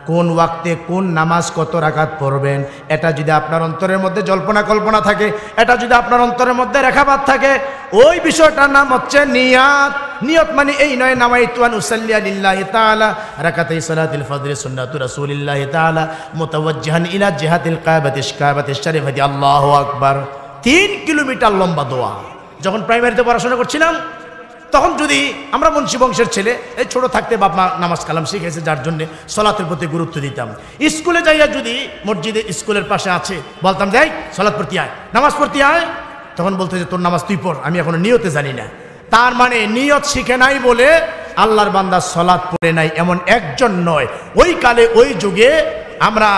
কোন ওয়াক্তে কোন নামাজ কত রাখাত পড়বেন এটা যদি আপনার অন্তরের মধ্যে জল্পনা কল্পনা থাকে এটা যদি আপনার অন্তরের মধ্যে রেখাবাদ থাকে ওই বিষয়টার নাম হচ্ছে নিয়াত নিয়ত মানে এই নয় নামাইতুয়ান উসাল্লিয়া লিল্লাহি তাআলা রাকাতাই সালাতিল ফজর সুন্নাতু রাসূলিল্লাহি তাআলা মুতাওয়াজ্জিহান ইলা জিহাতিল কাবাতি কাবাতি শরীফ হাদি আল্লাহু আকবার তিন কিলোমিটার লম্বা দোয়া যখন প্রাইমারিতে পড়াশোনা করছিলাম তখন যদি আমরা মুন্সী বংশের ছেলে এই ছোটো থাকতে বাপ মা নামাজ কালাম শিখেছে যার জন্যে সলাতের প্রতি গুরুত্ব দিতাম স্কুলে যাইয়া যদি মসজিদে স্কুলের পাশে আছে বলতাম যাই সলাৎ প্রতি আয় নামাজ প্রতি আয় তখন বলতে যে তোর নামাজ তুই পড় আমি এখনো নিয়তে জানি না তার মানে নিয়ত শিখে নাই বলে আল্লাহর বান্দা সলাৎ পড়ে নাই এমন একজন নয় ওই কালে ওই যুগে আমরা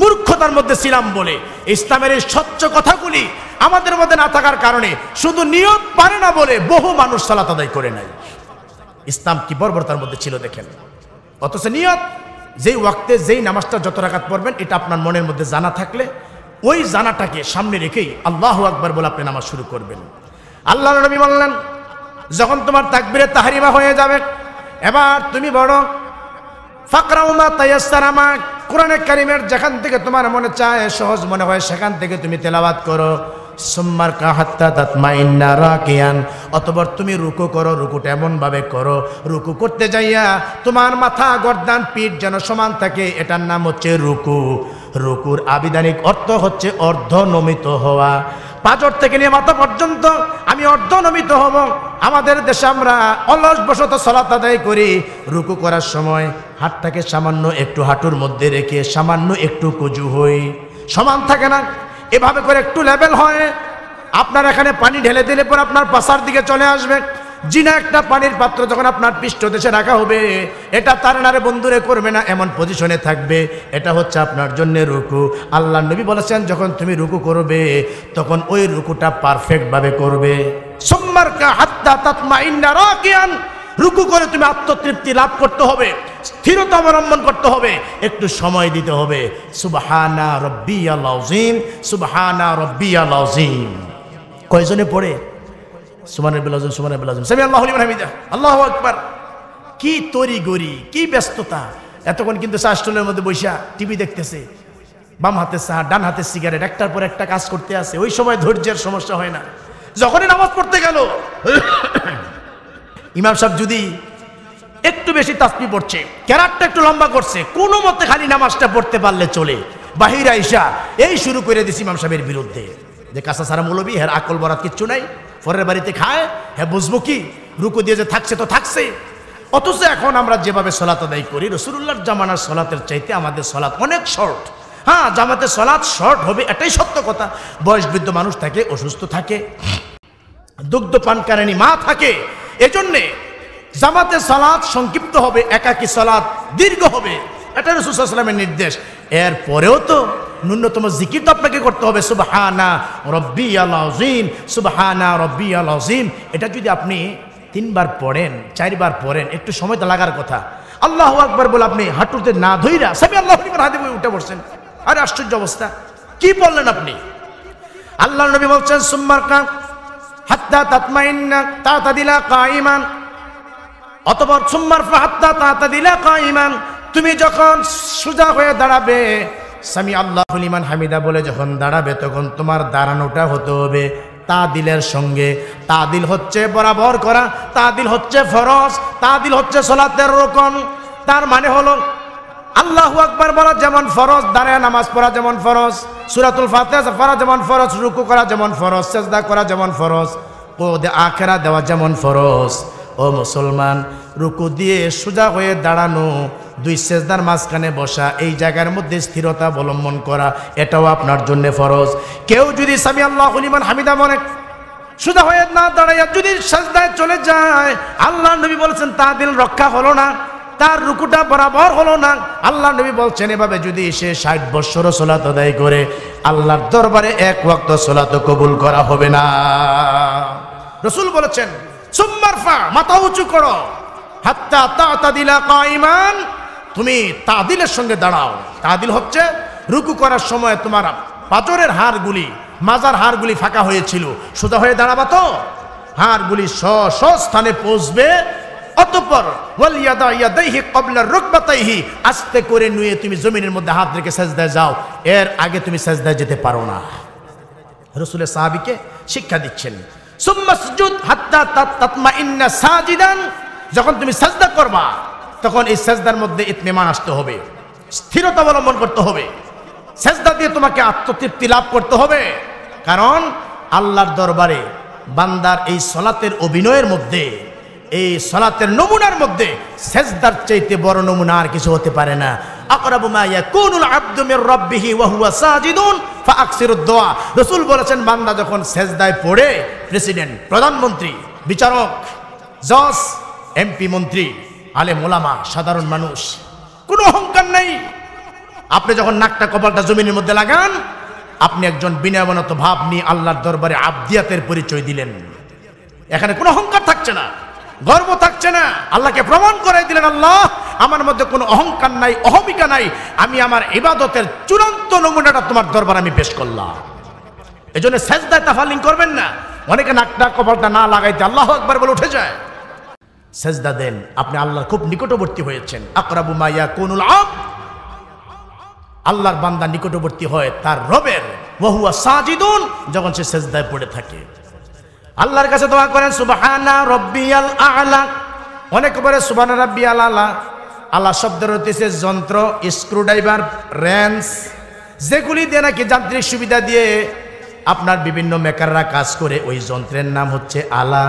মূর্খতার মধ্যে ছিলাম বলে ইসলামের এই স্বচ্ছ কথাগুলি আমাদের মধ্যে না থাকার কারণে শুধু নিয়ত পারে মানে না বলে বহু মানুষ সালাত আদায় করে নাই ইসলাম কি বর্বরতার মধ্যে ছিল দেখেন অথচ নিয়ত যেই ওয়াক্তে যেই নামাজটা যত রাখাত পড়বেন এটা আপনার মনের মধ্যে জানা থাকলে ওই জানাটাকে সামনে রেখেই আল্লাহ আকবর বলে আপনি নামাজ শুরু করবেন আল্লাহ নবী বললেন যখন তোমার তাকবিরে তাহারিমা হয়ে যাবে এবার তুমি বড় ফাকরাউমা তাইয়াসারামা কোরআনে কারিমের যেখান থেকে তোমার মনে চায় সহজ মনে হয় সেখান থেকে তুমি তেলাবাত করো সোম্মার কাহাত্তা তাতমাইন্না রাকিয়ান অতবার তুমি রুকু করো রুকুটা এমনভাবে করো রুকু করতে যাইয়া তোমার মাথা গর্দান পিঠ যেন সমান থাকে এটার নাম হচ্ছে রুকু রুকুর আবিধানিক অর্থ হচ্ছে অর্ধনমিত হওয়া পাঁচর থেকে নিয়ে মাথা পর্যন্ত আমি অর্ধ নমিত হব আমাদের দেশে আমরা অলস বসত সলাত আদায় করি রুকু করার সময় হাতটাকে সামান্য একটু হাঁটুর মধ্যে রেখে সামান্য একটু কুজু হই সমান থাকে না এভাবে করে একটু লেভেল হয় আপনার এখানে পানি ঢেলে দিলে পর আপনার পাশার দিকে চলে আসবে জিনা একটা পানির পাত্র যখন আপনার পৃষ্ঠ দেশে রাখা হবে এটা তার নারে বন্ধুরে করবে না এমন পজিশনে থাকবে এটা হচ্ছে আপনার জন্য রুকু আল্লাহ নবী বলেছেন যখন তুমি রুকু করবে তখন ওই রুকুটা পারফেক্টভাবে করবে রুকু করে তুমি আত্মতৃপ্তি লাভ করতে হবে স্থিরতা অবলম্বন করতে হবে একটু সময় দিতে হবে সুবাহানা রব্বিয়া লাউজিম সুবাহানা রব্বিয়া লাউজিম কয়জনে পড়ে সুমান রবিল আজম আল্লাহ হামিদা কি তরি গরি কি ব্যস্ততা এতক্ষণ কিন্তু চা মধ্যে বৈশা টিভি দেখতেছে বাম হাতে চা ডান হাতে সিগারেট একটার পর একটা কাজ করতে আছে ওই সময় ধৈর্যের সমস্যা হয় না যখনই নামাজ পড়তে গেল ইমাম সাহেব যদি একটু বেশি তাসপি পড়ছে ক্যারাটটা একটু লম্বা করছে কোনো মতে খালি নামাজটা পড়তে পারলে চলে বাহিরা ইসা এই শুরু করে দিছি ইমাম সাহেবের বিরুদ্ধে যে কাঁচা সারা মৌলবী হের আকল বরাত কিচ্ছু নাই পরের বাড়িতে খায় হ্যাঁ বুঝবো কি রুকু দিয়ে যে থাকছে তো থাকছে অথচ এখন আমরা যেভাবে সলাত আদায় করি রসুল্লাহর জামানার সলাতের চাইতে আমাদের সলাত অনেক শর্ট হ্যাঁ জামাতে সলাৎ শর্ট হবে এটাই সত্য কথা বয়স বৃদ্ধ মানুষ থাকে অসুস্থ থাকে দুগ্ধ পানকারিণী মা থাকে এজন্যে জামাতে সলাদ সংক্ষিপ্ত হবে একাকী সলাদ দীর্ঘ হবে এটা রসুলামের নির্দেশ এর পরেও তো ন্যূনতম জিকির তো আপনাকে করতে হবে সুবাহানা রব্বি আল আজিম সুবাহানা রব্বি আল আজিম এটা যদি আপনি তিনবার পড়েন চারবার পড়েন একটু সময় তো লাগার কথা আল্লাহ আকবার বলে আপনি হাঁটুতে না ধৈরা সবই আল্লাহ হাতে উঠে পড়ছেন আরে আশ্চর্য অবস্থা কি বললেন আপনি আল্লাহ নবী বলছেন সুম্মার কাক হাত্তা তাতমাইন্না তা দিলা কাইমান অতপর সোমবার হাত্তা তা দিলা কাইমান তুমি যখন সোজা হয়ে দাঁড়াবে স্বামী আল্লাহ ইমান হামিদা বলে যখন দাঁড়াবে তখন তোমার দাঁড়ানোটা হতে হবে তাদিলের সঙ্গে তাদিল হচ্ছে বরাবর করা তাদিল হচ্ছে ফরজ তাদিল হচ্ছে সোলাতের রোকন তার মানে হলো আল্লাহ আকবার বলা যেমন ফরজ দাঁড়ায় নামাজ পড়া যেমন ফরজ সুরাতুল ফাতেহ পড়া যেমন ফরজ রুকু করা যেমন ফরজ চেষ্টা করা যেমন ফরজ ও আখেরা দেওয়া যেমন ফরজ ও মুসলমান রুকু দিয়ে সোজা হয়ে দাঁড়ানো দুই সেজদার মাঝখানে বসা এই জায়গার মধ্যে স্থিরতা অবলম্বন করা এটাও আপনার জন্য ফরজ কেউ যদি সামি আল্লাহ হলিমান হামিদা মনে সুদা হয়ে না দাঁড়াইয়া যদি সেজদায় চলে যায় আল্লাহ নবী বলেছেন তা দিল রক্ষা হলো না তার রুকুটা বরাবর হলো না আল্লাহ নবী বলছেন এভাবে যদি সে ষাট বৎসর সোলাত আদায় করে আল্লাহর দরবারে এক ওয়াক্ত সোলাত কবুল করা হবে না রসুল বলেছেন ফা মাথা উঁচু করো হাত্তা তা দিলা কাইমান তুমি তাদিলের সঙ্গে দাঁড়াও তাদিল হচ্ছে রুকু করার সময় তোমার পাথরের হাড়গুলি মাজার হাড়গুলি ফাঁকা হয়েছিল সোজা হয়ে দাঁড়াবা তো হাড়গুলি স স্থানে পৌঁছবে অতঃপর আস্তে করে নুয়ে তুমি জমিনের মধ্যে হাত রেখে সাজদায় যাও এর আগে তুমি সাজদায় যেতে পারো না রসুলের সাহাবিকে শিক্ষা দিচ্ছেন যখন তুমি সাজদা করবা তখন এই সেজদার মধ্যে ইতমিমান আসতে হবে স্থিরতা অবলম্বন করতে হবে সেজদা দিয়ে তোমাকে আত্মতৃপ্তি লাভ করতে হবে কারণ আল্লাহর দরবারে বান্দার এই সলাতের অভিনয়ের মধ্যে এই সলাতের নমুনার মধ্যে সেজদার চাইতে বড় নমুনা আর কিছু হতে পারে না বলেছেন বান্দা যখন পড়ে প্রেসিডেন্ট প্রধানমন্ত্রী বিচারক জজ এমপি মন্ত্রী আলে মোলামা সাধারণ মানুষ কোনো অহংকার নেই আপনি যখন নাকটা কপালটা জমিনের মধ্যে লাগান আপনি একজন বিনামনত ভাব নিয়ে আল্লাহর দরবারে আবদিয়াতের পরিচয় দিলেন এখানে কোনো অহংকার থাকছে না গর্ব থাকছে না আল্লাহকে প্রমাণ করাই দিলেন আল্লাহ আমার মধ্যে কোনো অহংকার নাই অহমিকা নাই আমি আমার ইবাদতের চূড়ান্ত নমুনাটা তোমার দরবার আমি পেশ করলাম এজন্য সেজদায় তাফালিং করবেন না অনেকে নাকটা কপালটা না লাগাইতে আল্লাহ একবার বলে উঠে যায় সেজদা দেন আপনি আল্লাহর খুব নিকটবর্তী হয়েছেন আকরাবু মাইয়া কোনুল আম আল্লাহর বান্দা নিকটবর্তী হয় তার রবের ওয়াহুয়া সাজিদুন যখন সে সেজদায় পড়ে থাকে আল্লাহর কাছে দোয়া করেন সুবাহানা রব্বিয়াল আলা অনেক পরে সুবানা রব্বিয়াল আলা আল্লাহ শব্দের রতিছে যন্ত্র স্ক্রুড্রাইভার রেন্স যেগুলি দিয়ে নাকি যান্ত্রিক সুবিধা দিয়ে আপনার বিভিন্ন মেকাররা কাজ করে ওই যন্ত্রের নাম হচ্ছে আলা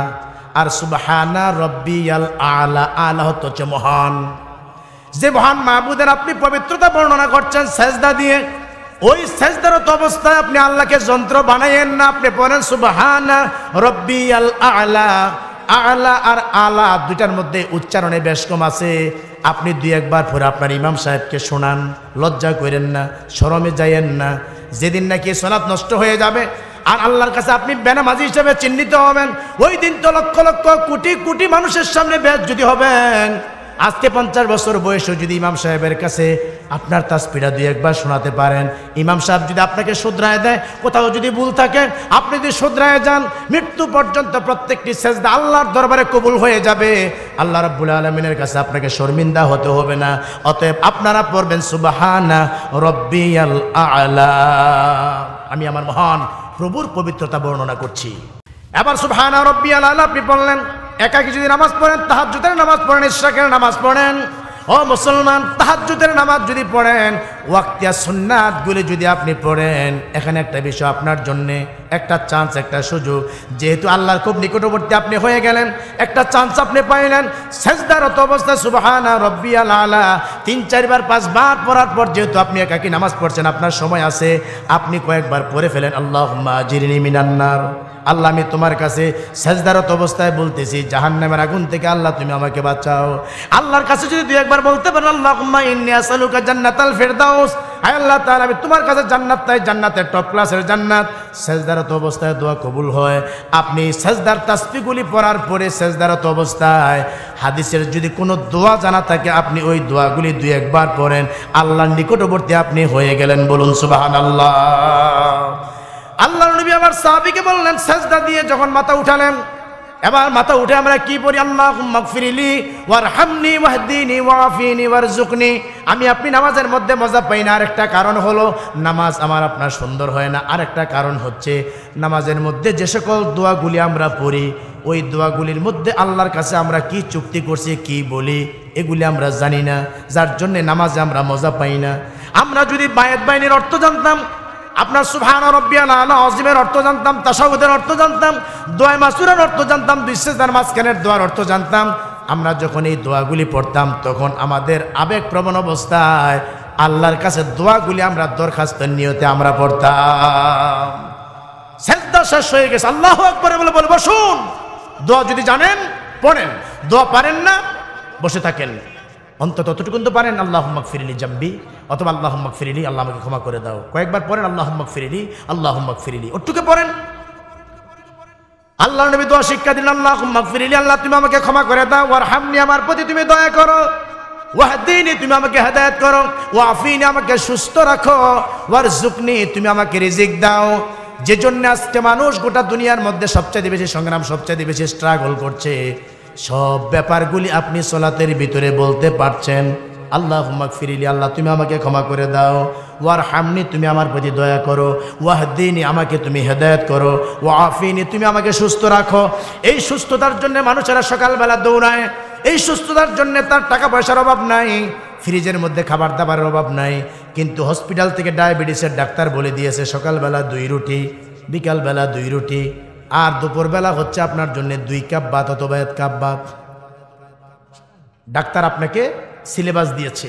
আর সুবাহানা রব্বি আল আলা আলা হচ্ছে মহান যে মহান মাহবুদের আপনি পবিত্রতা বর্ণনা করছেন সেজদা দিয়ে ওই সেজদারত অবস্থায় আপনি আল্লাহকে যন্ত্র বানাইয়েন না আপনি পড়েন সুবাহানা রব্বি আল আলা আলা আর আলা দুইটার মধ্যে উচ্চারণে বেশ কম আছে আপনি দুই একবার পরে আপনার ইমাম সাহেবকে শোনান লজ্জা করেন না সরমে যাইয়েন না যেদিন নাকি সোনাত নষ্ট হয়ে যাবে আর আল্লাহর কাছে আপনি বেনামাজি হিসেবে চিহ্নিত হবেন ওই দিন তো লক্ষ লক্ষ কোটি কোটি মানুষের সামনে ব্যাস যদি হবেন আজকে পঞ্চাশ বছর বয়সে যদি ইমাম সাহেবের কাছে আপনার তাসপিরা দুই একবার শোনাতে পারেন ইমাম সাহেব যদি আপনাকে শুধরায় দেয় কোথাও যদি ভুল থাকে আপনি যদি শুধরায় যান মৃত্যু পর্যন্ত প্রত্যেকটি সেজদা আল্লাহর দরবারে কবুল হয়ে যাবে আল্লাহ রব্বুল আলমিনের কাছে আপনাকে শর্মিন্দা হতে হবে না অতএব আপনারা পড়বেন সুবাহানা রব্বিয়াল আলা আমি আমার মহান প্রভুর পবিত্রতা বর্ণনা করছি এবার সুবহানা রব্বিয়াল আপনি বললেন একা যদি নামাজ পড়েন জুতের নামাজ পড়েন ইশরাকের নামাজ পড়েন ও মুসলমান তাহাজ্জুদের নামাজ যদি পড়েন ওয়াক্তিয়া সুন্নাত গুলি যদি আপনি পড়েন এখানে একটা বিষয় আপনার জন্যে একটা চান্স একটা সুযোগ যেহেতু আল্লাহর খুব নিকটবর্তী আপনি হয়ে গেলেন একটা চান্স আপনি পাইলেন সেজদারত অবস্থা সুবাহানা রব্বি আল্লাহ তিন চারবার পাঁচবার পড়ার পর যেহেতু আপনি একাকি নামাজ পড়ছেন আপনার সময় আছে আপনি কয়েকবার পড়ে ফেলেন আল্লাহ জিরিনি মিনান্নার আল্লাহ আমি তোমার কাছে সেজদারত অবস্থায় বলতেছি জাহান নামের আগুন থেকে আল্লাহ তুমি আমাকে বাঁচাও আল্লাহর কাছে যদি দুই একবার বলতে পারেন আল্লাহ ইন্নি আসালুকা জান্নাত ফেরদাও ফেরদাউস হায় আল্লাহ তাআলা আমি তোমার কাছে জান্নাত তাই জান্নাতের টপ ক্লাসের জান্নাত সেজদারত অবস্থায় দোয়া কবুল হয় আপনি সেজদার তাসপিগুলি পড়ার পরে সেজদারত অবস্থায় হাদিসের যদি কোনো দোয়া জানা থাকে আপনি ওই দোয়াগুলি দুই একবার পড়েন আল্লাহর নিকটবর্তী আপনি হয়ে গেলেন বলুন সুবহানাল্লাহ আল্লাহ নবী আবার সাহাবীকে বললেন সেজদা দিয়ে যখন মাথা উঠালেন এবার মাথা উঠে আমরা কি পড়ি আল্লাহ মকফিরিলি ওয়ার হামনি ওয়াহদিনি ওয়াফিনি ওয়ার জুকনি আমি আপনি নামাজের মধ্যে মজা পাই না আরেকটা কারণ হলো নামাজ আমার আপনার সুন্দর হয় না আরেকটা কারণ হচ্ছে নামাজের মধ্যে যে সকল দোয়াগুলি আমরা পড়ি ওই দোয়াগুলির মধ্যে আল্লাহর কাছে আমরা কি চুক্তি করছি কি বলি এগুলি আমরা জানি না যার জন্যে নামাজে আমরা মজা পাই না আমরা যদি বায়াত বাইনের অর্থ জানতাম আপনার সুভান রব্বিয়ানা না অজিমের অর্থ জানতাম তাসাউদের অর্থ জানতাম দোয়া মাসুরের অর্থ জানতাম বিশ্বের মাঝখানের দোয়ার অর্থ জানতাম আমরা যখন এই দোয়াগুলি পড়তাম তখন আমাদের আবেগপ্রবণ অবস্থায় আল্লাহর কাছে দোয়াগুলি আমরা দরখাস্ত নিয়তে আমরা পড়তাম সেদ্ধা শেষ হয়ে গেছে আল্লাহ একবারে বলে বলবো শুন দোয়া যদি জানেন পড়েন দোয়া পারেন না বসে থাকেন অন্তত ততটুকুন তো পারেন আল্লাহ হুম্মক ফিরিলি জাম্বি অথবা আল্লাহ হুম্মক ফিরিলি আল্লাহ আমাকে ক্ষমা করে দাও কয়েকবার পরেন আল্লাহ হুম্মক ফিরিলি আল্লাহ হুম্মক ফিরিলি ওটুকে পড়েন আল্লাহ নবী দোয়া শিক্ষা দিন আল্লাহ হুম্মক ফিরিলি আল্লাহ তুমি আমাকে ক্ষমা করে দাও ওর হামনি আমার প্রতি তুমি দয়া করো ওয়াহদিনী তুমি আমাকে হেদায়ত করো ওয়াফিনী আমাকে সুস্থ রাখো ওয়ার জুকনি তুমি আমাকে রিজিক দাও যে জন্য আজকে মানুষ গোটা দুনিয়ার মধ্যে সবচেয়ে বেশি সংগ্রাম সবচেয়ে বেশি স্ট্রাগল করছে সব ব্যাপারগুলি আপনি সলাতের ভিতরে বলতে পারছেন আল্লাহ হুমাক ফিরিলি আল্লাহ তুমি আমাকে ক্ষমা করে দাও ওয়ার হামনি তুমি আমার প্রতি দয়া করো ওয়াহদিনী আমাকে তুমি হেদায়ত করো ও আফিনী তুমি আমাকে সুস্থ রাখো এই সুস্থতার জন্য মানুষেরা সকালবেলা দৌড়ায় এই সুস্থতার জন্য তার টাকা পয়সার অভাব নাই ফ্রিজের মধ্যে খাবার দাবারের অভাব নাই কিন্তু হসপিটাল থেকে ডায়াবেটিসের ডাক্তার বলে দিয়েছে সকালবেলা দুই রুটি বিকালবেলা দুই রুটি আর দুপুরবেলা হচ্ছে আপনার জন্য দুই কাপ বাত অথবা এক কাপ ভাত ডাক্তার আপনাকে সিলেবাস দিয়েছে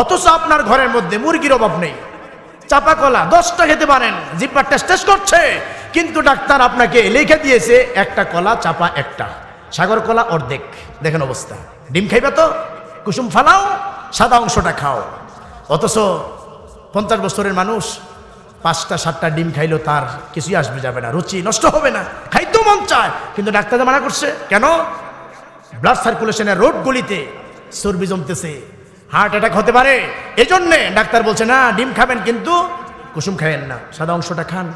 অথচ আপনার ঘরের মধ্যে মুরগির অভাব নেই চাপা কলা দশটা খেতে পারেন জিপার টেস্ট টেস্ট করছে কিন্তু ডাক্তার আপনাকে লিখে দিয়েছে একটা কলা চাপা একটা সাগর কলা অর্ধেক দেখেন অবস্থা ডিম খাইবে তো কুসুম ফালাও সাদা অংশটা খাও অথচ পঞ্চাশ বছরের মানুষ পাঁচটা সাতটা ডিম খাইলো তার কিছুই আসবে যাবে না রুচি নষ্ট হবে না খাইতো মন চায় কিন্তু ডাক্তার মানা করছে কেন ব্লাড সার্কুলেশনের রোডগুলিতে চর্বি জমতেছে হার্ট অ্যাটাক হতে পারে এজন্যে ডাক্তার বলছে না ডিম খাবেন কিন্তু কুসুম খাবেন না সাদা অংশটা খান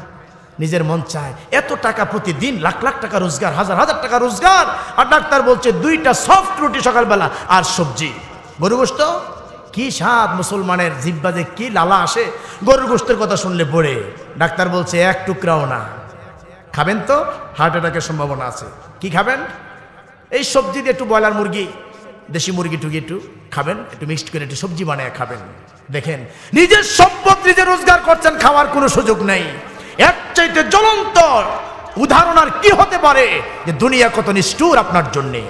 নিজের মন চায় এত টাকা প্রতিদিন লাখ লাখ টাকা রোজগার হাজার হাজার টাকা রোজগার আর ডাক্তার বলছে দুইটা সফট রুটি সকালবেলা আর সবজি গরু বস্তু কি স্বাদ মুসলমানের জিব্বাজে কি লালা আসে গরুর গোষ্ঠের কথা শুনলে পড়ে ডাক্তার বলছে এক টুকরাও না খাবেন তো হার্ট অ্যাটাকের সম্ভাবনা আছে কি খাবেন এই সবজি দিয়ে একটু ব্রয়লার মুরগি দেশি মুরগি টুকি একটু খাবেন একটু মিক্সড করে একটু সবজি বানিয়ে খাবেন দেখেন নিজের সম্পদ নিজে রোজগার করছেন খাওয়ার কোনো সুযোগ নেই এক চাইতে জ্বলন্ত উদাহরণ আর কি হতে পারে যে দুনিয়া কত নিষ্ঠুর আপনার জন্যে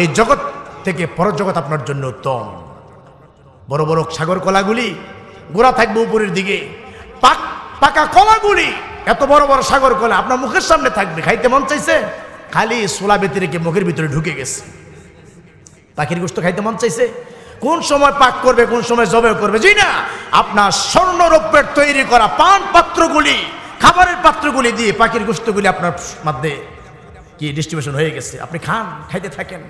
এই জগৎ থেকে পরজগৎ আপনার জন্য উত্তম বড় বড় সাগর কলাগুলি গোড়া থাকবে উপরের দিকে পাক পাকা কলাগুলি এত বড় বড় সাগর কলা আপনার মুখের সামনে থাকবে খাইতে মন চাইছে খালি সোলা বেতে রেখে মুখের ভিতরে ঢুকে গেছে পাখির গোস্ত খাইতে মন চাইছে কোন সময় পাক করবে কোন সময় জবে করবে জি না আপনার স্বর্ণ রৌপ্যের তৈরি করা পান পাত্রগুলি খাবারের পাত্রগুলি দিয়ে পাখির গোস্তগুলি আপনার মধ্যে কি ডিস্ট্রিবিউশন হয়ে গেছে আপনি খান খাইতে থাকেন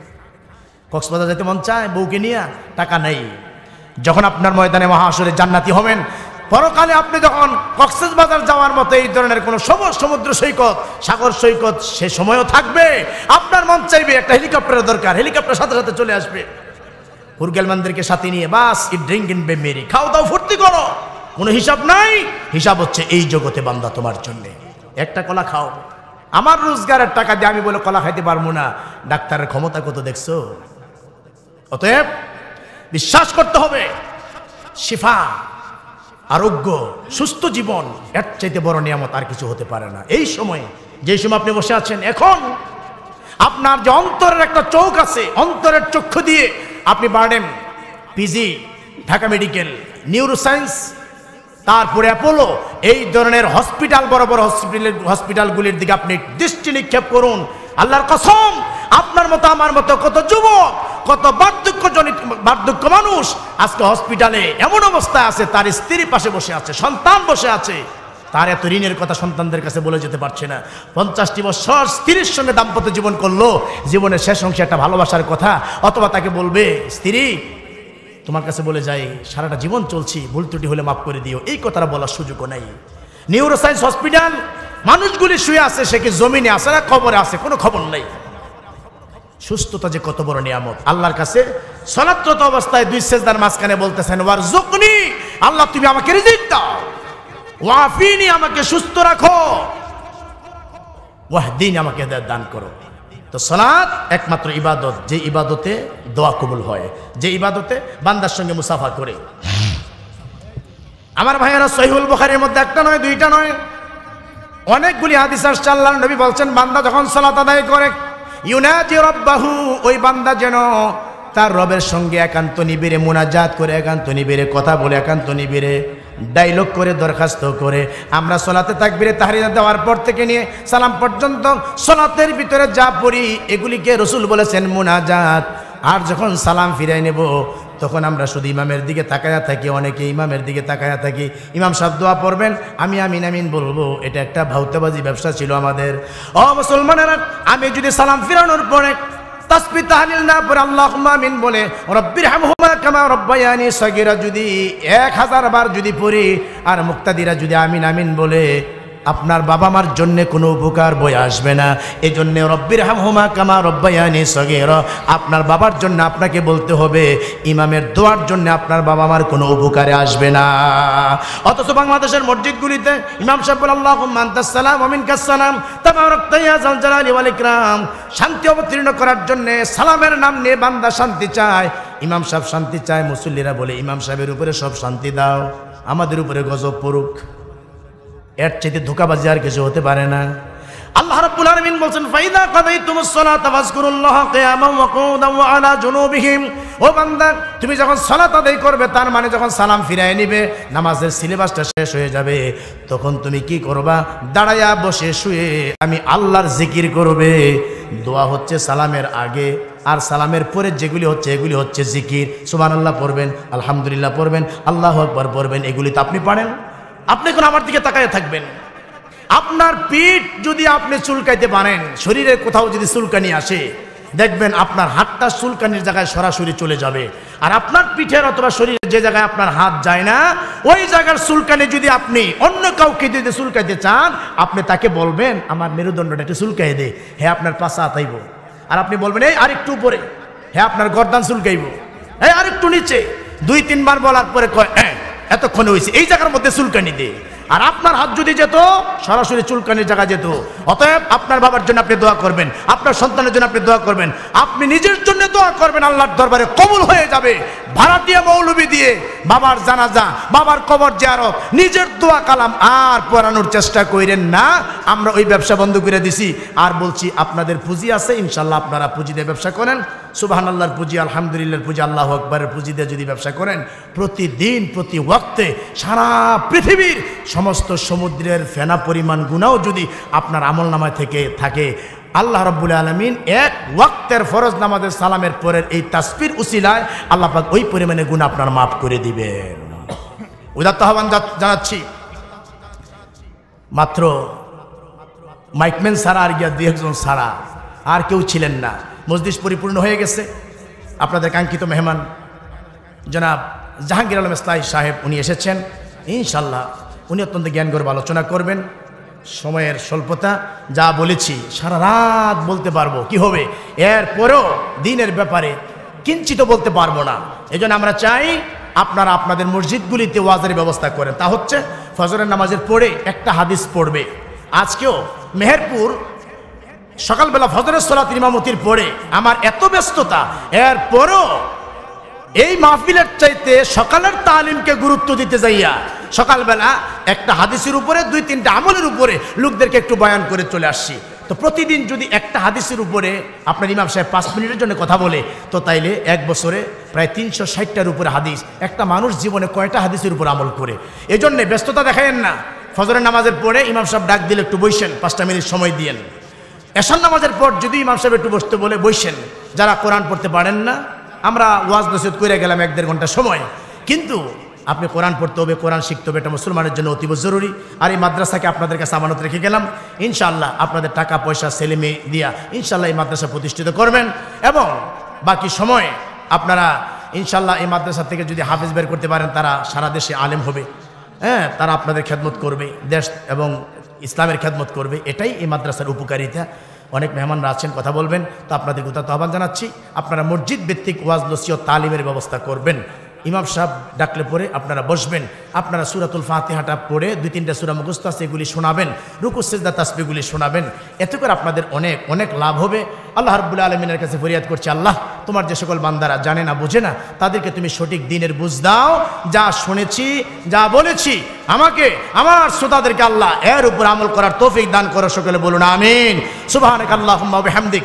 কক্সবাজার যেতে মন চায় বউকে নিয়ে টাকা নেই যখন আপনার ময়দানে মহাশরে জান্নাতি হবেন পরকালে আপনি যখন কক্সবাজার যাওয়ার মতো এই ধরনের কোনো সমুদ্র সৈকত সাগর সৈকত সে সময়ও থাকবে আপনার মন চাইবে একটা হেলিকপ্টারের দরকার হেলিকপ্টার সাথে সাথে চলে আসবে মন্দিরকে সাথে নিয়ে বাস eat drink and be merry খাও দাও ফুর্তি করো কোনো হিসাব নাই হিসাব হচ্ছে এই জগতে বান্দা তোমার জন্যে একটা কলা খাও আমার রোজগারের টাকা দিয়ে আমি বলে কলা খাইতে পারবো না ডাক্তারের ক্ষমতা কত দেখছো অতএব বিশ্বাস করতে হবে শিফা আরোগ্য সুস্থ জীবন এর চাইতে বড় নিয়ামত আর কিছু হতে পারে না এই সময়ে যে সময় আপনি বসে আছেন এখন আপনার যে অন্তরের একটা চোখ আছে অন্তরের চক্ষু দিয়ে আপনি BIRDEM PG Dhaka medical neuroscience তারপরে অ্যাপোলো এই ধরনের হসপিটাল বড় বড় হসপিটালের হসপিটালগুলির দিকে আপনি দৃষ্টি নিক্ষেপ করুন আল্লাহর কসম আপনার মতো আমার মতো কত যুবক কত জনিত বার্ধক্য মানুষ আজকে হসপিটালে এমন অবস্থায় আছে তার স্ত্রীর পাশে বসে আছে সন্তান বসে আছে তার এত ঋণের কথা সন্তানদের কাছে বলে যেতে পারছে না পঞ্চাশটি বছর স্ত্রীর সঙ্গে দাম্পত্য জীবন করলো জীবনের শেষ অংশে একটা ভালোবাসার কথা অথবা তাকে বলবে স্ত্রী তোমার কাছে বলে যাই সারাটা জীবন চলছি ভুল ত্রুটি হলে মাফ করে দিও এই কথাটা বলার সুযোগও নাই নিউরোসায়েন্স হসপিটাল মানুষগুলি শুয়ে আছে সে কি জমিনে আসে না খবরে আছে কোনো খবর নেই সুস্থতা যে কত বড় নিয়ামত আল্লাহর কাছে সনাত্রত অবস্থায় দুই শেষদার মাঝখানে বলতেছেন ওয়ার জকনি আল্লাহ তুমি আমাকে রিজিক দাও ওয়াফিনি আমাকে সুস্থ রাখো ওয়াহদিন আমাকে দান করো তো সলাৎ একমাত্র ইবাদত যে ইবাদতে দোয়া কবুল হয় যে ইবাদতে বান্দার সঙ্গে মুসাফা করে আমার ভাইয়েরা সহিউল বুখারীর মধ্যে একটা নয় দুইটা নয় অনেকগুলি হাদিস আসছে আল্লাহ নবী বলছেন বান্দা যখন সলাত আদায় করে ইউনাজি রব্বাহু ওই বান্দা যেন তার রবের সঙ্গে একান্ত নিবিড়ে মোনাজাত করে একান্ত নিবিড়ে কথা বলে একান্ত নিবিড়ে ডাইলগ করে দরখাস্ত করে আমরা সলাতে তাকবিরে তাহারিনা দেওয়ার পর থেকে নিয়ে সালাম পর্যন্ত সলাতের ভিতরে যা পড়ি এগুলিকে রসুল বলেছেন মোনাজাত আর যখন সালাম ফিরাই নেব তখন আমরা শুধু ইমামের দিকে তাকায়া থাকি অনেকে ইমামের দিকে তাকায়া থাকি ইমাম সব দোয়া পড়বেন আমি আমিন আমিন বলবো এটা একটা ভাউতাবাজি ব্যবসা ছিল আমাদের অ মুসলমানের আমি যদি সালাম ফিরানোর পরে তাসবি তাহলিল না পড়ে আল্লাহ আমিন বলে রব্বির হামহুমা কামা রব্বায়ানি সগিরা যদি এক হাজার বার যদি পড়ি আর মুক্তাদিরা যদি আমিন আমিন বলে আপনার বাবা মার জন্য কোনো উপকার বয়ে আসবে না এই জন্য রব্বির হামহুমা কামা রব্বায়ানি সগের আপনার বাবার জন্য আপনাকে বলতে হবে ইমামের দোয়ার জন্য আপনার বাবা মার কোনো উপকারে আসবে না অথচ বাংলাদেশের মসজিদগুলিতে ইমাম সাহেবুল আল্লাহ মান্তাসালাম অমিন কাসালাম তামারাম শান্তি অবতীর্ণ করার জন্যে সালামের নাম নিয়ে বান্দা শান্তি চায় ইমাম সাহেব শান্তি চায় মুসল্লিরা বলে ইমাম সাহেবের উপরে সব শান্তি দাও আমাদের উপরে গজব পড়ুক এর চেয়ে ধোকাবাজি আর কিছু হতে পারে না আল্লাহ রাব্বুল আলামিন বলছেন ফাইদা কাদাইতুমুস সালাত ফাযকুরুল্লাহ কিয়ামান ওয়া কুউদান ওয়া আলা জুনুবিহিম ও বান্দা তুমি যখন সালাত আদায় করবে তার মানে যখন সালাম ফিরায় নিবে নামাজের সিলেবাসটা শেষ হয়ে যাবে তখন তুমি কি করবা দাঁড়ায়া বসে শুয়ে আমি আল্লাহর জিকির করবে দোয়া হচ্ছে সালামের আগে আর সালামের পরে যেগুলি হচ্ছে এগুলি হচ্ছে জিকির সুবহানাল্লাহ পড়বেন আলহামদুলিল্লাহ পড়বেন আল্লাহু আকবার পড়বেন এগুলি তো আপনি পারেন আপনি এখন আমার দিকে তাকাইয়া থাকবেন আপনার পিঠ যদি আপনি চুলকাইতে পারেন শরীরে কোথাও যদি চুলকানি আসে দেখবেন আপনার হাতটা চুলকানির জায়গায় সরাসরি চলে যাবে আর আপনার পিঠের অথবা শরীরে যে জায়গায় আপনার হাত যায় না ওই জায়গার চুলকানি যদি আপনি অন্য কাউকে যদি চুলকাইতে চান আপনি তাকে বলবেন আমার মেরুদণ্ডটা একটু চুলকাই দে হে আপনার পাশা আতাইব আর আপনি বলবেন এই আরেকটু উপরে হ্যাঁ আপনার গর্দান চুলকাইব হ্যাঁ আরেকটু নিচে দুই তিনবার বলার পরে কয় এতক্ষণে হয়েছে এই জায়গার মধ্যে চুলকানি দিয়ে আর আপনার হাত যদি যেত সরাসরি চুলকানির জায়গা যেত অতএব আপনার বাবার জন্য আপনি দোয়া করবেন আপনার সন্তানের জন্য আপনি দোয়া করবেন আপনি নিজের জন্য দোয়া করবেন আল্লাহর দরবারে কবুল হয়ে যাবে ভাড়াটিয়া মৌলবি দিয়ে বাবার জানাজা বাবার কবর জিয়ারত নিজের দোয়া কালাম আর পড়ানোর চেষ্টা করেন না আমরা ওই ব্যবসা বন্ধ করে দিছি আর বলছি আপনাদের পুঁজি আছে ইনশাল্লাহ আপনারা পুঁজি দিয়ে ব্যবসা করেন সুবাহান আল্লাহর পুঁজি আলহামদুলিল্লাহর পুঁজি আল্লাহ আকবরের পুঁজি দিয়ে যদি ব্যবসা করেন প্রতিদিন প্রতি ওয়াক্তে সারা পৃথিবীর সমস্ত সমুদ্রের ফেনা পরিমাণ গুণাও যদি আপনার আমল নামায় থেকে থাকে আল্লাহ রব্বুল আলমিন এক ওয়াক্তের ফরজ নামাজের সালামের পরের এই তাসপির উসিলায় আল্লাপাক ওই পরিমাণে গুণ আপনার মাফ করে দিবেন উদাত্ত আহ্বান জানাচ্ছি মাত্র মাইকম্যান সারা আর গিয়া দুই একজন সারা আর কেউ ছিলেন না মসজিদ পরিপূর্ণ হয়ে গেছে আপনাদের কাঙ্ক্ষিত মেহমান জনাব জাহাঙ্গীর আলম ইসলাই সাহেব উনি এসেছেন ইনশাল্লাহ উনি অত্যন্ত জ্ঞান গর্ব আলোচনা করবেন সময়ের স্বল্পতা যা বলেছি সারা রাত বলতে পারবো কি হবে এরপরও দিনের ব্যাপারে কিঞ্চিত বলতে পারবো না এই আমরা চাই আপনারা আপনাদের মসজিদগুলিতে ওয়াজের ব্যবস্থা করেন তা হচ্ছে ফজরের নামাজের পড়ে একটা হাদিস পড়বে আজকেও মেহেরপুর সকালবেলা ফজরের সোলাত ইমামতির পরে আমার এত ব্যস্ততা এর পরও এই মাহফিলের চাইতে সকালের তালিমকে গুরুত্ব দিতে যাইয়া সকালবেলা একটা হাদিসের উপরে দুই তিনটা আমলের উপরে লোকদেরকে একটু বয়ান করে চলে আসছি তো প্রতিদিন যদি একটা হাদিসের উপরে আপনার ইমাম সাহেব পাঁচ মিনিটের জন্য কথা বলে তো তাইলে এক বছরে প্রায় তিনশো ষাটটার উপরে হাদিস একটা মানুষ জীবনে কয়টা হাদিসের উপর আমল করে এজন্যে ব্যস্ততা দেখায়েন না ফজরের নামাজের পরে ইমাম সাহেব ডাক দিলে একটু বইসেন পাঁচটা মিনিট সময় দিয়েন এশান নামাজের পর যদি ইমাম সাহেব একটু বসতে বলে বসেন যারা কোরআন পড়তে পারেন না আমরা ওয়াজ নসিদ করে গেলাম এক দেড় ঘন্টা সময় কিন্তু আপনি কোরআন পড়তে হবে কোরআন শিখতে হবে এটা মুসলমানের জন্য অতীব জরুরি আর এই মাদ্রাসাকে আপনাদের কাছে আমানত রেখে গেলাম ইনশাআল্লাহ আপনাদের টাকা পয়সা ছেলে মেয়ে দিয়া ইনশাআল্লাহ এই মাদ্রাসা প্রতিষ্ঠিত করবেন এবং বাকি সময়ে আপনারা ইনশাল্লাহ এই মাদ্রাসা থেকে যদি হাফিজ বের করতে পারেন তারা সারা দেশে আলেম হবে হ্যাঁ তারা আপনাদের খেদমত করবে দেশ এবং ইসলামের খেদমত করবে এটাই এই মাদ্রাসার উপকারিতা অনেক মেহমানরা আছেন কথা বলবেন তো আপনাদের কোথাও আহ্বান জানাচ্ছি আপনারা মসজিদ ভিত্তিক ওয়াজ নসিও তালিমের ব্যবস্থা করবেন ইমাম সাহেব ডাকলে পরে আপনারা বসবেন আপনারা সুরাতুল ফাতেহাটা পড়ে দুই তিনটা সুরা মুখস্থ আছে এগুলি শোনাবেন রুকুসেজদা তাসবিগুলি শোনাবেন এতে করে আপনাদের অনেক অনেক লাভ হবে আল্লাহ হাবুল আলমিনের কাছে ফরিয়াদ করছে আল্লাহ তোমার যে সকল বান্দারা জানে না বোঝে না তাদেরকে তুমি সঠিক দিনের বুঝ দাও যা শুনেছি যা বলেছি আমাকে আমার শ্রোতাদেরকে আল্লাহ এর উপর আমল করার তৌফিক দান করো সকলে বলুন আমিন সুবাহ আল্লাহ হামদিক